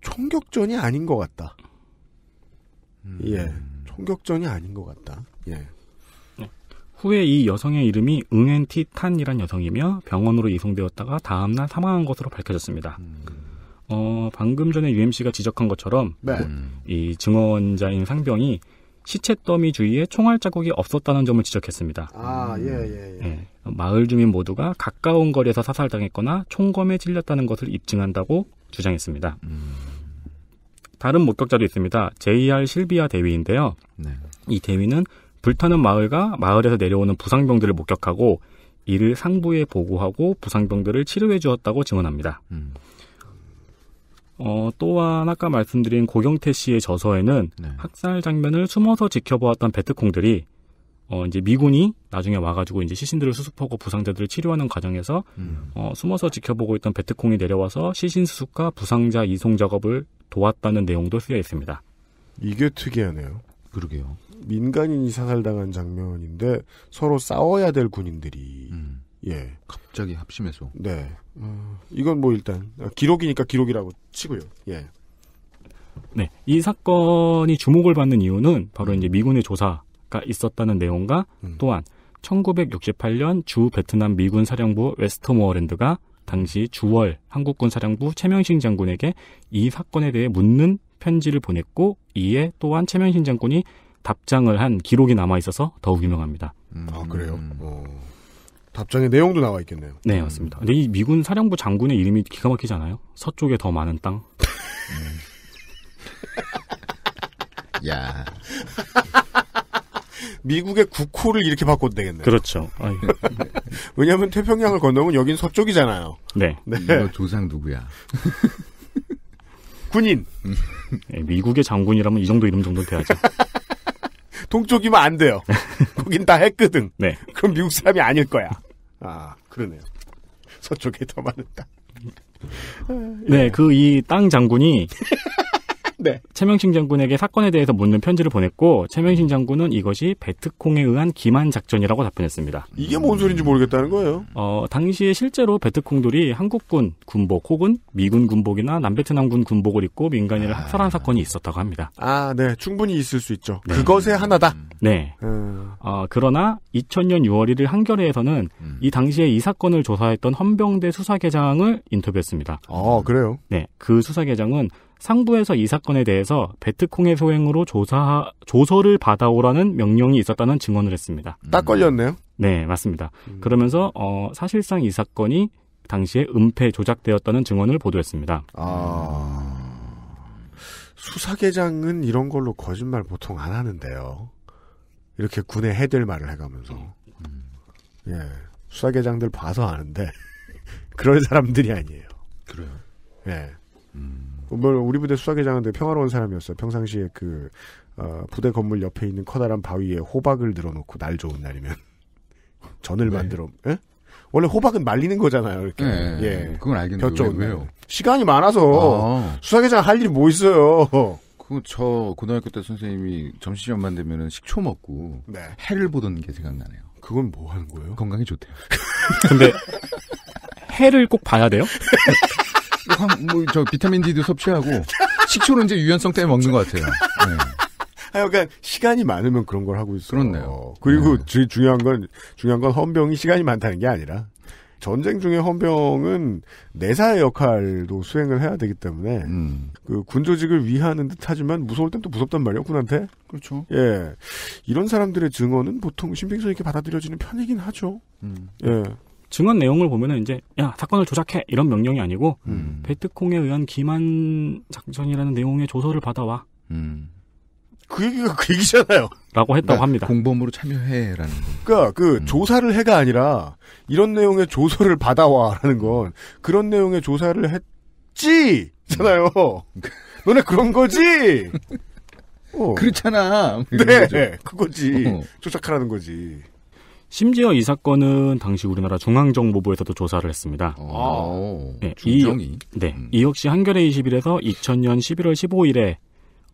총격전이 아닌 것 같다. 음. 예, 총격전이 아닌 것 같다. 예. 후에 이 여성의 이름이 응엔티 탄이란 여성이며 병원으로 이송되었다가 다음날 사망한 것으로 밝혀졌습니다. 음. 어, 방금 전에 UMC가 지적한 것처럼 네. 뭐 이 증언자인 상병이 시체 더미 주위에 총알 자국이 없었다는 점을 지적했습니다. 아, 예, 예, 예. 예. 마을 주민 모두가 가까운 거리에서 사살당했거나 총검에 찔렸다는 것을 입증한다고 주장했습니다. 음. 다른 목격자도 있습니다. JR 실비아 대위인데요. 네. 이 대위는 불타는 마을과 마을에서 내려오는 부상병들을 목격하고 이를 상부에 보고하고 부상병들을 치료해 주었다고 증언합니다. 음. 어, 또한 아까 말씀드린 고경태 씨의 저서에는 네. 학살 장면을 숨어서 지켜보았던 베트콩들이 어, 이제 미군이 나중에 와가지고 이제 시신들을 수습하고 부상자들을 치료하는 과정에서 음. 어, 숨어서 지켜보고 있던 베트콩이 내려와서 시신 수습과 부상자 이송 작업을 도왔다는 내용도 쓰여 있습니다. 이게 특이하네요. 그러게요. 민간인이 사살당한 장면인데 서로 싸워야 될 군인들이 음. 예 갑자기 합심해서 네 어, 이건 뭐 일단 아, 기록이니까 기록이라고 치고요 예. 네, 이 사건이 주목을 받는 이유는 바로 이제 미군의 조사가 있었다는 내용과 음. 또한 1968년 주 베트남 미군 사령부 웨스터모어랜드가 당시 주월 한국군 사령부 최명신 장군에게 이 사건에 대해 묻는 편지를 보냈고 이에 또한 최명신 장군이 답장을 한 기록이 남아 있어서 더욱 유명합니다. 음. 아 그래요? 음. 어. 답장의 내용도 나와 있겠네요. 네 맞습니다. 근데 이 미군 사령부 장군의 이름이 기가 막히잖아요. 서쪽에 더 많은 땅. 음. 야. 미국의 국호를 이렇게 바꿔도 되겠네요. 그렇죠. 왜냐하면 태평양을 건너면 여긴 서쪽이잖아요. 네. 네. 이거 조상 누구야? 군인. 네, 미국의 장군이라면 이 정도 이름 정도 돼야죠. 동쪽이면 안 돼요. 거긴 다 했거든. 네. 그럼 미국 사람이 아닐 거야. 아, 그러네요. 서쪽에 더 많은가. 네, 그 이 땅 장군이 네. 최명신 장군에게 사건에 대해서 묻는 편지를 보냈고 최명신 장군은 이것이 베트콩에 의한 기만 작전이라고 답변했습니다. 이게 뭔소린지 모르겠다는 거예요. 어, 당시에 실제로 베트콩들이 한국군 군복 혹은 미군 군복이나 남베트남군 군복을 입고 민간인을 아. 학살한 사건이 있었다고 합니다. 아, 네. 충분히 있을 수 있죠. 네. 그것의 하나다. 음. 네. 음... 어, 그러나 2000년 6월 1일 한겨레에서는 음... 이 당시에 이 사건을 조사했던 헌병대 수사계장을 인터뷰했습니다. 아, 그래요? 네. 그 수사계장은 상부에서 이 사건에 대해서 베트콩의 소행으로 조사 조서를 받아오라는 명령이 있었다는 증언을 했습니다. 음. 딱 걸렸네요. 네, 맞습니다. 음. 그러면서 어, 사실상 이 사건이 당시에 은폐 조작되었다는 증언을 보도했습니다. 아. 수사계장은 이런 걸로 거짓말 보통 안 하는데요. 이렇게 군에 해댈 말을 해가면서. 음. 예. 수사계장들 봐서 아는데, 그럴 사람들이 아니에요. 그래요? 예. 음. 물론 뭐, 우리 부대 수사계장한테 평화로운 사람이었어요. 평상시에 그 어, 부대 건물 옆에 있는 커다란 바위에 호박을 늘어놓고 날 좋은 날이면 전을 네. 만들어. 예? 원래 호박은 말리는 거잖아요. 이렇게. 네, 예. 그건 알겠는데 왜, 왜요? 시간이 많아서 아. 수사계장 할 일이 뭐 있어요. 그저 고등학교 때 선생님이 점심시간만 되면 식초 먹고 네. 해를 보던 게 생각나네요. 그건 뭐 하는 거예요? 건강에 좋대요. 근데 해를 꼭 봐야 돼요? 뭐저 비타민 D도 섭취하고 식초는 이제 유연성 때문에 먹는 것 같아요. 네. 하여간 그러니까 시간이 많으면 그런 걸 하고 있어요. 그렇네요. 그리고 네. 제일 중요한 건 중요한 건 헌병이 시간이 많다는 게 아니라 전쟁 중에 헌병은 내사의 역할도 수행을 해야 되기 때문에 음. 그 군조직을 위하는 듯하지만 무서울 땐 또 무섭단 말이에요 군한테. 그렇죠. 예, 이런 사람들의 증언은 보통 신빙성 있게 받아들여지는 편이긴 하죠. 음. 예, 증언 내용을 보면은 이제 야 사건을 조작해 이런 명령이 아니고 음. 베트콩에 의한 기만 작전이라는 내용의 조서를 받아와. 음. 그 얘기가 그 얘기잖아요. 라고 했다고 그러니까 합니다. 공범으로 참여해라는 그러니까 그 음. 조사를 해가 아니라 이런 내용의 조서를 받아와라는 건 그런 내용의 조사를 했지잖아요. 너네 그런 거지. 어. 그렇잖아. 뭐 네, 거죠. 그거지. 어. 조작하라는 거지. 심지어 이 사건은 당시 우리나라 중앙정보부에서도 조사를 했습니다. 오, 어. 아, 네, 중정이. 이, 네, 음. 이 역시 한겨레 21에서 2000년 11월 15일에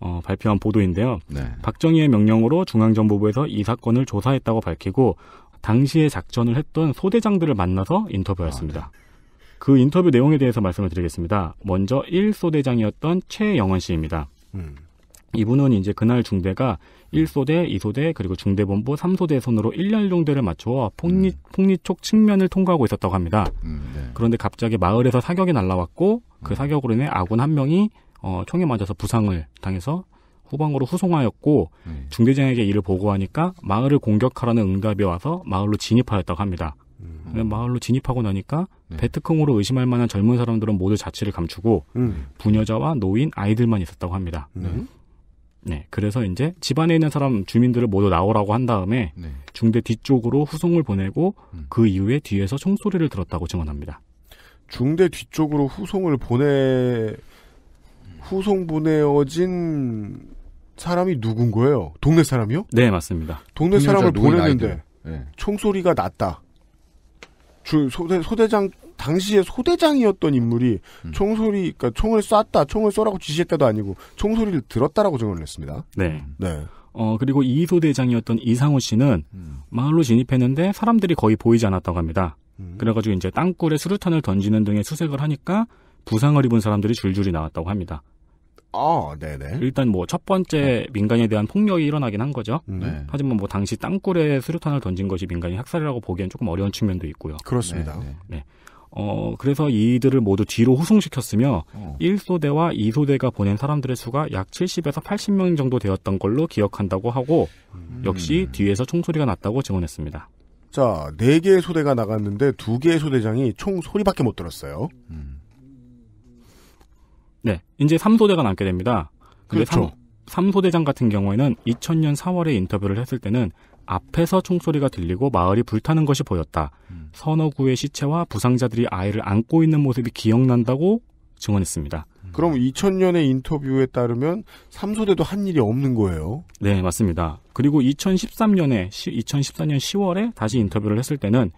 어, 발표한 보도인데요. 네. 박정희의 명령으로 중앙정보부에서 이 사건을 조사했다고 밝히고 당시에 작전을 했던 소대장들을 만나서 인터뷰했습니다. 아, 네. 그 인터뷰 내용에 대해서 말씀을 드리겠습니다. 먼저 1소대장이었던 최영원 씨입니다. 음. 이분은 이제 그날 중대가 1소대, 2소대, 그리고 중대본부 3소대 선으로 1년 정도를 맞추어 폭리, 음. 폭리촉 측면을 통과하고 있었다고 합니다. 음, 네. 그런데 갑자기 마을에서 사격이 날라왔고 그 음. 사격으로 인해 아군 한 명이 어, 총에 맞아서 부상을 당해서 후방으로 후송하였고 음. 중대장에게 이를 보고하니까 마을을 공격하라는 응답이 와서 마을로 진입하였다고 합니다. 음. 마을로 진입하고 나니까 네. 베트콩으로 의심할 만한 젊은 사람들은 모두 자취를 감추고 음. 부녀자와 노인 아이들만 있었다고 합니다. 네. 네, 그래서 이제 집안에 있는 사람 주민들을 모두 나오라고 한 다음에 네. 중대 뒤쪽으로 후송을 보내고 음. 그 이후에 뒤에서 총소리를 들었다고 증언합니다. 중대 뒤쪽으로 후송을 보내 후송 보내어진 사람이 누군 거예요? 동네 사람이요? 네, 맞습니다. 동네 사람을 보냈는데 네. 총소리가 났다. 주, 소대, 소대장 당시에 소대장이었던 인물이 음. 총소리, 그러니까 총을 쐈다, 총을 쏘라고 지시했다도 아니고 총소리를 들었다라고 증언을 했습니다. 네. 네. 어, 그리고 이소대장이었던 이상호 씨는 음. 마을로 진입했는데 사람들이 거의 보이지 않았다고 합니다. 음. 그래가지고 이제 땅굴에 수류탄을 던지는 등의 수색을 하니까 부상을 입은 사람들이 줄줄이 나왔다고 합니다. 아, 네네. 일단 뭐 첫 번째 네. 민간에 대한 폭력이 일어나긴 한 거죠. 음. 네. 네. 하지만 뭐 당시 땅굴에 수류탄을 던진 것이 민간이 학살이라고 보기엔 조금 어려운 측면도 있고요. 그렇습니다. 네. 네. 어, 그래서 이들을 모두 뒤로 후송시켰으며 어. 1소대와 2소대가 보낸 사람들의 수가 약 70에서 80명 정도 되었던 걸로 기억한다고 하고 음. 역시 음. 뒤에서 총소리가 났다고 증언했습니다. 자, 4개의 소대가 나갔는데 2개의 소대장이 총 소리밖에 못 들었어요. 음. 네, 이제 3소대가 남게 됩니다. 그렇죠. 3, 3소대장 같은 경우에는 2000년 4월에 인터뷰를 했을 때는 앞에서 총소리가 들리고 마을이 불타는 것이 보였다. 음. 서너 구의 시체와 부상자들이 아이를 안고 있는 모습이 기억난다고 증언했습니다. 음. 그럼 2000년의 인터뷰에 따르면 삼소대도 한 일이 없는 거예요? 네, 맞습니다. 그리고 2013년에 2014년 10월에 다시 인터뷰를 했을 때는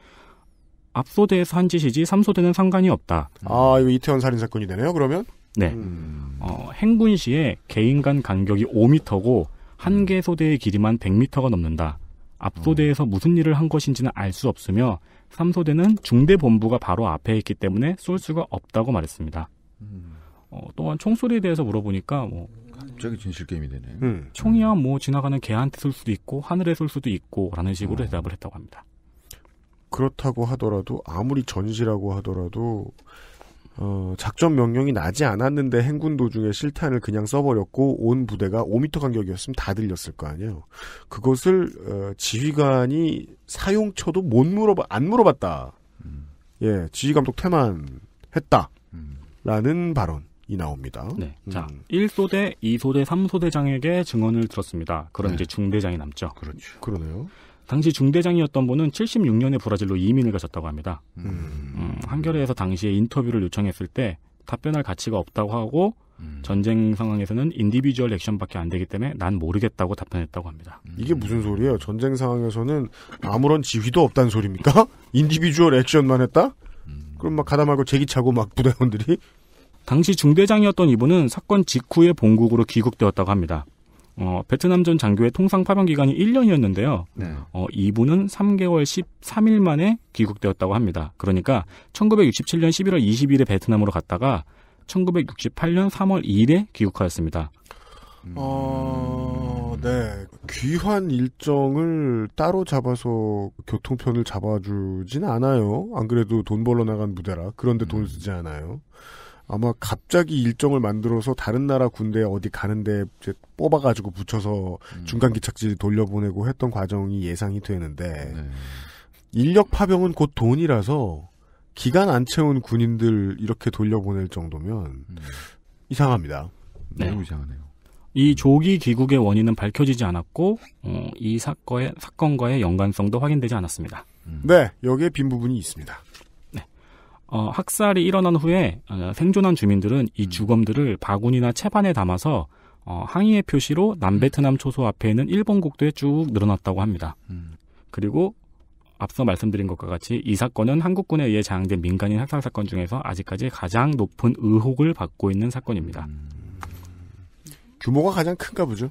앞소대에서 한 짓이지 삼소대는 상관이 없다. 아, 이거 이태원 살인 사건이 되네요. 그러면? 네. 음. 어, 행군 시에 개인 간 간격이 5m고 한개 음. 소대의 길이만 100m가 넘는다. 압소대에서 무슨 일을 한 것인지는 알 수 없으며 삼소대는 중대본부가 바로 앞에 있기 때문에 쏠 수가 없다고 말했습니다. 어, 또한 총소리에 대해서 물어보니까 뭐 갑자기 진실 게임이 되네. 음. 총이야 뭐 지나가는 개한테 쏠 수도 있고 하늘에 쏠 수도 있고라는 식으로 어. 대답을 했다고 합니다. 그렇다고 하더라도 아무리 전시라고 하더라도 어, 작전 명령이 나지 않았는데 행군 도중에 실탄을 그냥 써버렸고 온 부대가 5미터 간격이었으면 다 들렸을 거 아니에요. 그것을 어, 지휘관이 사용처도 못 물어봐 안 물어봤다. 음. 예, 지휘 감독 태만 했다. 음. 라는 발언이 나옵니다. 네. 음. 자, 1소대, 2소대, 3소대장에게 증언을 들었습니다. 그럼 네. 이제 중대장이 남죠. 그렇죠. 그러네요. 당시 중대장이었던 분은 76년에 브라질로 이민을 가셨다고 합니다. 음. 음, 한겨레에서 당시에 인터뷰를 요청했을 때 답변할 가치가 없다고 하고 음. 전쟁 상황에서는 인디비주얼 액션밖에 안 되기 때문에 난 모르겠다고 답변했다고 합니다. 음. 이게 무슨 소리예요? 전쟁 상황에서는 아무런 지휘도 없다는 소리입니까? 인디비주얼 액션만 했다? 음. 그럼 막 가다 말고 제기 차고 막 부대원들이 당시 중대장이었던 이분은 사건 직후에 본국으로 귀국되었다고 합니다. 어, 베트남 전 장교의 통상 파병 기간이 1년이었는데요. 네. 어, 이분은 3개월 13일 만에 귀국되었다고 합니다. 그러니까 1967년 11월 20일에 베트남으로 갔다가 1968년 3월 2일에 귀국하였습니다. 음... 어, 네. 귀환 일정을 따로 잡아서 교통편을 잡아주진 않아요. 안 그래도 돈 벌러 나간 무대라. 그런데 음... 돈 쓰지 않아요. 아마 갑자기 일정을 만들어서 다른 나라 군대 어디 가는데 이제 뽑아가지고 붙여서 음. 중간 기착지 돌려보내고 했던 과정이 예상이 되는데 네. 인력 파병은 곧 돈이라서 기간 안 채운 군인들 이렇게 돌려보낼 정도면 음. 이상합니다. 네. 매우 이상하네요. 이 조기 귀국의 원인은 밝혀지지 않았고 어, 이 사건의 사건과의 연관성도 확인되지 않았습니다. 음. 네, 여기에 빈 부분이 있습니다. 어, 학살이 일어난 후에 어, 생존한 주민들은 이 음. 주검들을 바구니나 채반에 담아서 어, 항의의 표시로 남베트남 음. 초소 앞에 있는 일본 국도에 쭉 늘어났다고 합니다. 음. 그리고 앞서 말씀드린 것과 같이 이 사건은 한국군에 의해 장악된 민간인 학살 사건 중에서 아직까지 가장 높은 의혹을 받고 있는 사건입니다. 음. 규모가 가장 큰가 보죠.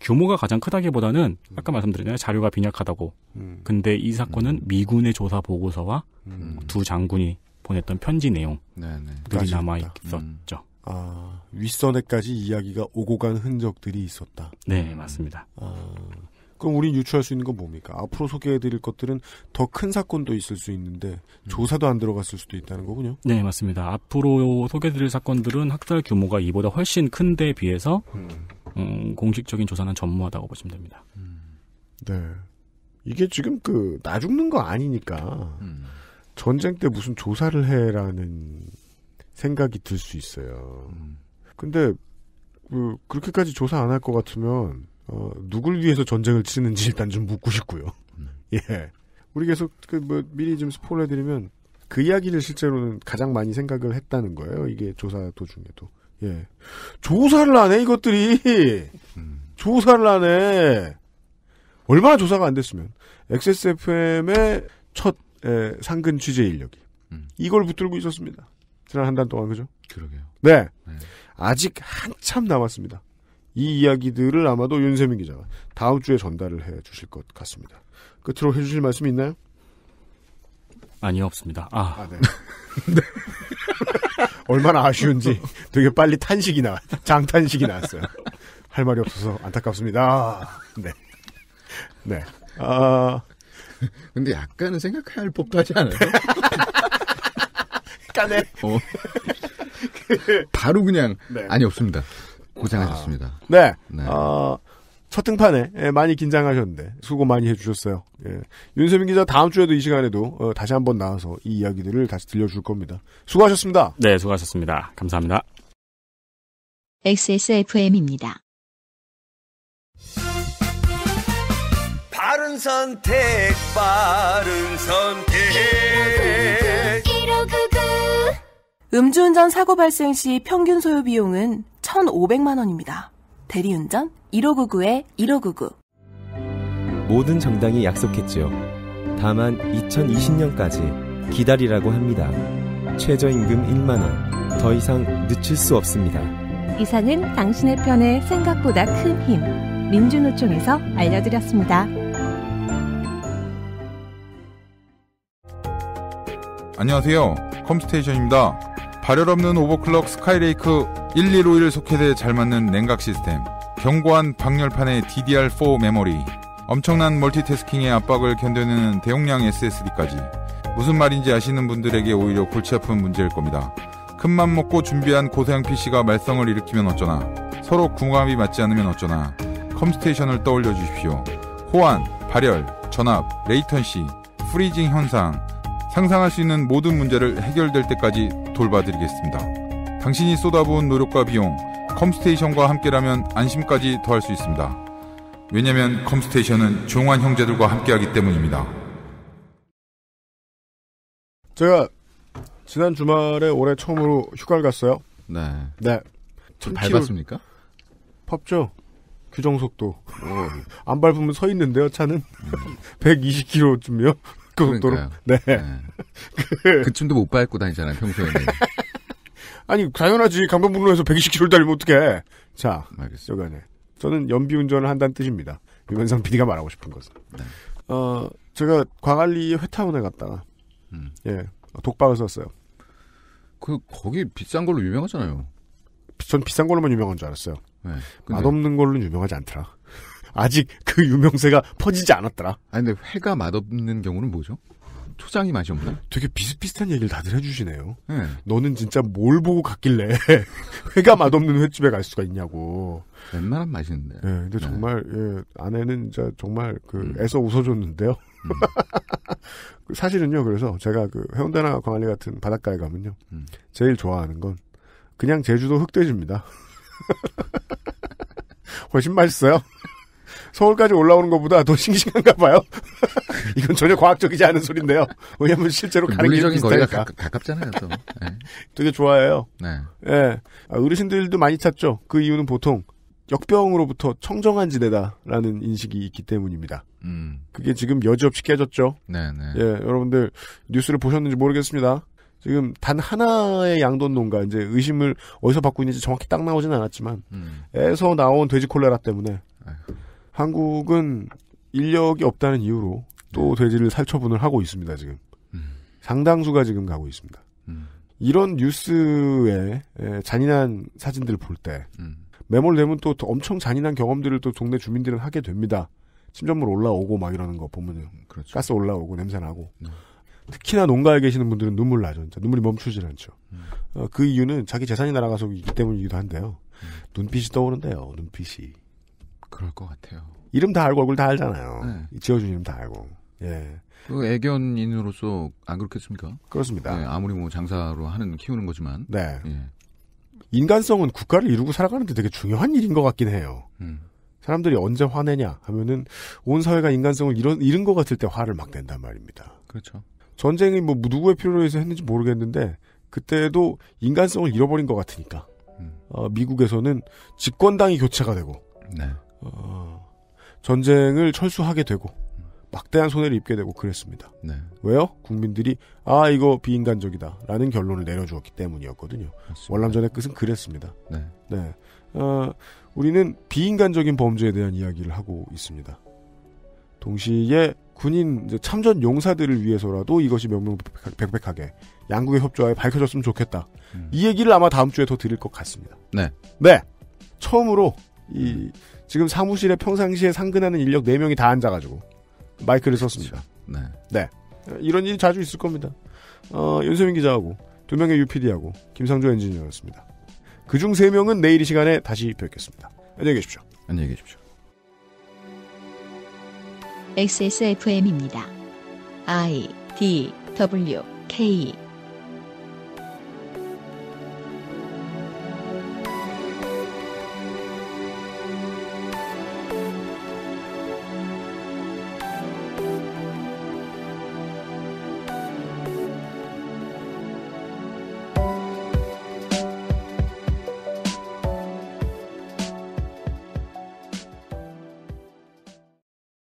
규모가 가장 크다기보다는 아까 말씀드렸잖아요 자료가 빈약하다고. 음. 근데 이 사건은 음. 미군의 조사 보고서와 음. 두 장군이 보냈던 편지 내용들이 남아 있었죠. 음. 아 윗선에까지 이야기가 오고 간 흔적들이 있었다. 네 맞습니다. 아, 그럼 우린 유추할 수 있는 건 뭡니까? 앞으로 소개해드릴 것들은 더 큰 사건도 있을 수 있는데 음. 조사도 안 들어갔을 수도 있다는 거군요. 네 맞습니다. 앞으로 소개해드릴 사건들은 학살 규모가 이보다 훨씬 큰 데 비해서 음. 음, 공식적인 조사는 전무하다고 보시면 됩니다. 음. 네. 이게 지금 그, 나 죽는 거 아니니까, 음. 전쟁 때 무슨 조사를 해라는 생각이 들 수 있어요. 근데, 그, 그렇게까지 조사 안 할 것 같으면, 어, 누굴 위해서 전쟁을 치는지 일단 좀 묻고 싶고요. 예. 우리 계속, 그, 뭐, 미리 좀 스포를 해드리면, 그 이야기를 실제로는 가장 많이 생각을 했다는 거예요. 이게 조사 도중에도. 예. 조사를 하네, 이것들이. 조사를 하네. 얼마나 조사가 안 됐으면. XSFM의 첫 에, 상근 취재 인력이. 음. 이걸 붙들고 있었습니다. 지난 한 달 동안, 그죠? 그러게요. 네. 네. 아직 한참 남았습니다. 이 이야기들을 아마도 윤세민 기자가 다음 주에 전달을 해 주실 것 같습니다. 끝으로 해 주실 말씀이 있나요? 아니요, 없습니다. 아. 아 네. 네. 얼마나 아쉬운지 되게 빨리 탄식이 나 장탄식이 나왔어요. 할 말이 없어서 안타깝습니다. 네. 네. 아 근데 약간은 생각해야 할 법도 하지 않아요? 까네. 어. 바로 그냥 네. 아니 없습니다. 고생하셨습니다. 아, 네. 네. 어, 첫 등판에 예, 많이 긴장하셨는데 수고 많이 해주셨어요. 예. 윤세민 기자 다음 주에도 이 시간에도 어, 다시 한번 나와서 이 이야기들을 다시 들려줄 겁니다. 수고하셨습니다. 네, 수고하셨습니다. 감사합니다. XSFM입니다. 바른 선택, 바른 선택. 음주운전 사고 발생 시 평균 소요 비용은 1,500만 원입니다. 대리운전 1599-1599 모든 정당이 약속했지 다만 2020년까지 기다리라고 합니다. 최저임금 1만원. 더 이상 늦출 수 없습니다. 이상은 당신의 편에 생각보다 큰 힘. 민주노총에서 알려드렸습니다. 안녕하세요. 컴스테이션입니다. 발열 없는 오버클럭 스카이레이크 1151 소켓에 잘 맞는 냉각 시스템. 견고한 박렬판의 DDR4 메모리, 엄청난 멀티태스킹의 압박을 견뎌내는 대용량 SSD까지 무슨 말인지 아시는 분들에게 오히려 골치 아픈 문제일 겁니다. 큰 맘 먹고 준비한 고사양 PC가 말썽을 일으키면 어쩌나 서로 궁합이 맞지 않으면 어쩌나 컴스테이션을 떠올려 주십시오. 호환, 발열, 전압, 레이턴시, 프리징 현상 상상할 수 있는 모든 문제를 해결될 때까지 돌봐드리겠습니다. 당신이 쏟아부은 노력과 비용 컴스테이션과 함께라면 안심까지 더할 수 있습니다. 왜냐면 컴스테이션은 종환 형제들과 함께하기 때문입니다. 제가 지난 주말에 올해 처음으로 휴가를 갔어요. 네. 네. 좀 밟았습니까? 밟죠. 규정 속도. 안 밟으면 서 있는데요, 차는. 음. 120km쯤이요. 그정도로 네. 네. 그 그쯤도 못 밟고 다니잖아요, 평소에는. 아니 당연하지 강변북로에서 120km를 달리면 어떡해. 자, 알겠습니 여간에 저는 연비 운전을 한다는 뜻입니다. 유면상 PD가 말하고 싶은 것은. 네. 어, 제가 광안리 회타운에 갔다가 음. 예 독박을 썼어요. 그 거기 비싼 걸로 유명하잖아요. 전 비싼 걸로만 유명한 줄 알았어요. 네, 근데... 맛없는 걸로는 유명하지 않더라. 아직 그 유명세가 퍼지지 않았더라. 아니 근데 회가 맛없는 경우는 뭐죠? 초장이 맛이 없나? 되게 비슷비슷한 얘기를 다들 해주시네요. 네. 너는 진짜 뭘 보고 갔길래 회가 맛없는 횟집에 갈 수가 있냐고. 웬만한 맛있는데. 네, 근데 네. 정말 예, 아내는 진짜 정말 그 음. 애써 웃어줬는데요. 음. 그 사실은요. 그래서 제가 그 해운대나 광안리 같은 바닷가에 가면요. 음. 제일 좋아하는 건 그냥 제주도 흑돼지입니다. 훨씬 맛있어요. 서울까지 올라오는 것보다 더 싱싱한가 봐요. 이건 전혀 과학적이지 않은 소리인데요 왜냐면 실제로 가는 길이 비니까 거리가 가, 깝잖아요 또. 네. 되게 좋아해요. 네. 예. 아, 어르신들도 많이 찾죠. 그 이유는 보통 역병으로부터 청정한 지대다라는 인식이 있기 때문입니다. 음. 그게 지금 여지없이 깨졌죠. 네, 네. 예, 여러분들 뉴스를 보셨는지 모르겠습니다. 지금 단 하나의 양돈 농가 이제 의심을 어디서 받고 있는지 정확히 딱 나오진 않았지만 음. 에서 나온 돼지 콜레라 때문에 아이 한국은 인력이 없다는 이유로 또 네. 돼지를 살처분을 하고 있습니다, 지금. 음. 상당수가 지금 가고 있습니다. 음. 이런 뉴스에 잔인한 사진들을 볼 때, 음. 매몰되면 또 엄청 잔인한 경험들을 또 동네 주민들은 하게 됩니다. 침전물 올라오고 막 이러는 거 보면요. 음, 그렇죠. 가스 올라오고 냄새 나고. 네. 특히나 농가에 계시는 분들은 눈물 나죠. 진짜. 눈물이 멈추질 않죠. 음. 어, 그 이유는 자기 재산이 날아가서 있기 때문이기도 한데요. 음. 눈빛이 떠오른대요. 눈빛이. 그럴 것 같아요. 이름 다 알고 얼굴 다 알잖아요. 네. 지어준 이름 다 알고. 예. 그 애견인으로서 안 그렇겠습니까? 그렇습니다. 네, 아무리 뭐 장사로 하는 키우는 거지만. 네. 예. 인간성은 국가를 이루고 살아가는데 되게 중요한 일인 것 같긴 해요. 음. 사람들이 언제 화내냐 하면은 온 사회가 인간성을 잃은, 잃은 것 같을 때 화를 막 낸단 말입니다. 그렇죠. 전쟁이 뭐 누구의 필요로 해서 했는지 모르겠는데 그때도 인간성을 잃어버린 것 같으니까 음. 어, 미국에서는 집권당이 교체가 되고 네. 어, 전쟁을 철수하게 되고 막대한 손해를 입게 되고 그랬습니다. 네. 왜요? 국민들이 아 이거 비인간적이다라는 결론을 내려주었기 때문이었거든요. 맞습니다. 월남전의 끝은 그랬습니다. 네. 네. 어, 우리는 비인간적인 범죄에 대한 이야기를 하고 있습니다. 동시에 군인 참전 용사들을 위해서라도 이것이 명명백백하게 양국의 협조하에 밝혀졌으면 좋겠다. 음. 이 얘기를 아마 다음 주에 더 드릴 것 같습니다. 네. 네. 처음으로 이 음. 지금 사무실에 평상시에 상근하는 인력 4명이 다 앉아가지고 마이크를 그렇죠. 썼습니다. 네. 네. 이런 일이 자주 있을 겁니다. 어, 윤세민 기자하고 두 명의 UPD하고 김상조 엔지니어였습니다. 그 중 세 명은 내일 이 시간에 다시 뵙겠습니다. 안녕히 계십시오. 안녕히 계십시오. XSFM입니다. I D W K